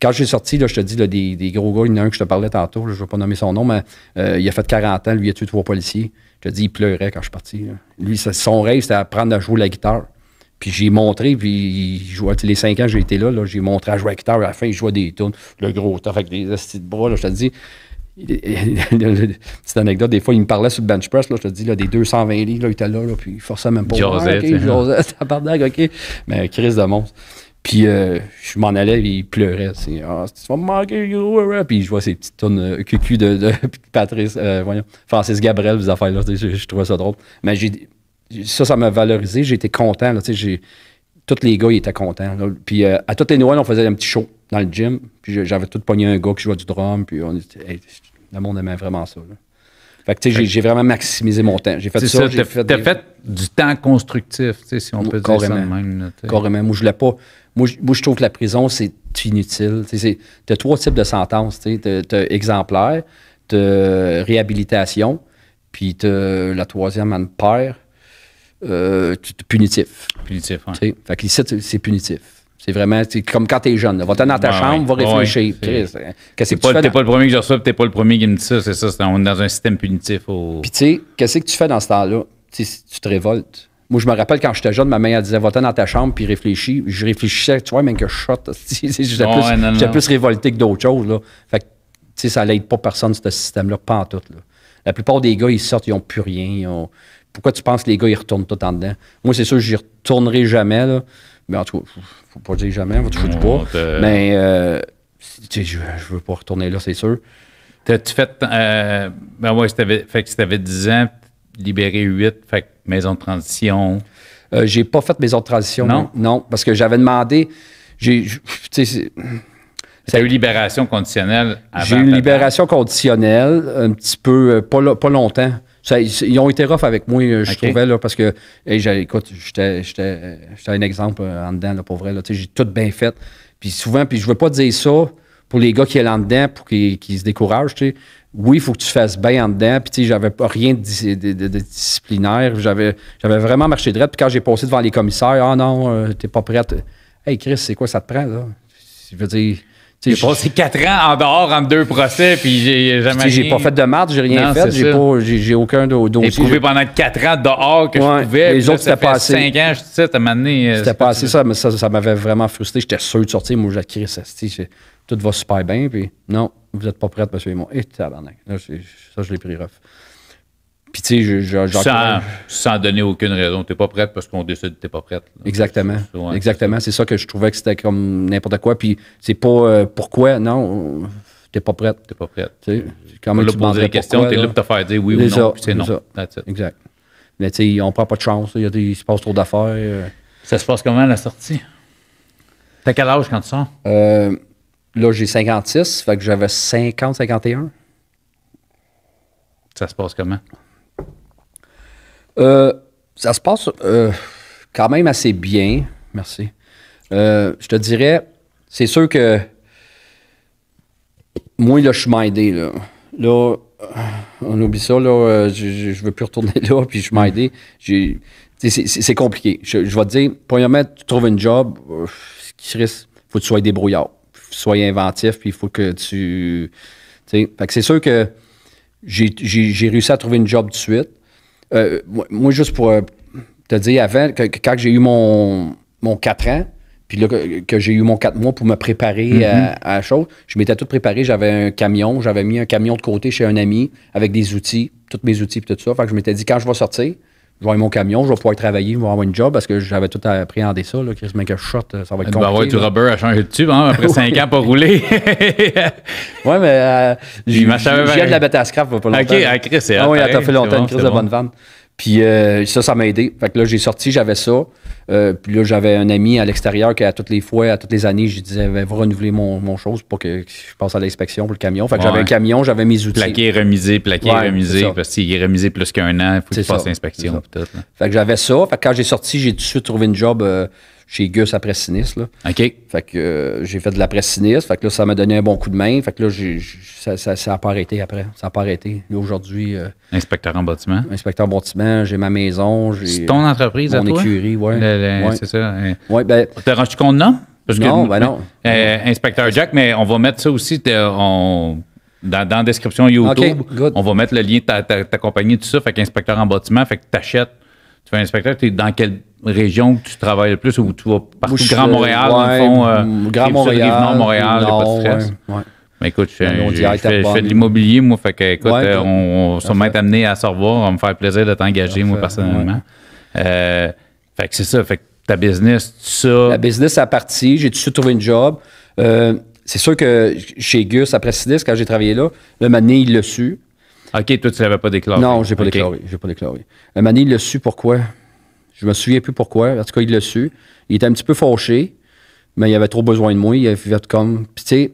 Quand j'ai sorti, je te dis, des, gros gars, il y en a un que je te parlais tantôt, je ne vais pas nommer son nom, mais euh, il a fait 40 ans, lui, il a tué trois policiers. Je te dis, il pleurait quand je suis parti. Lui, son rêve, c'était apprendre à jouer la guitare. Puis j'ai montré, puis jouait, les cinq ans que j'ai été là, j'ai montré à jouer la guitare. À la fin, il jouait des tunes. Le gros avec des astis de bras, je te dis. Petite anecdote, des fois, il me parlait sur le bench press, là, je te dis, là, des 220 livres, là, il était là, là puis il forçait même pas. Josette. ça part Josette, OK. Mais Chris de monstre Puis euh, je m'en allais, il pleurait. C'est, ah, tu vas me manquer, Puis je vois ces petites tonnes euh, cucu de, de Patrice, euh, voyons, Francis Gabriel, ces affaires-là. Je, je, trouvais ça drôle. Mais ça, ça m'a valorisé. J'étais content. Là, j'ai, tous les gars, ils étaient contents. Là. Puis euh, à toutes les Noël, on faisait un petit show dans le gym. Puis j'avais tout pogné un gars qui jouait du drum. Puis on était, le monde aimait vraiment ça. Fait que, tu sais, j'ai vraiment maximisé mon temps. J'ai fait ça. j'ai fait, des... fait, du temps constructif, tu sais, si on peut dire ça de même. carrément. Moi, je l'ai pas. Moi, je trouve que la prison, c'est inutile. Tu as trois types de sentences. Tu as, exemplaire, tu réhabilitation, puis tu la troisième, en père, euh, punitif. Punitif, hein. Fait que c'est punitif. C'est vraiment comme quand t'es jeune. Va-t'en dans ta chambre, va réfléchir. Hein. Qu'est-ce que tu T'es pas le premier que je reçois, t'es pas le premier qui me dit ça. C'est ça, on est dans un système punitif. Au... Puis tu sais, qu'est-ce que tu fais dans ce temps-là? tu te révoltes. Moi, je me rappelle quand j'étais jeune, ma mère disait Va-t'en dans ta chambre, puis réfléchis. Je réfléchissais, tu vois, même que je shot. J'étais plus, plus révolté que d'autres choses. Là. Fait que, tu sais, ça n'aide pas personne, ce système-là, pas en tout. Là. La plupart des gars, ils sortent, ils n'ont plus rien. Pourquoi tu penses que les gars, ils retournent tout en dedans? Moi, c'est sûr, j'y retournerai jamais. Là mais en tout cas, faut pas dire jamais, on va toucher du bois. Mais euh, je, je veux pas retourner là, c'est sûr. T'as-tu fait. Euh, ben ouais, fait que si avais 10 ans, libéré 8, fait que maison de transition. Euh, j'ai pas fait maison de transition. Non. Non, parce que j'avais demandé. J'ai. T'as eu libération conditionnelle J'ai eu libération conditionnelle, un petit peu, pas, pas longtemps ils ont été rough avec moi, euh, je trouvais, là, parce que, écoute, j'étais un exemple euh, en dedans, pour vrai. J'ai tout bien fait. Puis souvent, puis je veux pas dire ça pour les gars qui sont là dedans, pour qu'ils se découragent, Oui, il faut que tu fasses bien en dedans. Puis, tu sais, j'avais rien de, disciplinaire. J'avais vraiment marché droit Puis, quand j'ai passé devant les commissaires, ah non, tu euh, t'es pas prête. Hey, Chris, c'est quoi ça te prend, là? Je veux dire, j'ai passé quatre ans en dehors entre deux procès, puis j'ai jamais. J'ai pas fait de marde, j'ai rien fait, j'ai pas, j'ai aucun dossier. J'ai prouvé pendant quatre ans dehors que je pouvais. Les autres, c'était passé. Cinq ans, je sais, t'as euh, C'était passé ça, mais ça, m'avait vraiment frustré. J'étais sûr de sortir, moi, j'ai ça. Tout va super bien, puis non, vous êtes pas prête, monsieur moi. Et tabarnak. Là, ça, je l'ai pris rough. Puis, tu sais, je, sans, donner aucune raison. Tu n'es pas prête parce qu'on décide que tu n'es pas prête. Exactement. Exactement. C'est ça que je trouvais que c'était comme n'importe quoi. Puis, c'est pas euh, pourquoi, non, tu n'es pas prête. Tu n'es pas prête. sais quand même, tu poser des questions, tu es là pour te faire dire oui ou non. Puis C'est non. Exact. Mais, tu sais, on prend pas de chance. Il, se passe trop d'affaires. Euh. Ça se passe comment la sortie? T'as quel âge quand tu sors? Euh, là, j'ai 56, fait que j'avais 50, 51. Ça se passe comment? Euh, ça se passe euh, quand même assez bien. Merci. Euh, je te dirais, c'est sûr que moi, là, je suis m'aidé, Là. là, on oublie ça. Là, je, je veux plus retourner là, puis je suis m'aider. C'est compliqué. Je, vais te dire, premièrement, tu trouves une job, Il faut que tu sois débrouillard, sois inventif, puis il faut que tu. Fait c'est sûr que j'ai réussi à trouver une job tout de suite. Euh, moi, juste pour euh, te dire, avant, quand j'ai eu mon, mon 4 ans, puis là, que, j'ai eu mon 4 mois pour me préparer mhm. à, la chose, je m'étais tout préparé. J'avais un camion, j'avais mis un camion de côté chez un ami avec des outils, tous mes outils et tout ça. Fait que je m'étais dit, quand je vais sortir, je vais avoir mon camion, je vais pouvoir travailler, je vais avoir une job parce que j'avais tout appréhendé ça. Là, Chris Maker Shot, ça va être eh ben, compliqué. Tu vas avoir du rubber à changer de tube, hein, après 5 ans pas rouler. ouais, mais euh, j'ai de la bête à scrap, pas longtemps. OK, à ah, Chris, c'est Ah oui, elle fait longtemps, Chris de bonne vanne. Puis euh, ça, ça m'a aidé. Fait que là, j'ai sorti, j'avais ça. Euh, puis là, j'avais un ami à l'extérieur qui, à toutes les fois, à toutes les années, je disais, va renouveler mon, chose pour que je passe à l'inspection pour le camion. Fait que j'avais un camion, j'avais mes outils. Plaqué, remisé, plaqué, remisé. Parce qu'il est remisé plus qu'un an, il faut qu'il passe l'inspection. Fait que j'avais ça. Fait que quand j'ai sorti, j'ai tout de suite trouvé une job. Euh, chez Gus après sinistre. OK. Fait que euh, j'ai fait de Presse sinistre. Fait que là, ça m'a donné un bon coup de main. Fait que là, ça n'a pas arrêté après. Ça n'a pas arrêté. aujourd'hui. inspecteur en bâtiment. Inspecteur en bâtiment, j'ai ma maison. J'ai, C'est ton entreprise à toi? écurie, ouais ouais. c'est ça. Hein. Ouais, ben, T'as rendu compte, non? non, ben non. Euh, inspecteur Jack, mais on va mettre ça aussi on, dans, la description YouTube. on va mettre le lien de ta, compagnie, tout ça. Fait qu'inspecteur en bâtiment, fait que t'achètes. Tu fais inspecteur, tu es dans quelle région que tu travailles le plus ou tu vas partout? Grand Montréal, fond, euh, mm, Grand Montréal. Nord Montréal, non pas de stress. Ouais, Mais écoute, je, fais de l'immobilier, moi. Fait que, écoute, euh, on, on va à à se revoir. On va me faire plaisir de t'engager, moi, personnellement. Euh, fait que c'est ça. Fait que ta business, tout ça. La business a parti. J'ai tout trouver trouvé une job. Euh, c'est sûr que chez Gus, après Sidis, quand j'ai travaillé là, le mané, il l'a su. OK, toi, tu l'avais pas déclaré. Non, j'ai pas déclaré. J'ai pas déclaré. Le mané, il l'a su pourquoi. Je me souviens plus pourquoi. En tout cas, il l'a su. Il était un petit peu fauché, mais il avait trop besoin de moi. Il avait fait comme. Puis, tu sais,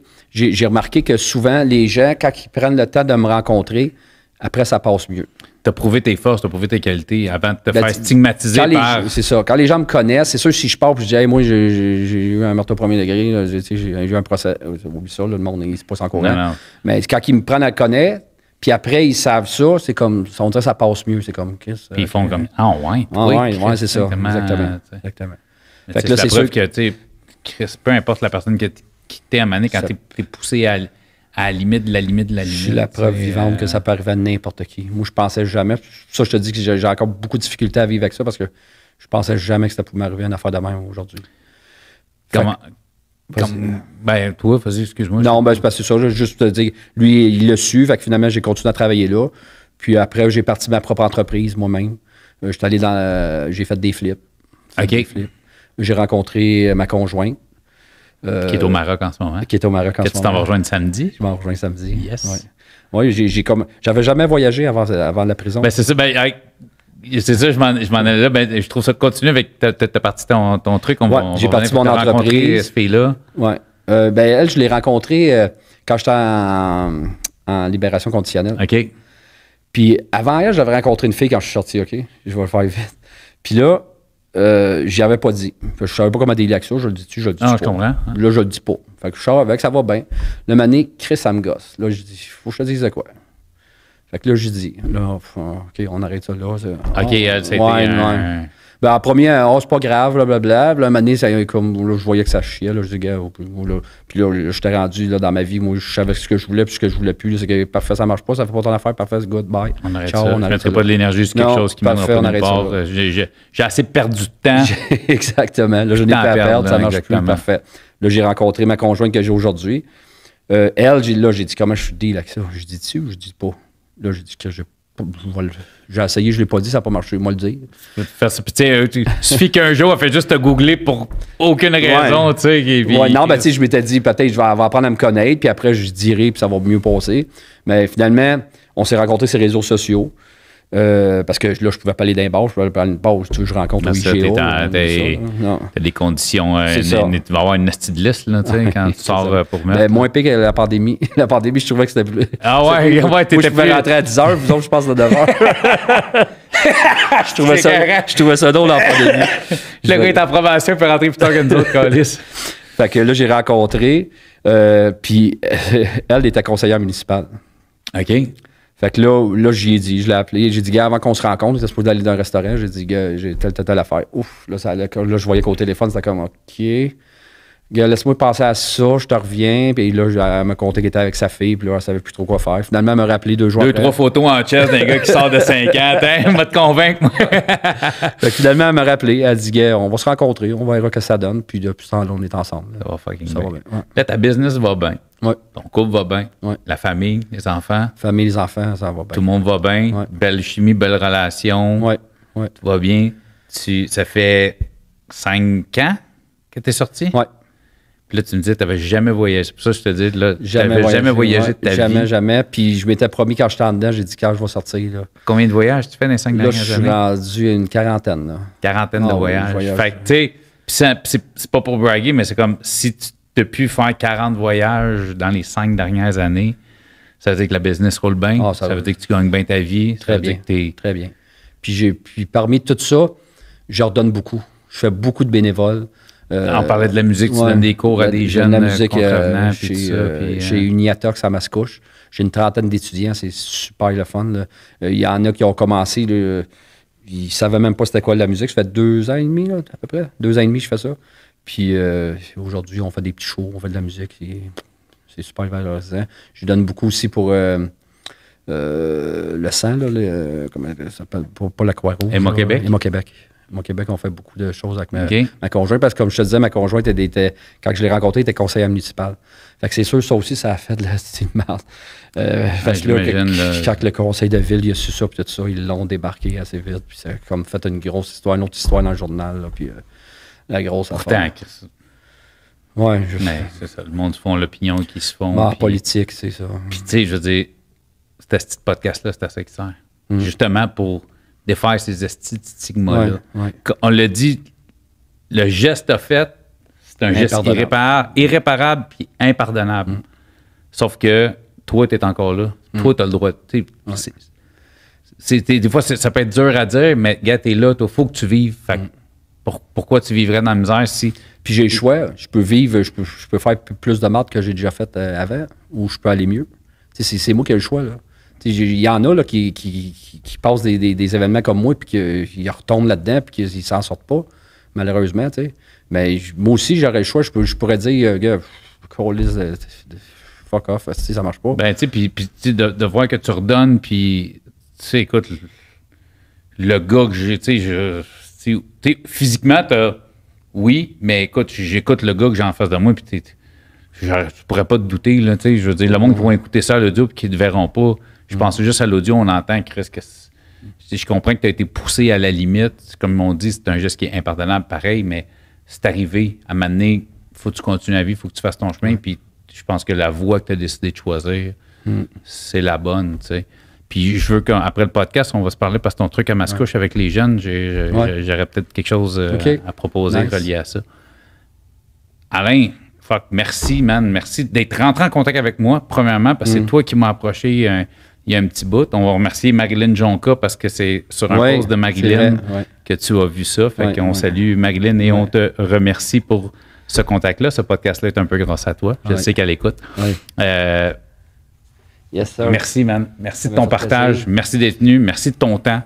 j'ai remarqué que souvent, les gens, quand ils prennent le temps de me rencontrer, après, ça passe mieux t'as prouvé tes forces, t'as prouvé tes qualités avant de te ben, faire stigmatiser par... C'est ça. Quand les gens me connaissent, c'est sûr si je pars et je dis hey, moi j'ai eu un meurtre premier degré, j'ai eu un procès. Euh, oublie ça, le monde il se passe encore courant. Mais quand ils me prennent à connaître, puis après ils savent ça, c'est comme on dirait ça passe mieux. C'est comme Puis ils euh, font comme Ah ouais, ah, ouais, ouais, c'est ça. Exactement. Exactement. c'est la preuve que, tu sais, peu importe la personne qui t'est amenée, quand t'es poussé à à la limite de la limite de la limite. Je suis la preuve vivante euh, que ça peut arriver à n'importe qui. Moi, je pensais jamais. Ça, je te dis que j'ai encore beaucoup de difficultés à vivre avec ça parce que je pensais jamais que ça pouvait m'arriver une affaire de même aujourd'hui. Comment? ben, toi, vas-y, excuse-moi. Non, ben, c'est ça. Je juste te dire, lui, il l'a su. Fait que finalement, j'ai continué à travailler là. Puis après, j'ai parti ma propre entreprise moi-même. Euh, j'étais allé dans. Euh, j'ai fait des flips. OK. J'ai rencontré ma conjointe. Euh, qui est au Maroc en ce moment. Qui est au Maroc en ce moment. Tu t'en vas rejoindre samedi. Je m'en rejoindre samedi. Yes. Oui. j'ai comme. J'avais jamais voyagé avant, avant la prison. Ben, c'est ça. Ben, c'est ça, je m'en, je allais là. Ben, je trouve ça continue avec. ta ta partie, ton, truc. j'ai parti mon entreprise. pays là Ouais. Euh, ben, elle, je l'ai rencontrée euh, quand j'étais en, libération conditionnelle. OK. Puis avant elle, j'avais rencontré une fille quand je suis sorti, OK? Je vais le faire vite. Puis là, euh, j'y avais pas dit. Je savais pas comment délire Je le dis-tu, je le dis ah, non, hein. Là, je le dis pas. Fait que je sors avec, ça va bien. Le mané, Chris, ça me Là, je dis, faut que je te dise quoi. Fait que là, je dis, là, OK, on arrête ça là. OK, c'est ah, euh, ben, en premier, hein, oh, c'est pas grave, blablabla. Là, un moment donné, ça, comme, je voyais que ça chiait. Là, je dis, gars, puis là, j'étais rendu là, dans ma vie, moi, je savais ce que je voulais, puis ce que je voulais plus. C'est que parfait, ça marche pas, ça fait pas ton affaire, parfait, goodbye good, On arrête Ciao, ça. je pas de l'énergie sur quelque chose qui m'a pas J'ai assez perdu de temps. exactement. Là, je n'ai pas à perdre, ça marche plus, parfait. Là, j'ai rencontré ma conjointe que j'ai aujourd'hui. Euh, elle, là, j'ai dit, comment je suis deal avec ça? Je dis-tu ou je dis pas? Là, j'ai dit que j'ai j'ai essayé, je ne l'ai pas dit, ça n'a pas marché, moi le dire. Il euh, suffit qu'un jour, elle fait juste te googler pour aucune raison. non, ben, je m'étais dit, peut-être je vais apprendre à me connaître, puis après, je dirai, puis ça va mieux passer. Mais finalement, on s'est rencontrés sur les réseaux sociaux. Euh, parce que là, je pouvais pas aller d'un je pouvais parler aller d'une pause. Tu, je rencontre oui Tu T'as des conditions. Euh, tu vas avoir une de liste là, quand tu sors euh, pour mettre. Ben, moins pire que la pandémie. la pandémie, je trouvais que c'était plus. Ah ouais, ouais, t'étais plus. Je pouvais rentrer à 10 h, vous autres, je passe de 9 h. je, trouvais ça, je trouvais ça drôle en pandémie. Le gars est en il peut rentrer plus tard que autre autres, Fait que là, j'ai rencontré, euh, puis elle était conseillère municipale. OK. Fait que là, là j'y ai dit, je l'ai appelé, j'ai dit, gars, avant qu'on se rencontre, c'était supposé aller dans un restaurant, j'ai dit, gars, j'ai telle, telle, affaire. Ouf, là, ça, là, je voyais qu'au téléphone, c'était comme, OK, gars, laisse-moi passer à ça, je te reviens. Puis là, elle me contait qu'elle était avec sa fille, puis là, elle savait plus trop quoi faire. Finalement, elle me rappelait deux jours Deux, trois photos en chest d'un gars qui sort de 50 ans, va te convaincre, moi. fait que finalement, elle me rappelait, elle dit, gars, on va se rencontrer, on verra ce que ça donne, puis depuis ce temps-là, on est ensemble. Ça va fucking ça bien. Va bien. Là, ta business va bien. Ton couple va bien. La famille, les enfants. Famille, les enfants, ça va bien. Tout le monde va bien. Belle chimie, belle relation. Ouais. Tout va bien. Tu, ça fait cinq ans que tu es sorti? Oui. Puis là, tu me disais, tu n'avais jamais voyagé. C'est pour ça que je te dis, là, jamais jamais voyagé de ta jamais, vie. Jamais, jamais. Puis je m'étais promis quand j'étais en dedans, j'ai dit quand je vais sortir. Combien de voyages tu fais dans les cinq dernières années? Là, je suis rendu une quarantaine. Quarantaine de ah voyages. Fait que, tu sais, c'est pas pour braguer, mais c'est comme si tu tu as pu faire 40 voyages dans les cinq dernières années, ça veut dire que la business roule bien. Ah, ça, veut dire que tu gagnes bien ta vie. Très bien. Très bien. Puis, puis parmi tout ça, j'ordonne beaucoup. Je fais beaucoup de bénévoles. on euh, parlait de la musique, tu donnes des cours à des jeunes. De la euh, musique euh, chez, ça, à J'ai une trentaine d'étudiants, c'est super le fun. Il y en a qui ont commencé, ils ne savaient même pas c'était quoi la musique. Ça fait deux ans et demi, à peu près. Deux ans et demi, je fais ça. Puis euh, aujourd'hui, on fait des petits shows, on fait de la musique. C'est super valorisant. Je lui donne beaucoup aussi pour euh, euh, le sang, là, comment ça s'appelle Pour pas la Croix-Rouge. mon Québec. mon Québec. Mon Québec, on fait beaucoup de choses avec ma, conjointe parce que, comme je te disais, ma conjointe, était, quand je l'ai rencontrée, était conseillère municipale. Fait que c'est sûr, ça aussi, ça a fait de la style euh, parce que là, le... quand le conseil de ville, il a su ça, puis tout ça, ils l'ont débarqué assez vite. Puis ça a comme fait une grosse histoire, une autre histoire dans le journal. Là, puis, la grosse affaire. Ouais, Mais c'est ça. Le monde se font l'opinion qui se font. Ah, politique, c'est ça. Puis tu sais, je veux dire, cet petit podcast-là, c'est assez ça mm. Justement pour défaire ces estis stigmas-là. On le dit, le geste a fait, c'est un geste irréparable, irréparable puis impardonnable. Mm. Sauf que toi, tu es encore là. Mm. Toi, tu as le droit. Tu sais, des fois, ça peut être dur à dire, mais gars, t'es là, il faut que tu vives. Fait pourquoi tu vivrais dans la misère si. Puis j'ai le choix, je peux vivre, je peux, je peux faire plus de maths que j'ai déjà fait euh, avant, ou je peux aller mieux. C'est moi qui ai le choix. Il y en a là, qui, qui, passent des, événements comme moi, puis qu'ils retombent là-dedans, puis qu'ils s'en sortent pas, malheureusement. Mais moi aussi, j'aurais le choix. Je, peux, je pourrais dire, euh, gars, fuck off, ça marche pas. Ben, tu sais, puis, de, de, voir que tu redonnes, puis, tu sais, écoute, le, le gars que j'ai, tu sais, je physiquement, Oui, mais écoute, j'écoute le gars que j'ai en face de moi, puis tu pourrais pas te douter, là, je veux dire, le monde pourrait écouter ça à l'audio et qui ne verront pas, je pense juste à l'audio, on entend, Chris, que je comprends que tu as été poussé à la limite, comme on dit, c'est un geste qui est impardonnable, pareil, mais c'est arrivé, à m'amener, faut que tu continues la vie, faut que tu fasses ton chemin, puis je pense que la voie que tu as décidé de choisir, hmm. c'est la bonne, puis je veux qu'après le podcast, on va se parler parce que ton truc à Mascouche avec les jeunes, j'aurais peut-être quelque chose euh, à proposer relié à ça. Alain, fuck, merci, man. Merci d'être rentré en contact avec moi, premièrement, parce que c'est mm. toi qui m'as approché euh, il y a un petit bout. On va remercier Marilyn Jonca parce que c'est sur un poste de Marilyn que tu as vu ça. Fait qu'on salue Marilyn et on te remercie pour ce contact-là. Ce podcast-là est un peu grâce à toi. Je sais qu'elle écoute. Euh, Merci, man. Merci de ton partage. Merci d'être venu. Merci de ton temps.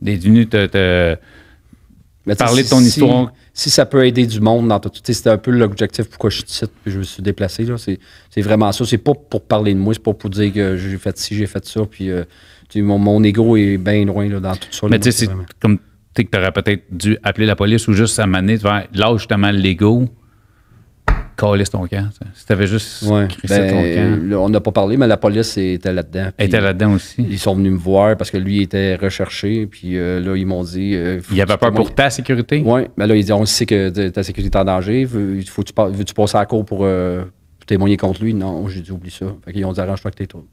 D'être venu te, parler de ton histoire. Si ça peut aider du monde dans tout, c'était un peu l'objectif pourquoi je suis ici puis je me suis déplacé. C'est vraiment ça. C'est pas pour parler de moi, c'est pas pour dire que j'ai fait ci, j'ai fait ça. Puis euh, mon, mon ego est bien loin dans tout ça. Mais tu sais, c'est comme tu aurais peut-être dû appeler la police ou juste s'amener vers là, justement, l'ego calisse ton camp. Si t'avais juste ton ben, camp. on n'a pas parlé, mais la police était là-dedans. Elle était là-dedans aussi. Ils sont venus me voir parce que lui était recherché. Puis euh, là, ils m'ont dit. Euh, il il avait peur pour ta sécurité? Oui. Mais ben, là, ils disent on sait que ta sécurité est en danger. Veux-tu -tu passer à la cour pour, euh, témoigner contre lui? Non, j'ai dit oublie ça. Fait qu'ils ont dit arrange-toi avec tes troupes.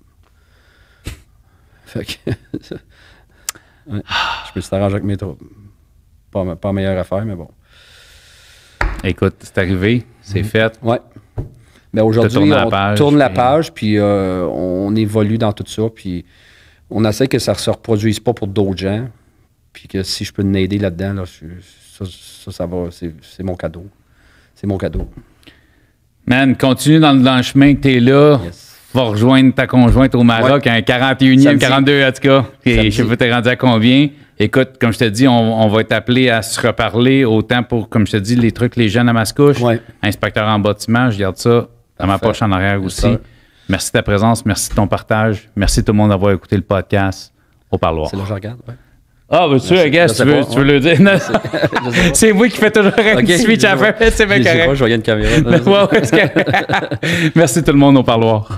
fait que. je peux t'arranger avec mes troupes. Pas, pas meilleure affaire, mais bon. Écoute, c'est arrivé. C'est mhm. fait. Ouais. Mais ben, aujourd'hui, on tourne la page, puis, euh, on évolue dans tout ça, puis on essaie que ça ne se reproduise pas pour d'autres gens, puis que si je peux aider là-dedans, là, ça, ça, va, c'est mon cadeau. C'est mon cadeau. Man, continue dans, le chemin que tu es là. Yes va rejoindre ta conjointe au Maroc, a un 41e, 42 en tout cas. Et je sais pas, t'es rendu à combien. Écoute, comme je te dis, on, va être appelé à se reparler autant pour, comme je te dis, les trucs, les jeunes à Mascouche, ouais. inspecteur en bâtiment, je garde ça dans ma poche en arrière aussi. Merci de ta présence, merci de ton partage, merci tout le monde d'avoir écouté le podcast au parloir. C'est là que je regarde, Ah, ben, tu, sais, tu veux, tu veux le dire? Non. C'est moi qui fais toujours un switch à fait, C'est bien correct. Pas, je regarde une caméra. Merci tout le monde au parloir.